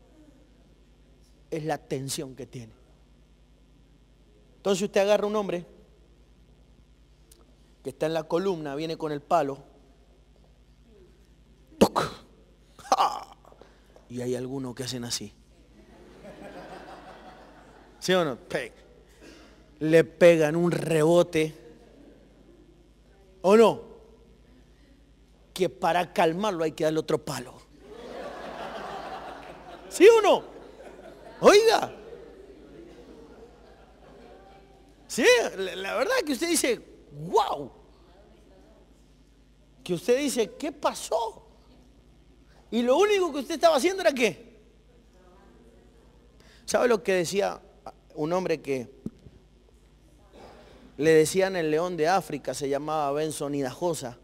es la tensión que tiene. Entonces usted agarra un hombre que está en la columna, viene con el palo. Y hay algunos que hacen así. ¿Sí o no? Le pegan un rebote. ¿O no? Que para calmarlo hay que darle otro palo. ¿Sí o no? Oiga. Sí, la verdad que usted dice, wow. Que usted dice, ¿qué pasó? Y lo único que usted estaba haciendo era qué. ¿Sabe lo que decía un hombre que le decían el león de África, se llamaba Benson Hidajosa,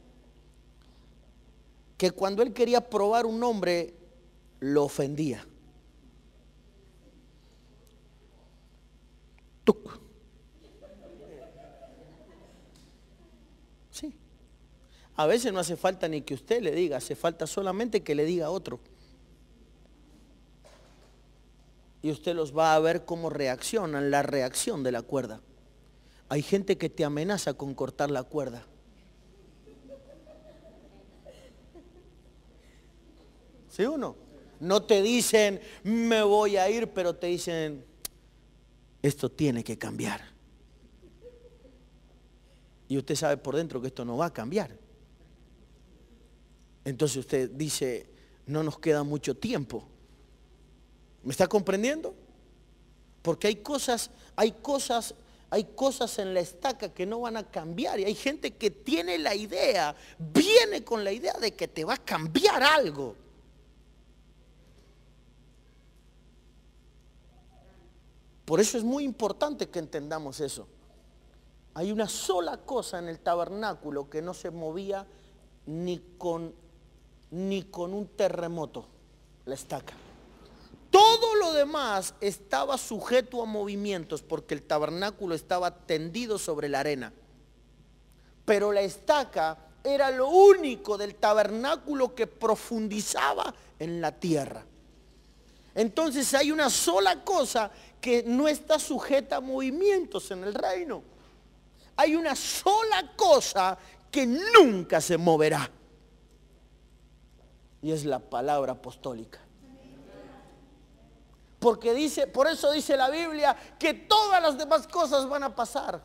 que cuando él quería probar un hombre, lo ofendía. Tuc. Sí. A veces no hace falta ni que usted le diga, hace falta solamente que le diga otro. y usted los va a ver cómo reaccionan, la reacción de la cuerda. Hay gente que te amenaza con cortar la cuerda. ¿Sí o no? No te dicen, me voy a ir, pero te dicen, esto tiene que cambiar. Y usted sabe por dentro que esto no va a cambiar. Entonces usted dice, no nos queda mucho tiempo. ¿Me está comprendiendo? Porque hay cosas, hay cosas, hay cosas en la estaca que no van a cambiar. Y hay gente que tiene la idea, viene con la idea de que te va a cambiar algo. Por eso es muy importante que entendamos eso. Hay una sola cosa en el tabernáculo que no se movía ni con, ni con un terremoto, la estaca. Todo lo demás estaba sujeto a movimientos porque el tabernáculo estaba tendido sobre la arena. Pero la estaca era lo único del tabernáculo que profundizaba en la tierra. Entonces hay una sola cosa que no está sujeta a movimientos en el reino. Hay una sola cosa que nunca se moverá. Y es la palabra apostólica. Porque dice, por eso dice la Biblia que todas las demás cosas van a pasar,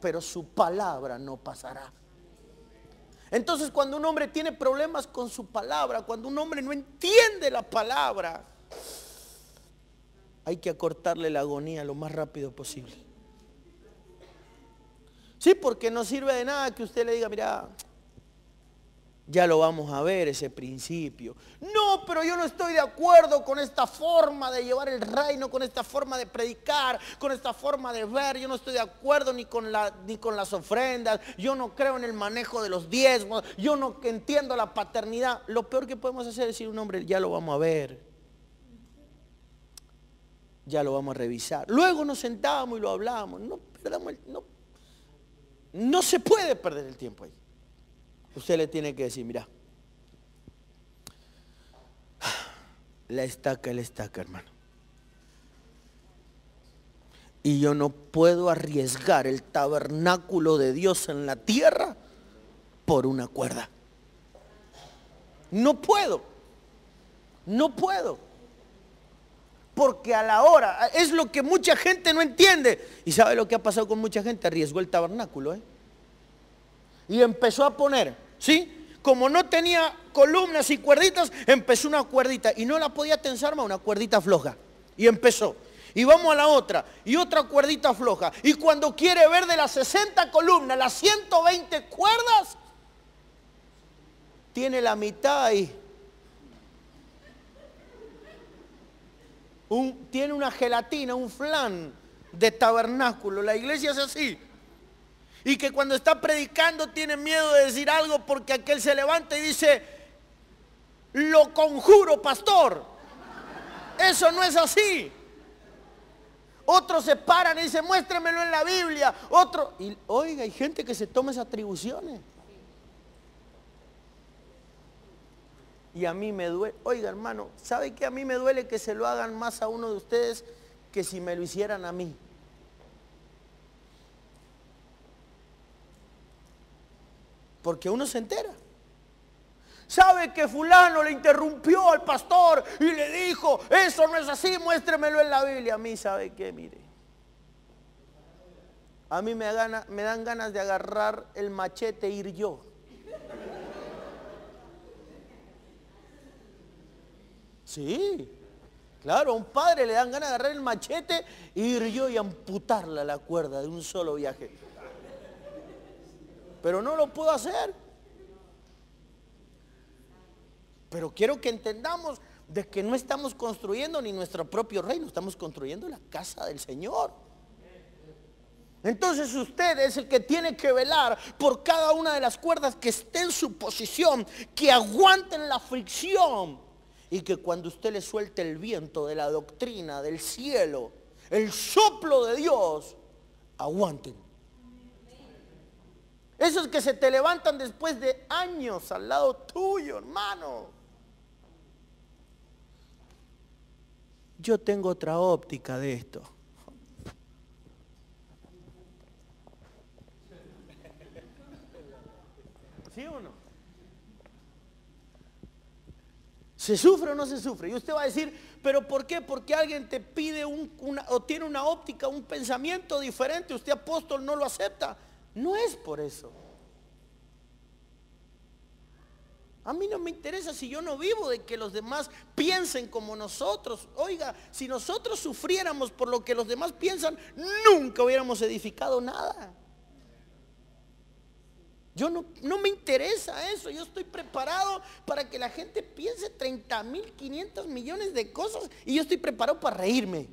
pero su palabra no pasará. Entonces cuando un hombre tiene problemas con su palabra, cuando un hombre no entiende la palabra, hay que acortarle la agonía lo más rápido posible. Sí, porque no sirve de nada que usted le diga, mira, ya lo vamos a ver ese principio. No, pero yo no estoy de acuerdo con esta forma de llevar el reino, con esta forma de predicar, con esta forma de ver. Yo no estoy de acuerdo ni con, la, ni con las ofrendas. Yo no creo en el manejo de los diezmos. Yo no entiendo la paternidad. Lo peor que podemos hacer es decir un hombre, ya lo vamos a ver. Ya lo vamos a revisar. Luego nos sentamos y lo hablamos No perdamos no, no se puede perder el tiempo ahí usted le tiene que decir, mira, la estaca, la estaca, hermano. Y yo no puedo arriesgar el tabernáculo de Dios en la tierra por una cuerda. No puedo. No puedo. Porque a la hora, es lo que mucha gente no entiende. ¿Y sabe lo que ha pasado con mucha gente? Arriesgó el tabernáculo, ¿eh? y empezó a poner, ¿sí? Como no tenía columnas y cuerditas, empezó una cuerdita y no la podía tensar más, una cuerdita floja. Y empezó. Y vamos a la otra, y otra cuerdita floja. Y cuando quiere ver de las 60 columnas, las 120 cuerdas, tiene la mitad ahí. tiene una gelatina, un flan de tabernáculo. La iglesia es así. Y que cuando está predicando tiene miedo de decir algo porque aquel se levanta y dice, lo conjuro, pastor. Eso no es así. Otros se paran y dicen, muéstremelo en la Biblia. Otro, y oiga, hay gente que se toma esas atribuciones. Y a mí me duele, oiga hermano, ¿sabe que a mí me duele que se lo hagan más a uno de ustedes que si me lo hicieran a mí? Porque uno se entera. ¿Sabe que fulano le interrumpió al pastor y le dijo, eso no es así, muéstremelo en la Biblia? A mí, ¿sabe qué? Mire. A mí me, me dan ganas de agarrar el machete e ir yo. Sí, claro, a un padre le dan ganas de agarrar el machete e ir yo y amputarla la cuerda de un solo viaje pero no lo puedo hacer. Pero quiero que entendamos de que no estamos construyendo ni nuestro propio reino, estamos construyendo la casa del Señor. Entonces usted es el que tiene que velar por cada una de las cuerdas que esté en su posición, que aguanten la fricción y que cuando usted le suelte el viento de la doctrina del cielo, el soplo de Dios, aguanten. Esos que se te levantan después de años al lado tuyo, hermano. Yo tengo otra óptica de esto. ¿Sí o no? ¿Se sufre o no se sufre? Y usted va a decir, ¿pero por qué? Porque alguien te pide o tiene una óptica, un pensamiento diferente, usted apóstol no lo acepta. No es por eso. A mí no me interesa si yo no vivo de que los demás piensen como nosotros. Oiga, si nosotros sufriéramos por lo que los demás piensan, nunca hubiéramos edificado nada. Yo no, no me interesa eso. Yo estoy preparado para que la gente piense 30 mil, 500 millones de cosas y yo estoy preparado para reírme.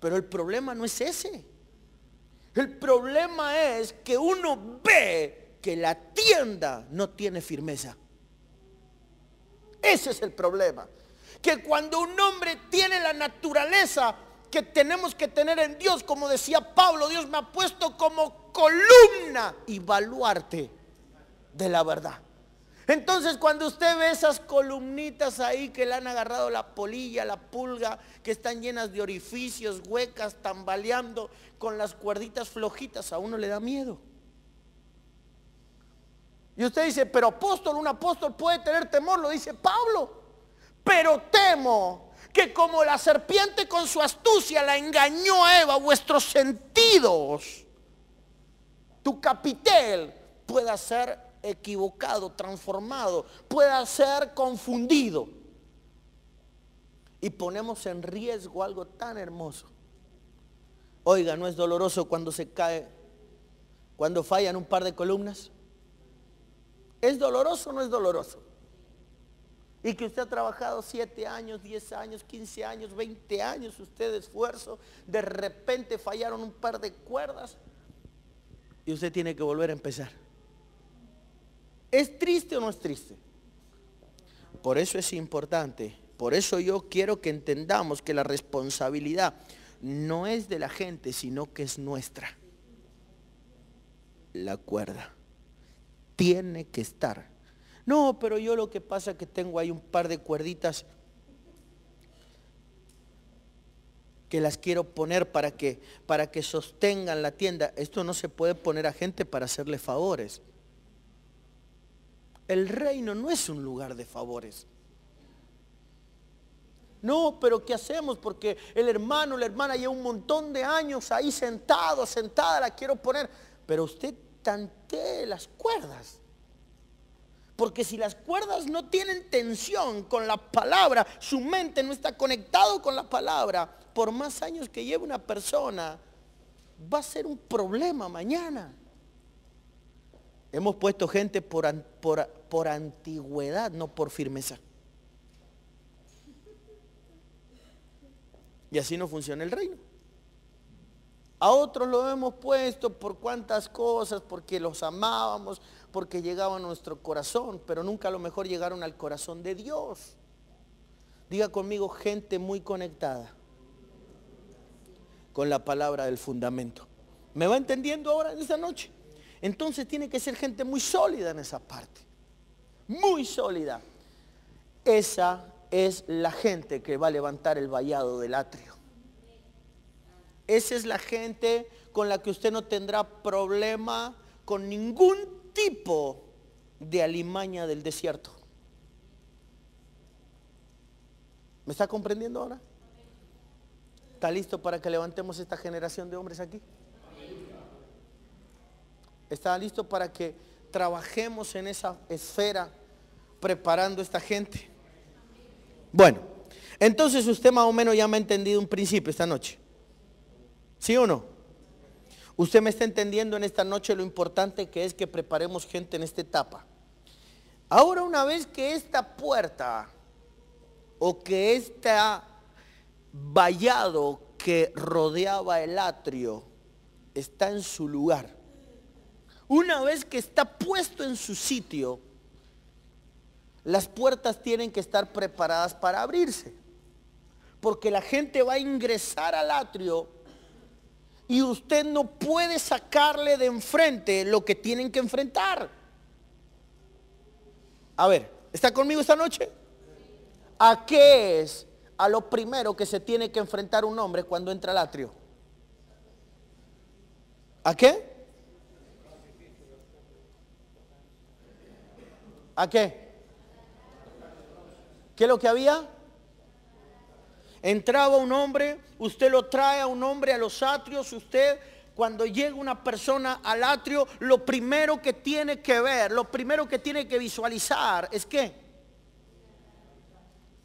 Pero el problema no es ese. El problema es que uno ve que la tienda no tiene firmeza. Ese es el problema. Que cuando un hombre tiene la naturaleza que tenemos que tener en Dios, como decía Pablo, Dios me ha puesto como columna y baluarte de la verdad. Entonces cuando usted ve esas columnitas ahí que le han agarrado la polilla, la pulga, que están llenas de orificios, huecas, tambaleando, con las cuerditas flojitas, a uno le da miedo. Y usted dice, pero apóstol, un apóstol puede tener temor, lo dice Pablo. Pero temo que como la serpiente con su astucia la engañó a Eva, vuestros sentidos, tu capitel pueda ser equivocado, transformado, pueda ser confundido. Y ponemos en riesgo algo tan hermoso. Oiga, ¿no es doloroso cuando se cae, cuando fallan un par de columnas? ¿Es doloroso o no es doloroso? Y que usted ha trabajado 7 años, 10 años, 15 años, 20 años, usted de esfuerzo, de repente fallaron un par de cuerdas y usted tiene que volver a empezar. ¿Es triste o no es triste? Por eso es importante, por eso yo quiero que entendamos que la responsabilidad no es de la gente, sino que es nuestra. La cuerda tiene que estar. No, pero yo lo que pasa es que tengo ahí un par de cuerditas que las quiero poner para que, para que sostengan la tienda. Esto no se puede poner a gente para hacerle favores. El reino no es un lugar de favores. No, pero ¿qué hacemos? Porque el hermano, la hermana lleva un montón de años ahí sentado, sentada, la quiero poner. Pero usted tantee las cuerdas. Porque si las cuerdas no tienen tensión con la palabra, su mente no está conectado con la palabra, por más años que lleve una persona, va a ser un problema mañana. Hemos puesto gente por, por, por antigüedad, no por firmeza. Y así no funciona el reino. A otros lo hemos puesto por cuantas cosas, porque los amábamos, porque llegaba a nuestro corazón, pero nunca a lo mejor llegaron al corazón de Dios. Diga conmigo, gente muy conectada con la palabra del fundamento. ¿Me va entendiendo ahora en esta noche? Entonces tiene que ser gente muy sólida en esa parte muy sólida. Esa es la gente que va a levantar el vallado del atrio. Esa es la gente con la que usted no tendrá problema con ningún tipo de alimaña del desierto. ¿Me está comprendiendo ahora? ¿Está listo para que levantemos esta generación de hombres aquí? ¿Está listo para que trabajemos en esa esfera preparando esta gente. Bueno, entonces usted más o menos ya me ha entendido un principio esta noche. ¿Sí o no? Usted me está entendiendo en esta noche lo importante que es que preparemos gente en esta etapa. Ahora una vez que esta puerta o que este vallado que rodeaba el atrio está en su lugar, una vez que está puesto en su sitio, las puertas tienen que estar preparadas para abrirse. Porque la gente va a ingresar al atrio y usted no puede sacarle de enfrente lo que tienen que enfrentar. A ver, ¿está conmigo esta noche? ¿A qué es a lo primero que se tiene que enfrentar un hombre cuando entra al atrio? ¿A qué? ¿A qué? ¿Qué es lo que había? Entraba un hombre, usted lo trae a un hombre a los atrios, usted cuando llega una persona al atrio, lo primero que tiene que ver, lo primero que tiene que visualizar es qué?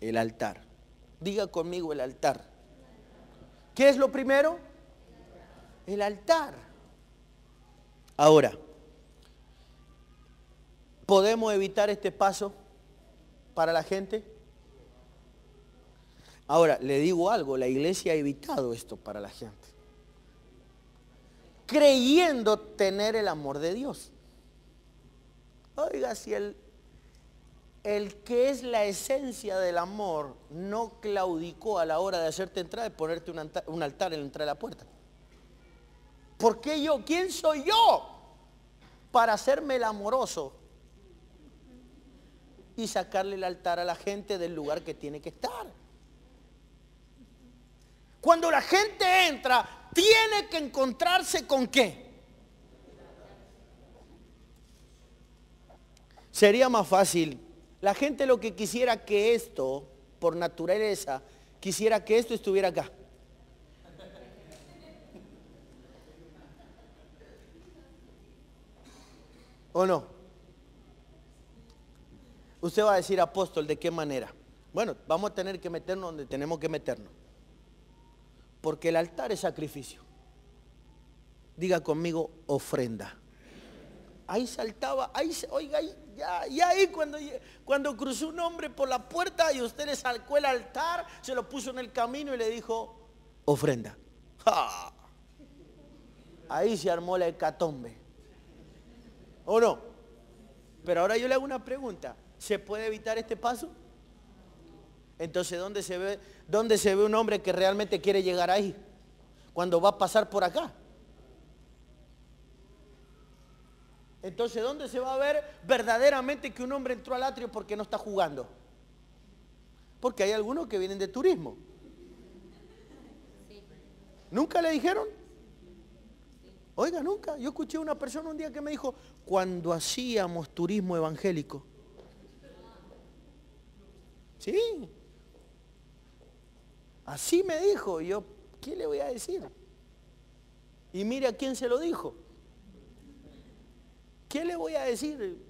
El altar. Diga conmigo el altar. ¿Qué es lo primero? El altar. Ahora, ¿podemos evitar este paso para la gente? Ahora, le digo algo, la iglesia ha evitado esto para la gente. Creyendo tener el amor de Dios. Oiga, si el, el que es la esencia del amor no claudicó a la hora de hacerte entrar, y ponerte un altar, en la entrada de la puerta. ¿Por qué yo? ¿Quién soy yo para hacerme el amoroso y sacarle el altar a la gente del lugar que tiene que estar? Cuando la gente entra, tiene que encontrarse con qué. Sería más fácil. La gente lo que quisiera que esto, por naturaleza, quisiera que esto estuviera acá. ¿O no? Usted va a decir apóstol, ¿de qué manera? Bueno, vamos a tener que meternos donde tenemos que meternos porque el altar es sacrificio. Diga conmigo ofrenda. Ahí saltaba, ahí, oiga, ya, y ahí cuando, cuando cruzó un hombre por la puerta y usted le sacó el altar, se lo puso en el camino y le dijo, ofrenda. Ahí se armó la hecatombe. ¿O no? Pero ahora yo le hago una pregunta. ¿Se puede evitar este paso? Entonces, ¿dónde se, ve, ¿dónde se ve un hombre que realmente quiere llegar ahí? Cuando va a pasar por acá. Entonces, ¿dónde se va a ver verdaderamente que un hombre entró al atrio porque no está jugando? Porque hay algunos que vienen de turismo. ¿Nunca le dijeron? Oiga, nunca. Yo escuché a una persona un día que me dijo, cuando hacíamos turismo evangélico. Sí, Así me dijo, yo, ¿qué le voy a decir? Y mire a quién se lo dijo. ¿Qué le voy a decir?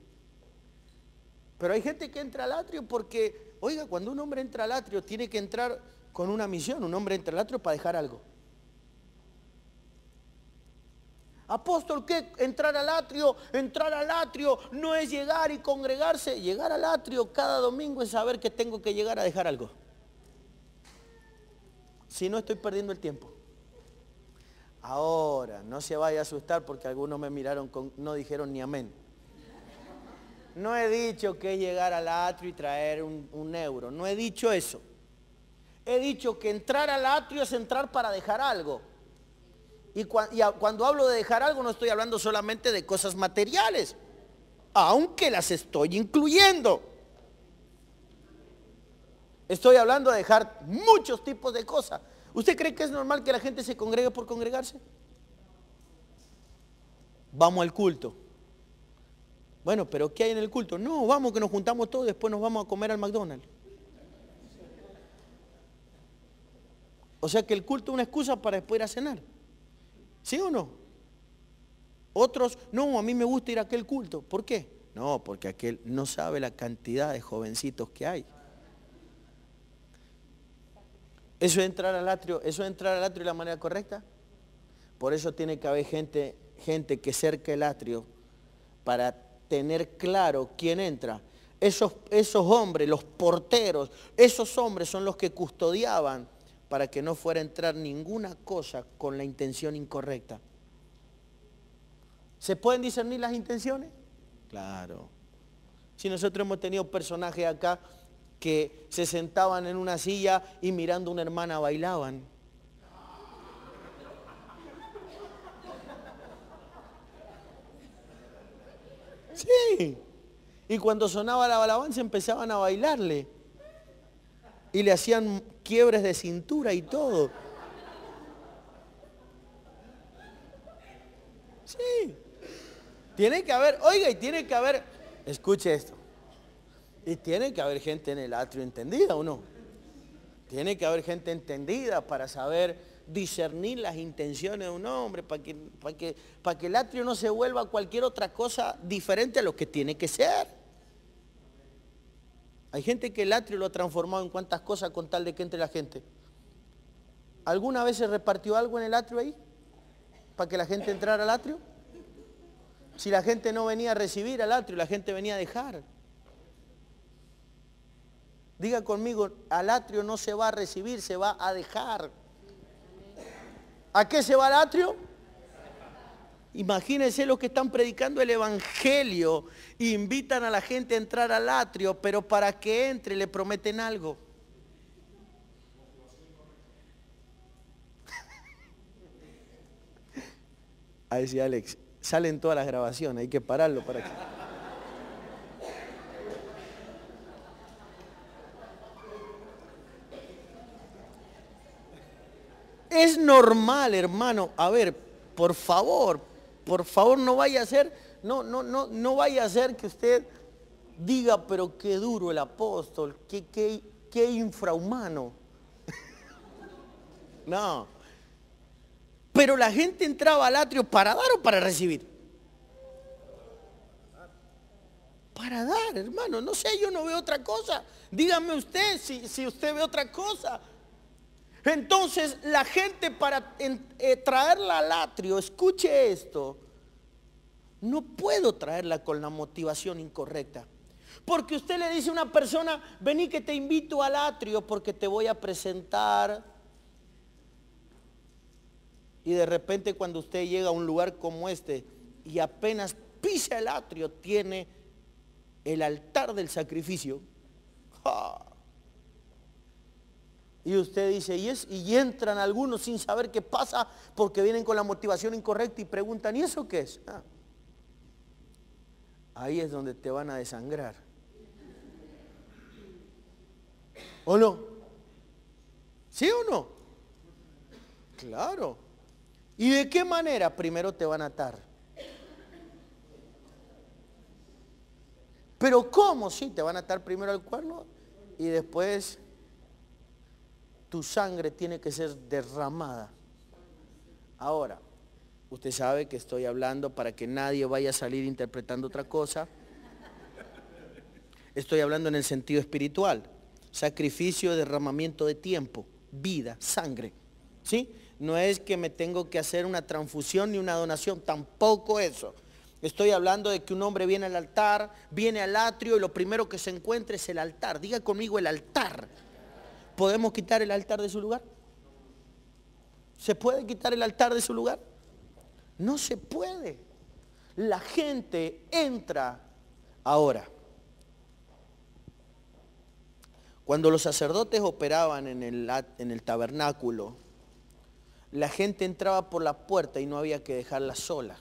Pero hay gente que entra al atrio porque, oiga, cuando un hombre entra al atrio tiene que entrar con una misión, un hombre entra al atrio para dejar algo. Apóstol, ¿qué? Entrar al atrio, entrar al atrio no es llegar y congregarse. Llegar al atrio cada domingo es saber que tengo que llegar a dejar algo. Si no, estoy perdiendo el tiempo. Ahora, no se vaya a asustar porque algunos me miraron con, no dijeron ni amén. No he dicho que llegar al atrio y traer un, euro, no he dicho eso. He dicho que entrar al atrio es entrar para dejar algo. y cuando hablo de dejar algo no estoy hablando solamente de cosas materiales, aunque las estoy incluyendo. Estoy hablando de dejar muchos tipos de cosas. ¿Usted cree que es normal que la gente se congregue por congregarse? Vamos al culto. Bueno, pero ¿qué hay en el culto? No, vamos que nos juntamos todos, después nos vamos a comer al McDonald's. O sea que el culto es una excusa para después ir a cenar. ¿Sí o no? Otros, no, a mí me gusta ir a aquel culto. ¿Por qué? No, porque aquel no sabe la cantidad de jovencitos que hay. ¿Eso es entrar al atrio? ¿Eso entrar al atrio de la manera correcta? Por eso tiene que haber gente, gente que cerca el atrio para tener claro quién entra. Esos, esos hombres, los porteros, esos hombres son los que custodiaban para que no fuera a entrar ninguna cosa con la intención incorrecta. ¿Se pueden discernir las intenciones? Claro. Si nosotros hemos tenido personajes acá que se sentaban en una silla y mirando a una hermana bailaban. Sí. Y cuando sonaba la balabanza empezaban a bailarle. Y le hacían quiebres de cintura y todo. Sí. Tiene que haber, oiga, y tiene que haber, escuche esto. Y tiene que haber gente en el atrio entendida o no. Tiene que haber gente entendida para saber discernir las intenciones de un hombre, para que, para que, para que el atrio no se vuelva cualquier otra cosa diferente a lo que tiene que ser. Hay gente que el atrio lo ha transformado en cuantas cosas con tal de que entre la gente. ¿Alguna vez se repartió algo en el atrio ahí? ¿Para que la gente entrara al atrio? Si la gente no venía a recibir al atrio, la gente venía a dejar. Diga conmigo, al atrio no se va a recibir, se va a dejar. ¿A qué se va al atrio? Imagínense los que están predicando el Evangelio invitan a la gente a entrar al atrio, pero para que entre le prometen algo. A sí, Alex, salen todas las grabaciones, hay que pararlo para que... Es normal, hermano. A ver, por favor, por favor, no vaya a ser, no, no, no, no vaya a ser que usted diga, pero qué duro el apóstol, qué, qué, qué infrahumano. no. Pero la gente entraba al atrio para dar o para recibir. Para dar, hermano. No sé, yo no veo otra cosa. Dígame usted si, si usted ve otra cosa. Entonces la gente para eh, traerla al atrio, escuche esto, no puedo traerla con la motivación incorrecta. Porque usted le dice a una persona, vení que te invito al atrio porque te voy a presentar. Y de repente cuando usted llega a un lugar como este y apenas pisa el atrio, tiene el altar del sacrificio. Y usted dice, ¿y, entran algunos sin saber qué pasa porque vienen con la motivación incorrecta y preguntan, ¿y eso qué es? Ah. Ahí es donde te van a desangrar. ¿O no? ¿Sí o no? Claro. ¿Y de qué manera? Primero te van a atar. Pero ¿cómo? Sí, te van a atar primero al cuerno y después tu sangre tiene que ser derramada. Ahora, usted sabe que estoy hablando para que nadie vaya a salir interpretando otra cosa. Estoy hablando en el sentido espiritual. Sacrificio, derramamiento de tiempo, vida, sangre. ¿Sí? No es que me tengo que hacer una transfusión ni una donación, tampoco eso. Estoy hablando de que un hombre viene al altar, viene al atrio y lo primero que se encuentra es el altar. Diga conmigo el altar. ¿podemos quitar el altar de su lugar? ¿Se puede quitar el altar de su lugar? No se puede. La gente entra ahora. Cuando los sacerdotes operaban en el, tabernáculo, la gente entraba por la puerta y no había que dejarla sola.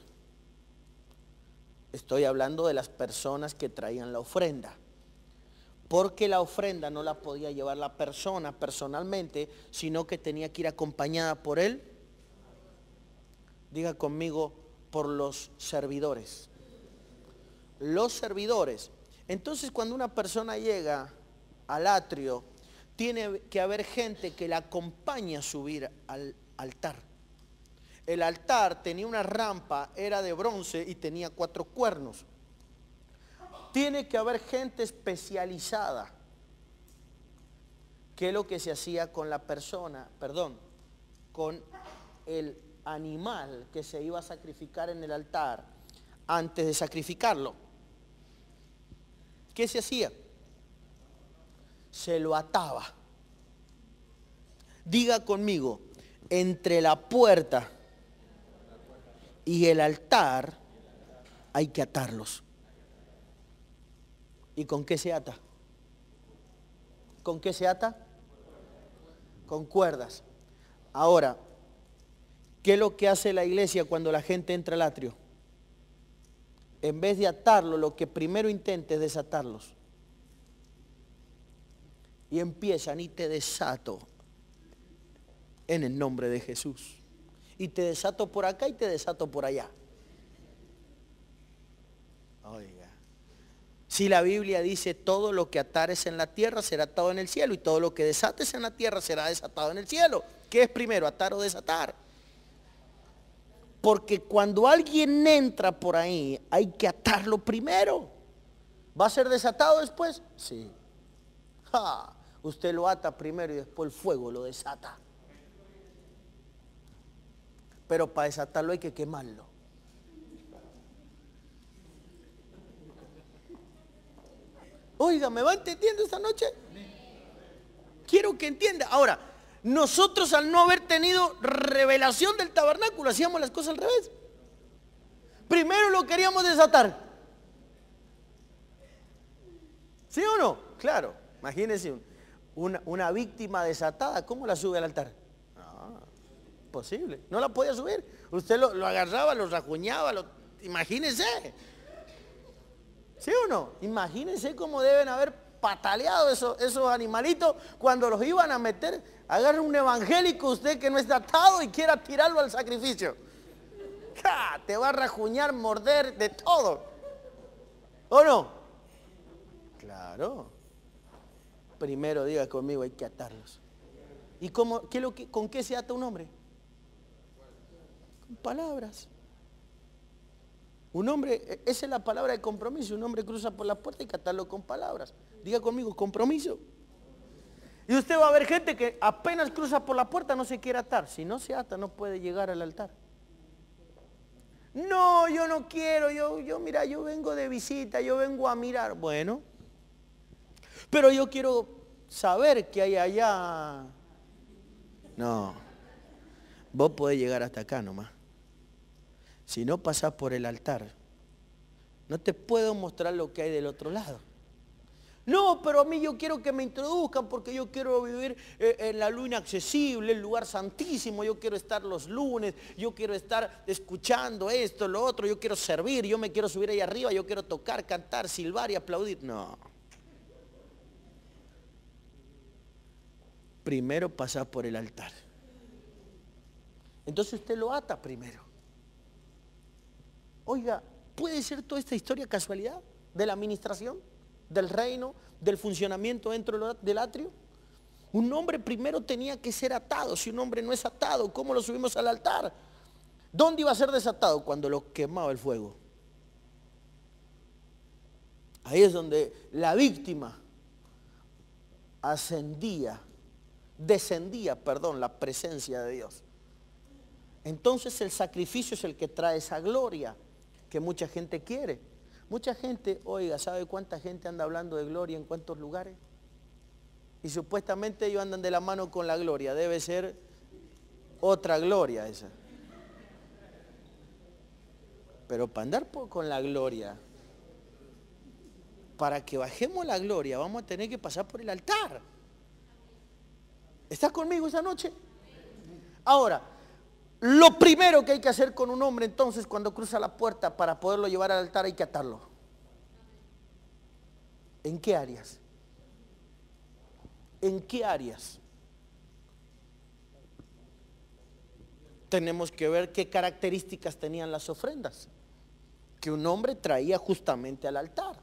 Estoy hablando de las personas que traían la ofrenda porque la ofrenda no la podía llevar la persona personalmente, sino que tenía que ir acompañada por él. Diga conmigo, por los servidores. Los servidores. Entonces cuando una persona llega al atrio, tiene que haber gente que la acompañe a subir al altar. El altar tenía una rampa, era de bronce y tenía cuatro cuernos. Tiene que haber gente especializada. ¿Qué es lo que se hacía con la persona, perdón, con el animal que se iba a sacrificar en el altar antes de sacrificarlo? ¿Qué se hacía? Se lo ataba. Diga conmigo, entre la puerta y el altar hay que atarlos. ¿Y con qué se ata? ¿Con qué se ata? Con cuerdas. Ahora, ¿qué es lo que hace la iglesia cuando la gente entra al atrio? En vez de atarlo, lo que primero intenta es desatarlos. Y empiezan y te desato en el nombre de Jesús. Y te desato por acá y te desato por allá. Si la Biblia dice todo lo que atares en la tierra será atado en el cielo y todo lo que desates en la tierra será desatado en el cielo. ¿Qué es primero, atar o desatar? Porque cuando alguien entra por ahí hay que atarlo primero. ¿Va a ser desatado después? Sí. usted lo ata primero y después el fuego lo desata. Pero para desatarlo hay que quemarlo. Oiga, ¿me va entendiendo esta noche? Quiero que entienda. Ahora, nosotros al no haber tenido revelación del tabernáculo, hacíamos las cosas al revés. Primero lo queríamos desatar. ¿Sí o no? Claro. Imagínense una, víctima desatada, ¿cómo la sube al altar? No, ah, posible. No la podía subir. Usted lo, agarraba, lo rajuñaba, lo, imagínense. ¿Sí o no? Imagínense cómo deben haber pataleado esos, esos animalitos cuando los iban a meter. Agarra un evangélico usted que no está atado y quiera tirarlo al sacrificio. ¡Ja! Te va a rajuñar, morder, de todo. ¿O no? Claro. Primero diga conmigo, hay que atarlos. ¿Y cómo, qué, lo con qué se ata un hombre? Con palabras. Un hombre, e, esa es la palabra de compromiso. Un hombre cruza por la puerta y catarlo con palabras. Diga conmigo, compromiso. Y usted va a ver gente que apenas cruza por la puerta no se quiere atar. Si no se ata, no puede llegar al altar. No, yo no quiero, yo, yo, mira, yo vengo de visita, yo vengo a mirar. Bueno, pero yo quiero saber que hay allá. No, vos podés llegar hasta acá nomás. Si no pasas por el altar, no te puedo mostrar lo que hay del otro lado. No, pero a mí yo quiero que me introduzcan porque yo quiero vivir eh, en la luna accesible, el lugar santísimo, yo quiero estar los lunes, yo quiero estar escuchando esto, lo otro, yo quiero servir, yo me quiero subir ahí arriba, yo quiero tocar, cantar, silbar y aplaudir. No. Primero pasa por el altar. Entonces usted lo ata primero. Oiga, ¿puede ser toda esta historia casualidad de la administración, del reino, del funcionamiento dentro del atrio? Un hombre primero tenía que ser atado. Si un hombre no es atado, ¿cómo lo subimos al altar? ¿Dónde iba a ser desatado? Cuando lo quemaba el fuego. Ahí es donde la víctima ascendía, descendía, perdón, la presencia de Dios. Entonces el sacrificio es el que trae esa gloria que mucha gente quiere. Mucha gente, oiga, ¿sabe cuánta gente anda hablando de gloria en cuántos lugares? Y supuestamente ellos andan de la mano con la gloria. Debe ser otra gloria esa. Pero para andar con la gloria, para que bajemos la gloria, vamos a tener que pasar por el altar. ¿Estás conmigo esa noche? Ahora, lo primero que hay que hacer con un hombre entonces cuando cruza la puerta para poderlo llevar al altar hay que atarlo. ¿En qué áreas? ¿En qué áreas? Tenemos que ver qué características tenían las ofrendas que un hombre traía justamente al altar.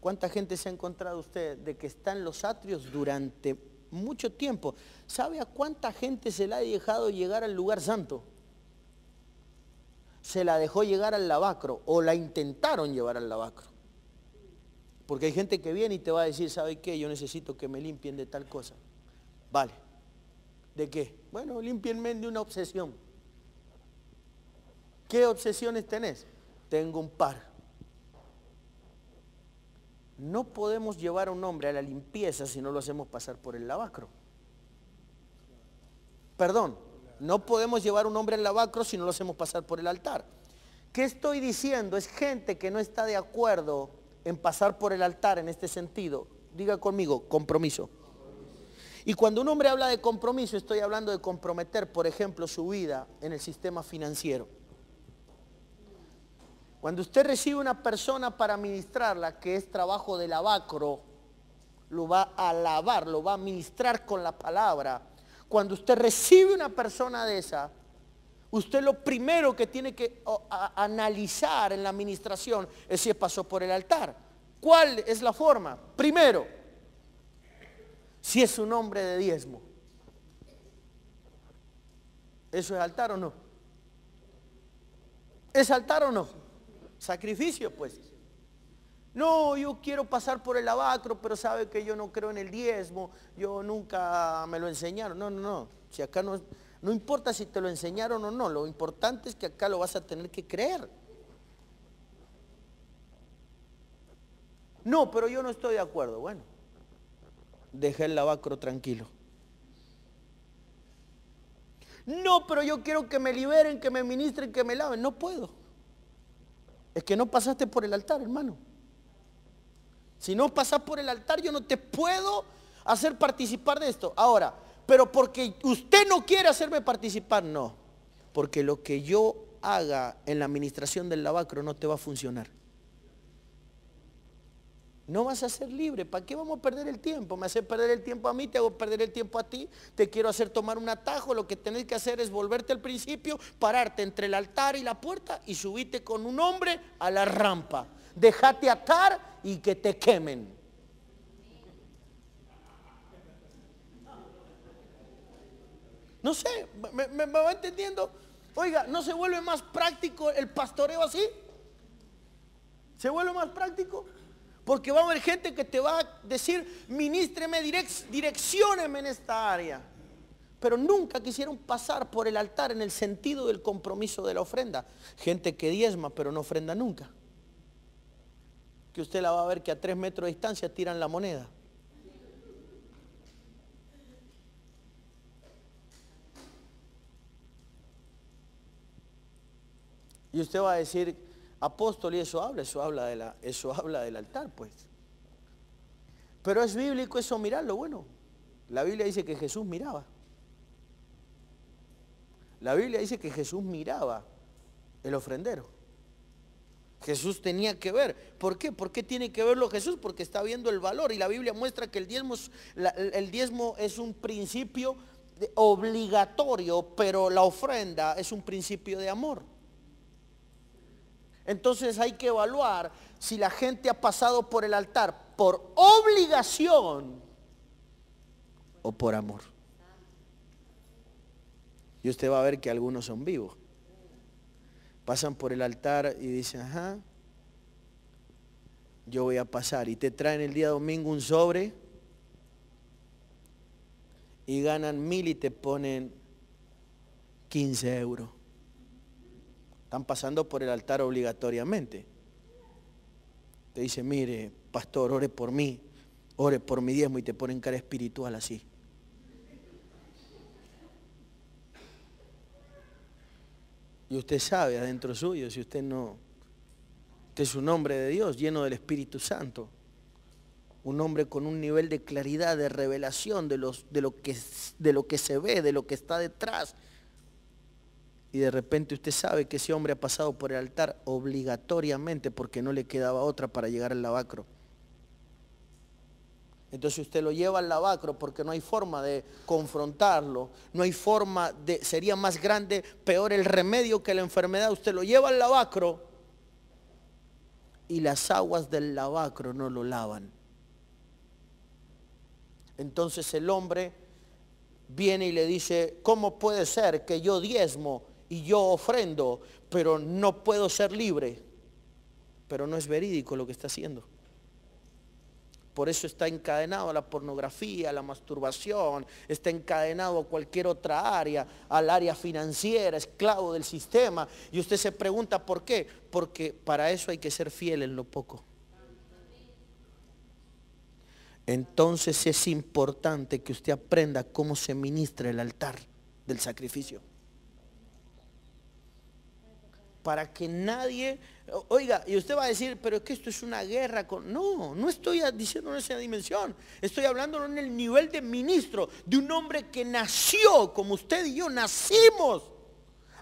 ¿Cuánta gente se ha encontrado usted de que está en los atrios durante mucho tiempo. ¿Sabe a cuánta gente se la ha dejado llegar al lugar santo? Se la dejó llegar al lavacro o la intentaron llevar al lavacro. Porque hay gente que viene y te va a decir, ¿sabe qué? Yo necesito que me limpien de tal cosa. Vale. ¿De qué? Bueno, limpienme de una obsesión. ¿Qué obsesiones tenés? Tengo un par. No podemos llevar a un hombre a la limpieza si no lo hacemos pasar por el lavacro. Perdón, no podemos llevar a un hombre al lavacro si no lo hacemos pasar por el altar. ¿Qué estoy diciendo? Es gente que no está de acuerdo en pasar por el altar en este sentido. Diga conmigo, compromiso. Y cuando un hombre habla de compromiso, estoy hablando de comprometer, por ejemplo, su vida en el sistema financiero. Cuando usted recibe una persona para ministrarla, que es trabajo de lavacro, lo va a alabar, lo va a ministrar con la palabra. Cuando usted recibe una persona de esa, usted lo primero que tiene que analizar en la administración es si pasó por el altar. ¿Cuál es la forma? Primero, si es un hombre de diezmo. ¿Eso es altar o no? ¿Es altar o no? sacrificio, pues. No, yo quiero pasar por el lavacro, pero sabe que yo no creo en el diezmo, yo nunca me lo enseñaron. No, no, no. Si acá no, no importa si te lo enseñaron o no, lo importante es que acá lo vas a tener que creer. No, pero yo no estoy de acuerdo. Bueno, Dejé el lavacro tranquilo. No, pero yo quiero que me liberen, que me ministren, que me laven. No puedo. Es que no pasaste por el altar, hermano. Si no pasas por el altar, yo no te puedo hacer participar de esto. Ahora, pero porque usted no quiere hacerme participar, no. Porque lo que yo haga en la administración del lavacro no te va a funcionar no vas a ser libre. ¿Para qué vamos a perder el tiempo? Me haces perder el tiempo a mí, te hago perder el tiempo a ti, te quiero hacer tomar un atajo. Lo que tenés que hacer es volverte al principio, pararte entre el altar y la puerta y subite con un hombre a la rampa. Déjate atar y que te quemen. No sé, me, me va entendiendo. Oiga, ¿no se vuelve más práctico el pastoreo así? ¿Se vuelve más práctico? Porque va a haber gente que te va a decir, ministreme, direccióneme en esta área. Pero nunca quisieron pasar por el altar en el sentido del compromiso de la ofrenda. Gente que diezma, pero no ofrenda nunca. Que usted la va a ver que a tres metros de distancia tiran la moneda. Y usted va a decir, apóstol y eso habla, eso habla, de la, eso habla del altar, pues. Pero es bíblico eso mirarlo, bueno. La Biblia dice que Jesús miraba. La Biblia dice que Jesús miraba el ofrendero. Jesús tenía que ver. ¿Por qué? ¿Por qué tiene que verlo Jesús? Porque está viendo el valor y la Biblia muestra que el diezmo es un principio obligatorio, pero la ofrenda es un principio de amor. Entonces hay que evaluar si la gente ha pasado por el altar por obligación o por amor. Y usted va a ver que algunos son vivos. Pasan por el altar y dicen, ajá, yo voy a pasar. Y te traen el día domingo un sobre y ganan mil y te ponen 15 euros están pasando por el altar obligatoriamente. Te dice, mire, pastor, ore por mí, ore por mi diezmo y te ponen cara espiritual así. Y usted sabe adentro suyo, si usted no, usted es un hombre de Dios, lleno del Espíritu Santo, un hombre con un nivel de claridad, de revelación de, los, de, lo, que, de lo que se ve, de lo que está detrás, y de repente usted sabe que ese hombre ha pasado por el altar obligatoriamente porque no le quedaba otra para llegar al lavacro. Entonces usted lo lleva al lavacro porque no hay forma de confrontarlo, no hay forma de, sería más grande, peor el remedio que la enfermedad. Usted lo lleva al lavacro y las aguas del lavacro no lo lavan. Entonces el hombre viene y le dice, ¿cómo puede ser que yo diezmo y yo ofrendo, pero no puedo ser libre. Pero no es verídico lo que está haciendo. Por eso está encadenado a la pornografía, a la masturbación, está encadenado a cualquier otra área, al área financiera, esclavo del sistema. Y usted se pregunta por qué. Porque para eso hay que ser fiel en lo poco. Entonces es importante que usted aprenda cómo se ministra el altar del sacrificio para que nadie... Oiga, y usted va a decir, pero es que esto es una guerra con... No, no estoy diciendo en esa dimensión. Estoy hablando en el nivel de ministro, de un hombre que nació, como usted y yo nacimos.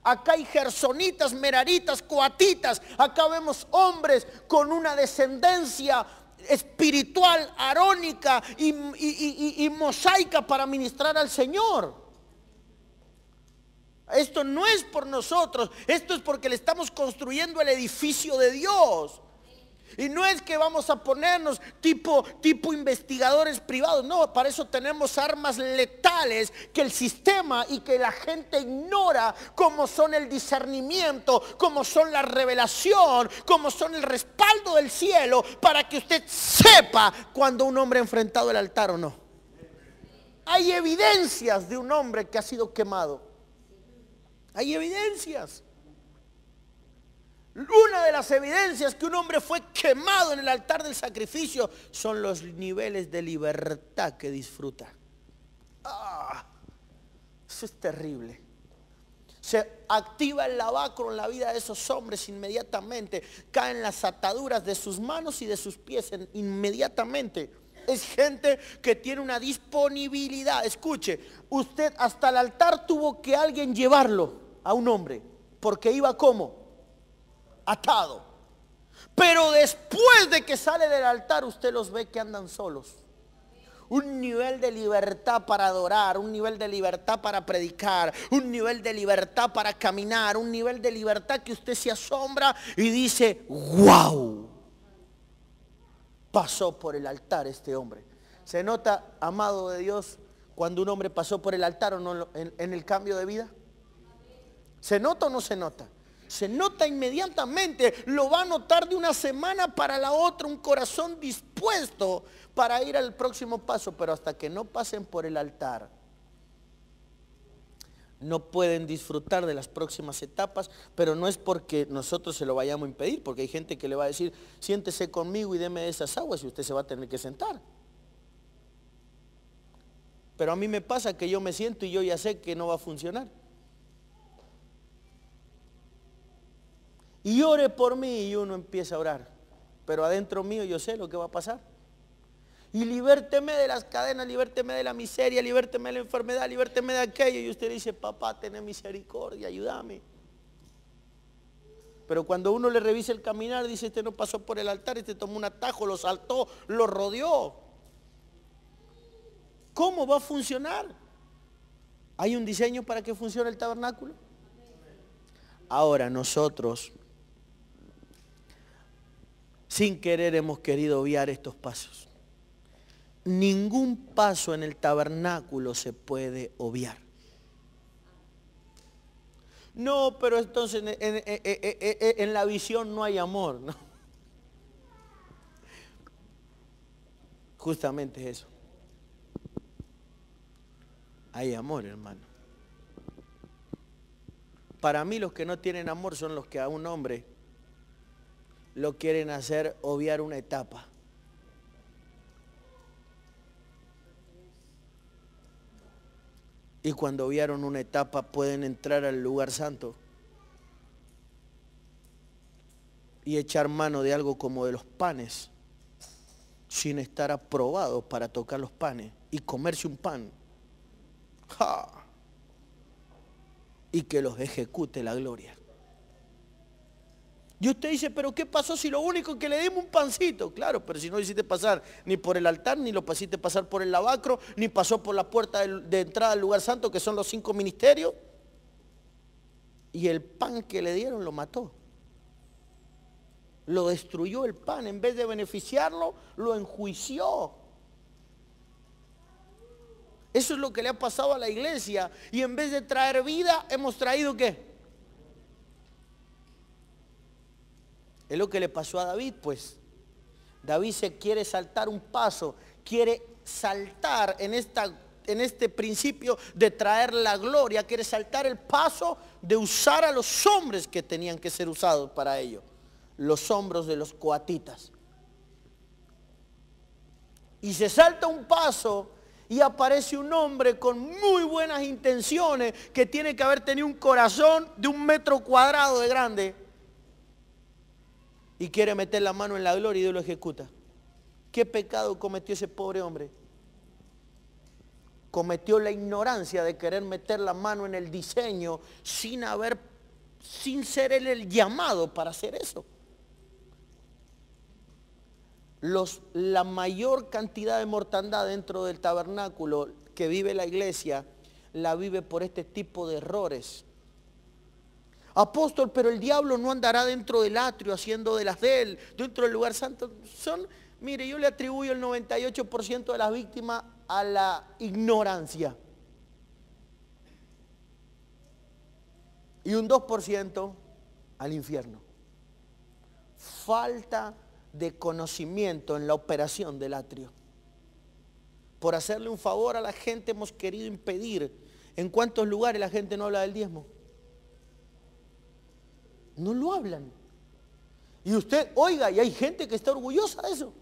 Acá hay gersonitas, meraritas, coatitas. Acá vemos hombres con una descendencia espiritual, arónica y, y mosaica para ministrar al Señor. Esto no es por nosotros, esto es porque le estamos construyendo el edificio de Dios. Y no es que vamos a ponernos tipo, tipo investigadores privados, no, para eso tenemos armas letales que el sistema y que la gente ignora, como son el discernimiento, como son la revelación, como son el respaldo del cielo, para que usted sepa cuando un hombre ha enfrentado el altar o no. Hay evidencias de un hombre que ha sido quemado. Hay evidencias. Una de las evidencias que un hombre fue quemado en el altar del sacrificio son los niveles de libertad que disfruta. Ah, eso es terrible. Se activa el lavacro en la vida de esos hombres inmediatamente. Caen las ataduras de sus manos y de sus pies inmediatamente. Es gente que tiene una disponibilidad. Escuche, usted hasta el altar tuvo que alguien llevarlo a un hombre, porque iba como atado. Pero después de que sale del altar, usted los ve que andan solos. Un nivel de libertad para adorar, un nivel de libertad para predicar, un nivel de libertad para caminar, un nivel de libertad que usted se asombra y dice, wow, pasó por el altar este hombre. Se nota, amado de Dios, cuando un hombre pasó por el altar o no en el cambio de vida. ¿Se nota o no se nota? Se nota inmediatamente, lo va a notar de una semana para la otra, un corazón dispuesto para ir al próximo paso, pero hasta que no pasen por el altar, no pueden disfrutar de las próximas etapas, pero no es porque nosotros se lo vayamos a impedir, porque hay gente que le va a decir, siéntese conmigo y deme esas aguas y usted se va a tener que sentar. Pero a mí me pasa que yo me siento y yo ya sé que no va a funcionar. y ore por mí y uno empieza a orar. Pero adentro mío yo sé lo que va a pasar. Y libérteme de las cadenas, libérteme de la miseria, libérteme de la enfermedad, libérteme de aquello. Y usted dice, papá, ten misericordia, ayúdame. Pero cuando uno le revisa el caminar, dice, este no pasó por el altar, este tomó un atajo, lo saltó, lo rodeó. ¿Cómo va a funcionar? ¿Hay un diseño para que funcione el tabernáculo? Ahora nosotros sin querer hemos querido obviar estos pasos. Ningún paso en el tabernáculo se puede obviar. No, pero entonces en, la visión no hay amor. ¿no? Justamente eso. Hay amor, hermano. Para mí los que no tienen amor son los que a un hombre lo quieren hacer obviar una etapa. Y cuando obviaron una etapa pueden entrar al lugar santo y echar mano de algo como de los panes sin estar aprobados para tocar los panes y comerse un pan. Y que los ejecute la gloria. Y usted dice, pero ¿qué pasó si lo único que le dimos un pancito? Claro, pero si no lo hiciste pasar ni por el altar, ni lo hiciste pasar por el lavacro, ni pasó por la puerta de entrada al lugar santo, que son los cinco ministerios. Y el pan que le dieron lo mató. Lo destruyó el pan. En vez de beneficiarlo, lo enjuició. Eso es lo que le ha pasado a la iglesia. Y en vez de traer vida, hemos traído qué? Es lo que le pasó a David, pues. David se quiere saltar un paso, quiere saltar en, esta, en este principio de traer la gloria, quiere saltar el paso de usar a los hombres que tenían que ser usados para ello, los hombros de los coatitas. Y se salta un paso y aparece un hombre con muy buenas intenciones que tiene que haber tenido un corazón de un metro cuadrado de grande y quiere meter la mano en la gloria y Dios lo ejecuta. ¿Qué pecado cometió ese pobre hombre? Cometió la ignorancia de querer meter la mano en el diseño sin haber, sin ser él el llamado para hacer eso. la mayor cantidad de mortandad dentro del tabernáculo que vive la iglesia la vive por este tipo de errores Apóstol, pero el diablo no andará dentro del atrio haciendo de las de él, dentro del lugar santo. Son, mire, yo le atribuyo el 98% de las víctimas a la ignorancia. Y un 2% al infierno. Falta de conocimiento en la operación del atrio. Por hacerle un favor a la gente hemos querido impedir. ¿En cuántos lugares la gente no habla del diezmo? No lo hablan. Y usted, oiga, y hay gente que está orgullosa de eso.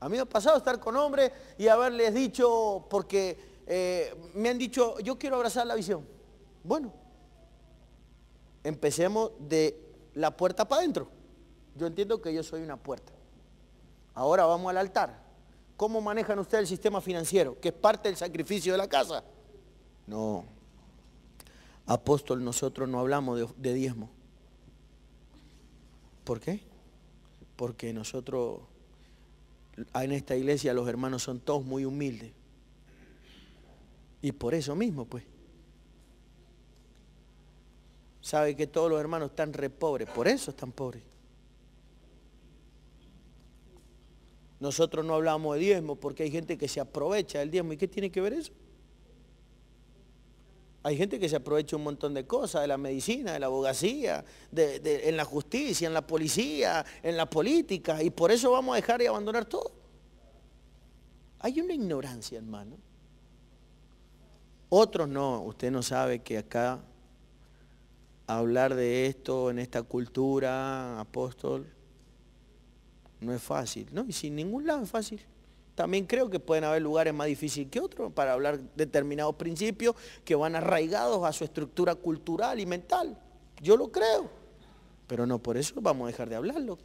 A mí me ha pasado estar con hombres y haberles dicho, porque eh, me han dicho, yo quiero abrazar la visión. Bueno, empecemos de la puerta para adentro. Yo entiendo que yo soy una puerta. Ahora vamos al altar. ¿Cómo manejan ustedes el sistema financiero? Que es parte del sacrificio de la casa. No apóstol, nosotros no hablamos de, diezmo. ¿Por qué? Porque nosotros, en esta iglesia, los hermanos son todos muy humildes. Y por eso mismo, pues. Sabe que todos los hermanos están re pobres, por eso están pobres. Nosotros no hablamos de diezmo porque hay gente que se aprovecha del diezmo. ¿Y qué tiene que ver eso? Hay gente que se aprovecha un montón de cosas, de la medicina, de la abogacía, de, en la justicia, en la policía, en la política, y por eso vamos a dejar y abandonar todo. Hay una ignorancia, hermano. Otros no, usted no sabe que acá hablar de esto en esta cultura, apóstol, no es fácil, ¿no? Y sin ningún lado es fácil. También creo que pueden haber lugares más difíciles que otros para hablar determinados principios que van arraigados a su estructura cultural y mental. Yo lo creo, pero no por eso vamos a dejar de hablarlo.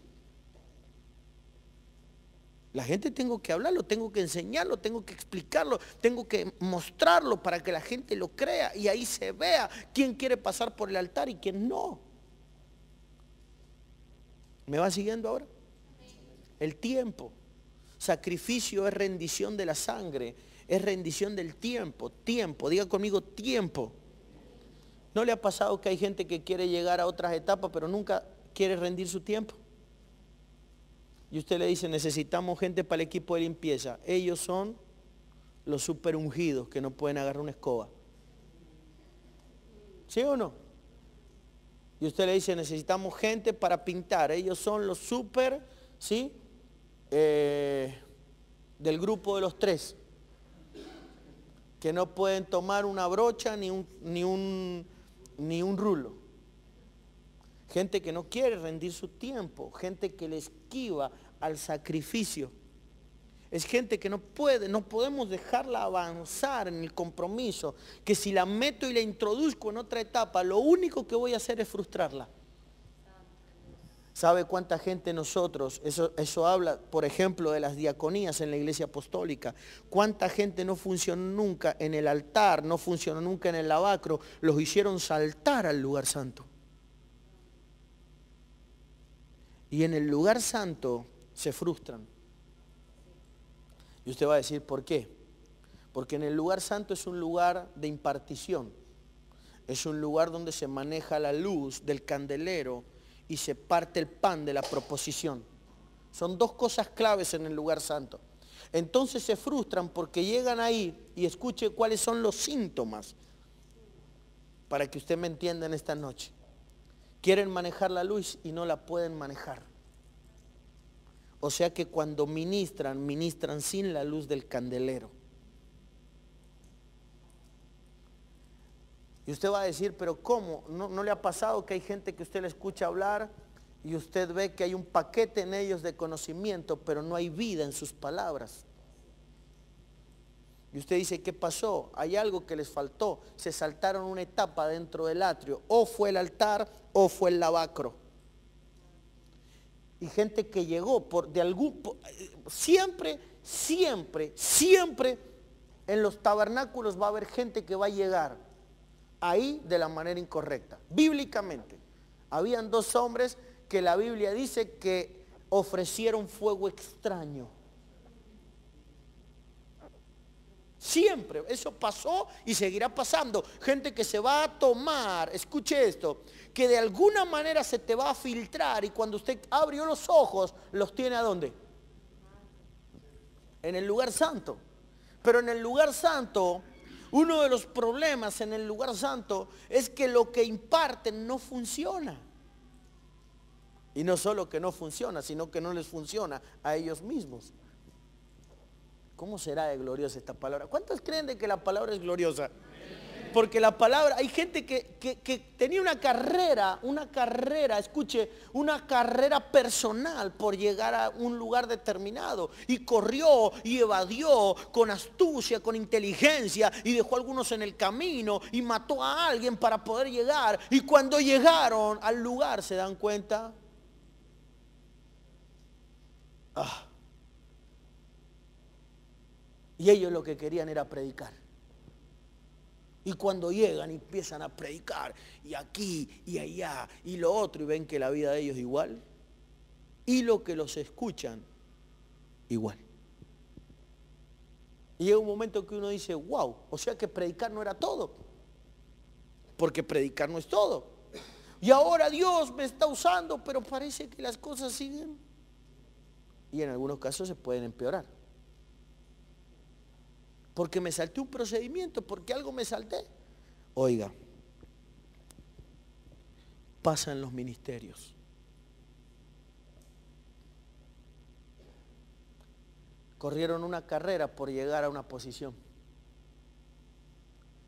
La gente tengo que hablarlo, tengo que enseñarlo, tengo que explicarlo, tengo que mostrarlo para que la gente lo crea y ahí se vea quién quiere pasar por el altar y quién no. ¿Me va siguiendo ahora? El tiempo. Sacrificio es rendición de la sangre, es rendición del tiempo, tiempo, diga conmigo tiempo. ¿No le ha pasado que hay gente que quiere llegar a otras etapas, pero nunca quiere rendir su tiempo? Y usted le dice, necesitamos gente para el equipo de limpieza. Ellos son los super ungidos que no pueden agarrar una escoba. ¿Sí o no? Y usted le dice, necesitamos gente para pintar. Ellos son los super, ¿sí? Eh, del grupo de los tres, que no pueden tomar una brocha ni un, ni un, ni un rulo. Gente que no quiere rendir su tiempo, gente que le esquiva al sacrificio. Es gente que no puede, no podemos dejarla avanzar en el compromiso, que si la meto y la introduzco en otra etapa, lo único que voy a hacer es frustrarla. ¿Sabe cuánta gente nosotros? Eso, eso habla, por ejemplo, de las diaconías en la iglesia apostólica. ¿Cuánta gente no funcionó nunca en el altar, no funcionó nunca en el lavacro? Los hicieron saltar al lugar santo. Y en el lugar santo se frustran. Y usted va a decir, ¿por qué? Porque en el lugar santo es un lugar de impartición. Es un lugar donde se maneja la luz del candelero y se parte el pan de la proposición. Son dos cosas claves en el lugar santo. Entonces se frustran porque llegan ahí y escuche cuáles son los síntomas para que usted me entienda en esta noche. Quieren manejar la luz y no la pueden manejar. O sea que cuando ministran, ministran sin la luz del candelero. Y usted va a decir, pero ¿cómo? ¿No, le ha pasado que hay gente que usted le escucha hablar y usted ve que hay un paquete en ellos de conocimiento, pero no hay vida en sus palabras? Y usted dice, ¿qué pasó? Hay algo que les faltó. Se saltaron una etapa dentro del atrio. O fue el altar o fue el lavacro. Y gente que llegó por de algún... siempre, siempre, siempre en los tabernáculos va a haber gente que va a llegar ahí de la manera incorrecta. Bíblicamente, habían dos hombres que la Biblia dice que ofrecieron fuego extraño. Siempre, eso pasó y seguirá pasando. Gente que se va a tomar, escuche esto, que de alguna manera se te va a filtrar y cuando usted abrió los ojos, los tiene a dónde? En el lugar santo. Pero en el lugar santo uno de los problemas en el lugar santo es que lo que imparten no funciona. Y no solo que no funciona, sino que no les funciona a ellos mismos. ¿Cómo será de gloriosa esta palabra? ¿Cuántos creen de que la palabra es gloriosa? Porque la palabra, hay gente que, tenía una carrera, una carrera, escuche, una carrera personal por llegar a un lugar determinado. Y corrió y evadió con astucia, con inteligencia y dejó algunos en el camino y mató a alguien para poder llegar. Y cuando llegaron al lugar se dan cuenta. Ah. Y ellos lo que querían era predicar. Y cuando llegan empiezan a predicar y aquí y allá y lo otro y ven que la vida de ellos es igual. Y lo que los escuchan, igual. Y llega un momento que uno dice, wow, o sea que predicar no era todo. Porque predicar no es todo. Y ahora Dios me está usando, pero parece que las cosas siguen. Y en algunos casos se pueden empeorar porque me salté un procedimiento, porque algo me salté. Oiga, pasan los ministerios. Corrieron una carrera por llegar a una posición,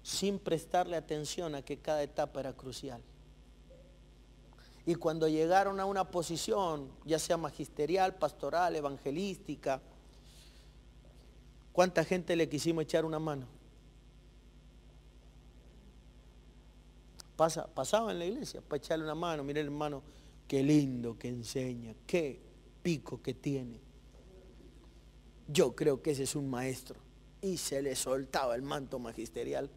sin prestarle atención a que cada etapa era crucial. Y cuando llegaron a una posición, ya sea magisterial, pastoral, evangelística, ¿Cuánta gente le quisimos echar una mano? pasaba en la iglesia para echarle una mano. Mire, hermano, qué lindo que enseña, qué pico que tiene. Yo creo que ese es un maestro. Y se le soltaba el manto magisterial.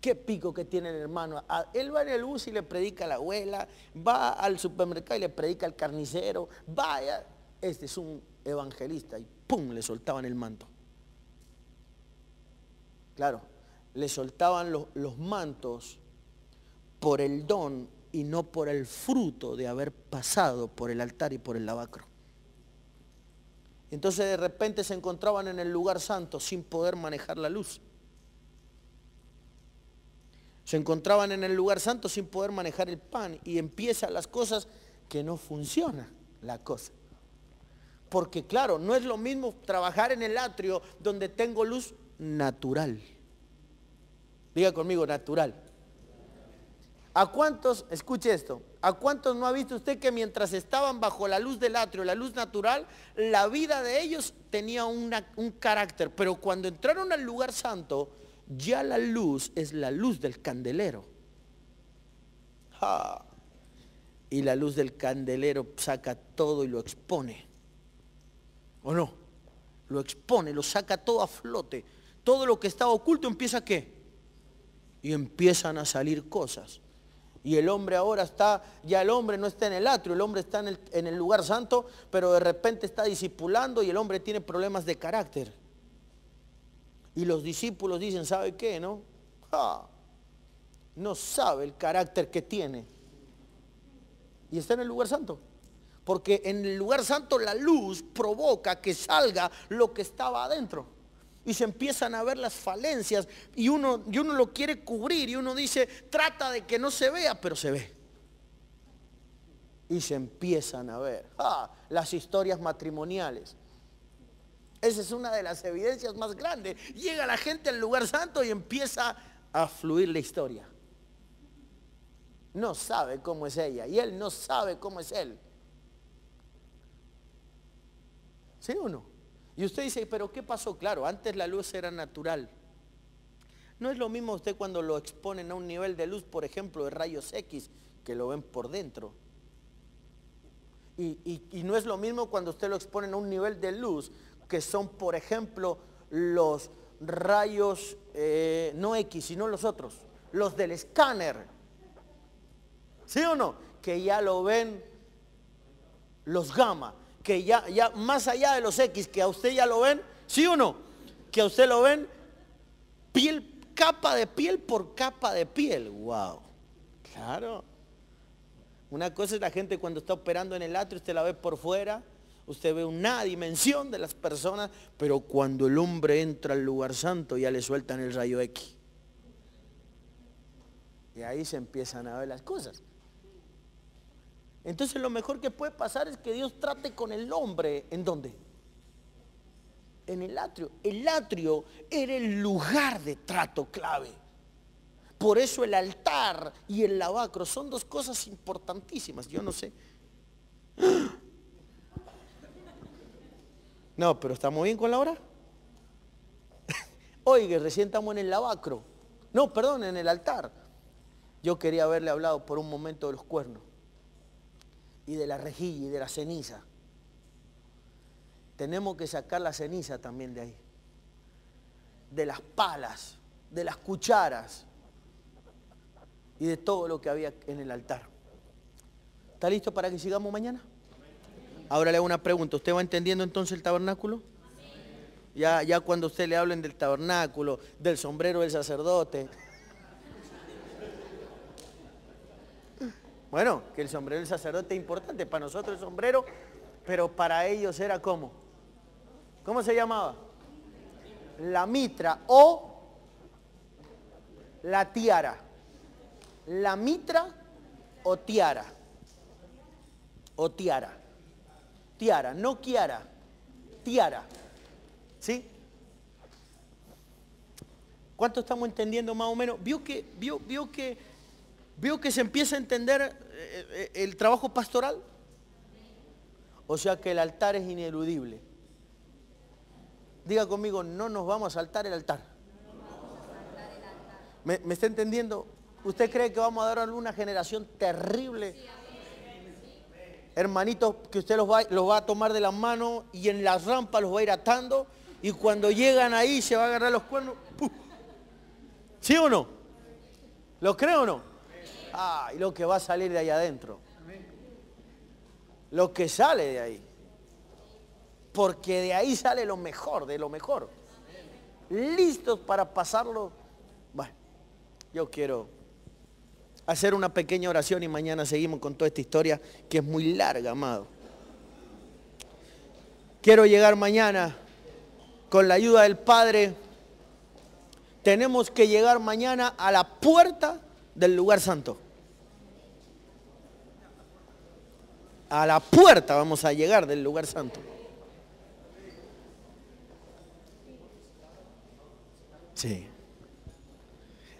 Qué pico que tiene el hermano. él va en el bus y le predica a la abuela, va al supermercado y le predica al carnicero. Vaya, este es un evangelista. Y pum, le soltaban el manto claro, le soltaban los, mantos por el don y no por el fruto de haber pasado por el altar y por el lavacro. Entonces de repente se encontraban en el lugar santo sin poder manejar la luz. Se encontraban en el lugar santo sin poder manejar el pan y empiezan las cosas que no funciona la cosa. Porque claro, no es lo mismo trabajar en el atrio donde tengo luz natural. Diga conmigo, natural. ¿A cuántos, escuche esto, a cuántos no ha visto usted que mientras estaban bajo la luz del atrio, la luz natural, la vida de ellos tenía una, un carácter, pero cuando entraron al lugar santo, ya la luz es la luz del candelero. Y la luz del candelero saca todo y lo expone. ¿O no? Lo expone, lo saca todo a flote todo lo que estaba oculto empieza a qué? Y empiezan a salir cosas. Y el hombre ahora está, ya el hombre no está en el atrio, el hombre está en el, en el lugar santo, pero de repente está disipulando y el hombre tiene problemas de carácter. Y los discípulos dicen, ¿sabe qué? No, no sabe el carácter que tiene. Y está en el lugar santo. Porque en el lugar santo la luz provoca que salga lo que estaba adentro y se empiezan a ver las falencias y uno, y uno lo quiere cubrir y uno dice, trata de que no se vea, pero se ve. Y se empiezan a ver ¡Ah! las historias matrimoniales. Esa es una de las evidencias más grandes. Llega la gente al lugar santo y empieza a fluir la historia. No sabe cómo es ella y él no sabe cómo es él. ¿Sí o no? Y usted dice, pero ¿qué pasó? Claro, antes la luz era natural. No es lo mismo usted cuando lo exponen a un nivel de luz, por ejemplo, de rayos X, que lo ven por dentro. Y, no es lo mismo cuando usted lo exponen a un nivel de luz, que son, por ejemplo, los rayos, eh, no X, sino los otros, los del escáner. ¿Sí o no? Que ya lo ven los gamma que ya, ya más allá de los X, que a usted ya lo ven, ¿sí o no? Que a usted lo ven piel, capa de piel por capa de piel. ¡Wow! Claro. Una cosa es la gente cuando está operando en el atrio, usted la ve por fuera, usted ve una dimensión de las personas, pero cuando el hombre entra al lugar santo ya le sueltan el rayo X. Y ahí se empiezan a ver las cosas. Entonces lo mejor que puede pasar es que Dios trate con el hombre. ¿En dónde? En el atrio. El atrio era el lugar de trato clave. Por eso el altar y el lavacro son dos cosas importantísimas. Yo no sé. No, pero ¿estamos bien con la hora? Oiga, recién estamos en el lavacro. No, perdón, en el altar. Yo quería haberle hablado por un momento de los cuernos y de la rejilla y de la ceniza. Tenemos que sacar la ceniza también de ahí, de las palas, de las cucharas y de todo lo que había en el altar. ¿Está listo para que sigamos mañana? Ahora le hago una pregunta. ¿Usted va entendiendo entonces el tabernáculo? Ya, ya cuando usted le hablen del tabernáculo, del sombrero del sacerdote. Bueno, que el sombrero del sacerdote es importante. Para nosotros el sombrero, pero para ellos era como. ¿Cómo se llamaba? La mitra o la tiara. La mitra o tiara. O tiara. Tiara, no kiara. Tiara. ¿Sí? ¿Cuánto estamos entendiendo más o menos? Vio que, vio, que, vio que se empieza a entender eh, eh, el trabajo pastoral. O sea que el altar es ineludible. Diga conmigo, no nos vamos a saltar el altar. ¿Me, está entendiendo? ¿Usted cree que vamos a dar a una generación terrible? Hermanitos, que usted los va, a tomar de la mano y en la rampa los va a ir atando y cuando llegan ahí se va a agarrar los cuernos. ¿Sí o no? ¿Lo creo o no? Ah, Y lo que va a salir de ahí adentro! Lo que sale de ahí. Porque de ahí sale lo mejor, de lo mejor. Listos para pasarlo. Bueno, yo quiero hacer una pequeña oración y mañana seguimos con toda esta historia que es muy larga, amado. Quiero llegar mañana con la ayuda del Padre. Tenemos que llegar mañana a la puerta del lugar santo. a la puerta vamos a llegar del lugar santo. Sí.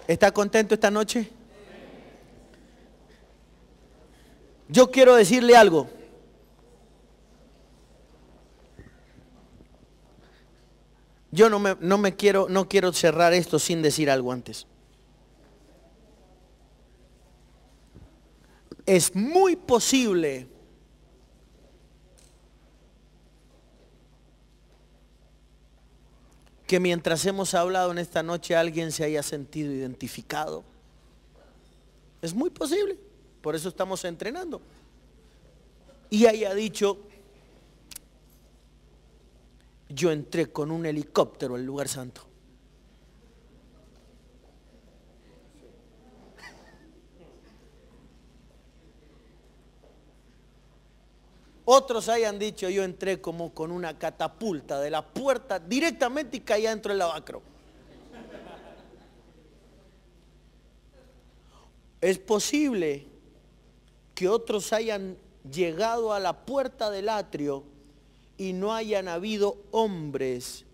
¿Está contento esta noche? Yo quiero decirle algo. Yo no me, no me quiero, no quiero cerrar esto sin decir algo antes. Es muy posible que mientras hemos hablado en esta noche alguien se haya sentido identificado. Es muy posible, por eso estamos entrenando. Y haya dicho, yo entré con un helicóptero al lugar santo. Otros hayan dicho, yo entré como con una catapulta de la puerta directamente y caí dentro del lavacro. Es posible que otros hayan llegado a la puerta del atrio y no hayan habido hombres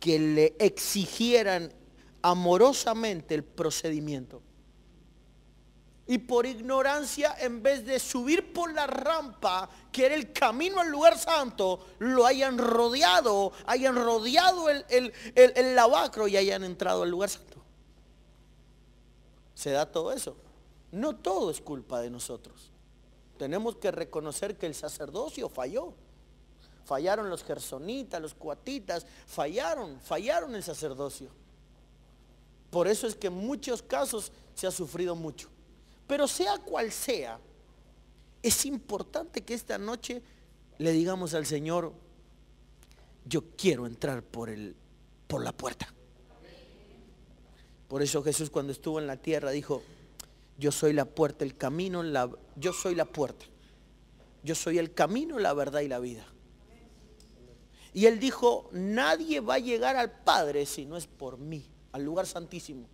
que le exigieran amorosamente el procedimiento y por ignorancia, en vez de subir por la rampa, que era el camino al lugar santo, lo hayan rodeado, hayan rodeado el, lavacro y hayan entrado al lugar santo. Se da todo eso. No todo es culpa de nosotros. Tenemos que reconocer que el sacerdocio falló. Fallaron los gersonitas, los cuatitas, fallaron, fallaron el sacerdocio. Por eso es que en muchos casos se ha sufrido mucho. Pero sea cual sea, es importante que esta noche le digamos al Señor, yo quiero entrar por, el, por la puerta. Por eso Jesús cuando estuvo en la tierra dijo, yo soy la puerta, el camino, la, yo soy la puerta. Yo soy el camino, la verdad y la vida. Y él dijo, nadie va a llegar al Padre si no es por mí, al lugar santísimo.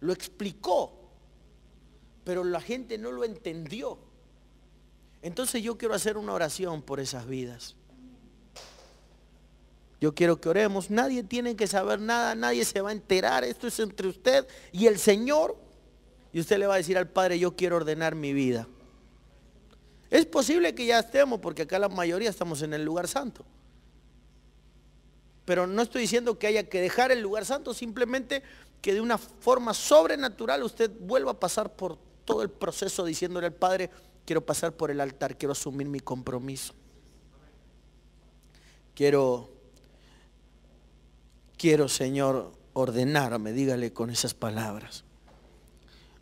Lo explicó pero la gente no lo entendió. Entonces yo quiero hacer una oración por esas vidas. Yo quiero que oremos. Nadie tiene que saber nada, nadie se va a enterar. Esto es entre usted y el Señor. Y usted le va a decir al Padre, yo quiero ordenar mi vida. Es posible que ya estemos, porque acá la mayoría estamos en el lugar santo. Pero no estoy diciendo que haya que dejar el lugar santo, simplemente que de una forma sobrenatural usted vuelva a pasar por todo el proceso diciéndole al Padre, quiero pasar por el altar, quiero asumir mi compromiso. Quiero, quiero Señor, ordenarme, dígale con esas palabras.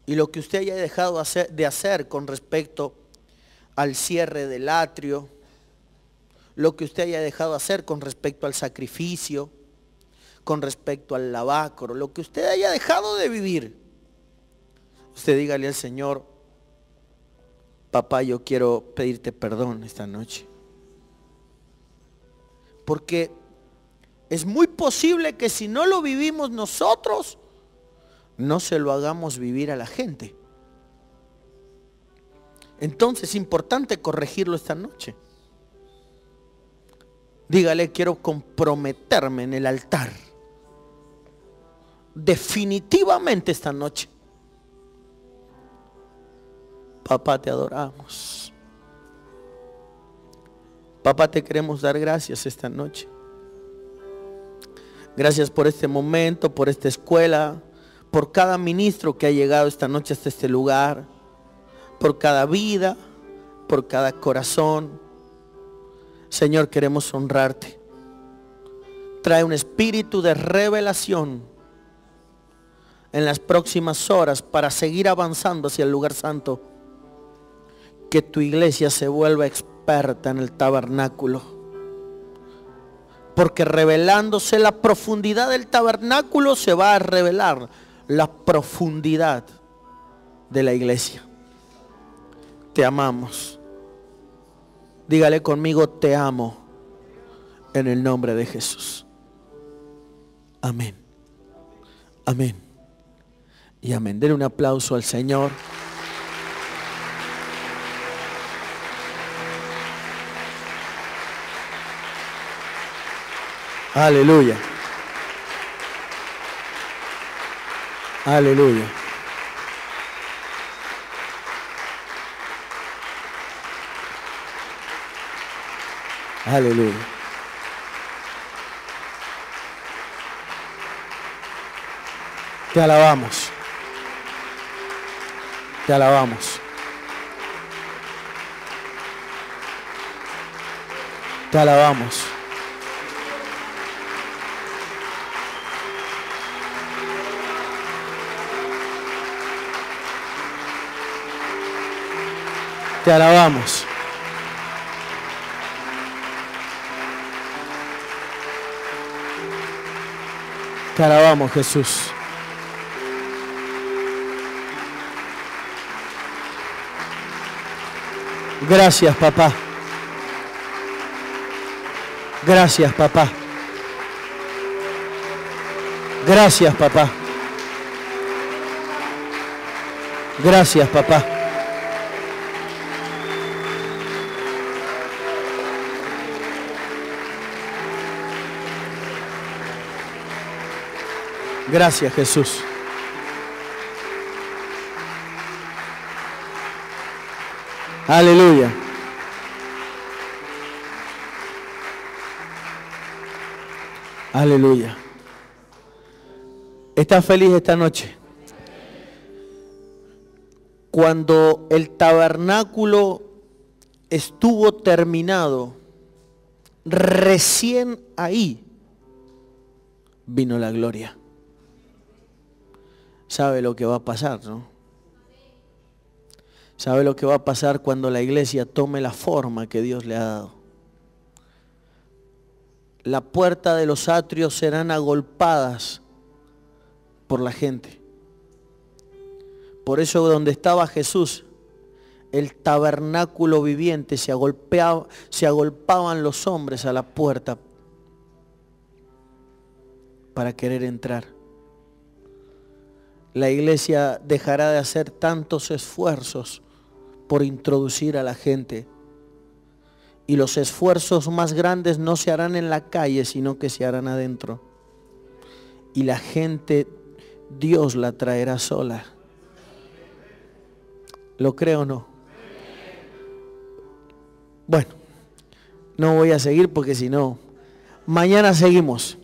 Y lo que usted haya dejado de hacer con respecto al cierre del atrio, lo que usted haya dejado de hacer con respecto al sacrificio, con respecto al lavacro, lo que usted haya dejado de vivir Usted dígale al Señor, papá, yo quiero pedirte perdón esta noche. Porque es muy posible que si no lo vivimos nosotros, no se lo hagamos vivir a la gente. Entonces es importante corregirlo esta noche. Dígale, quiero comprometerme en el altar. Definitivamente esta noche. Papá, te adoramos. Papá, te queremos dar gracias esta noche. Gracias por este momento, por esta escuela, por cada ministro que ha llegado esta noche hasta este lugar, por cada vida, por cada corazón. Señor, queremos honrarte. Trae un espíritu de revelación en las próximas horas para seguir avanzando hacia el lugar santo que tu iglesia se vuelva experta en el tabernáculo. Porque revelándose la profundidad del tabernáculo se va a revelar la profundidad de la iglesia. Te amamos. Dígale conmigo, te amo. En el nombre de Jesús. Amén. Amén. Y amén. Denle un aplauso al Señor. Aleluya. Aleluya. Aleluya. Te alabamos. Te alabamos. Te alabamos. Te alabamos. Te alabamos, Jesús. Gracias, papá. Gracias, papá. Gracias, papá. Gracias, papá. Gracias Jesús. Aleluya. Aleluya. ¿Estás feliz esta noche? Cuando el tabernáculo estuvo terminado, recién ahí vino la gloria sabe lo que va a pasar, ¿no? Sabe lo que va a pasar cuando la iglesia tome la forma que Dios le ha dado. La puerta de los atrios serán agolpadas por la gente. Por eso donde estaba Jesús, el tabernáculo viviente, se, se agolpaban los hombres a la puerta para querer entrar la iglesia dejará de hacer tantos esfuerzos por introducir a la gente. Y los esfuerzos más grandes no se harán en la calle, sino que se harán adentro. Y la gente, Dios la traerá sola. ¿Lo creo o no? Bueno, no voy a seguir porque si no, mañana seguimos.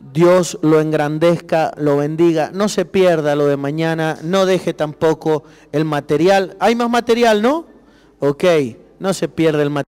Dios lo engrandezca, lo bendiga, no se pierda lo de mañana, no deje tampoco el material. Hay más material, ¿no? Ok, no se pierda el material.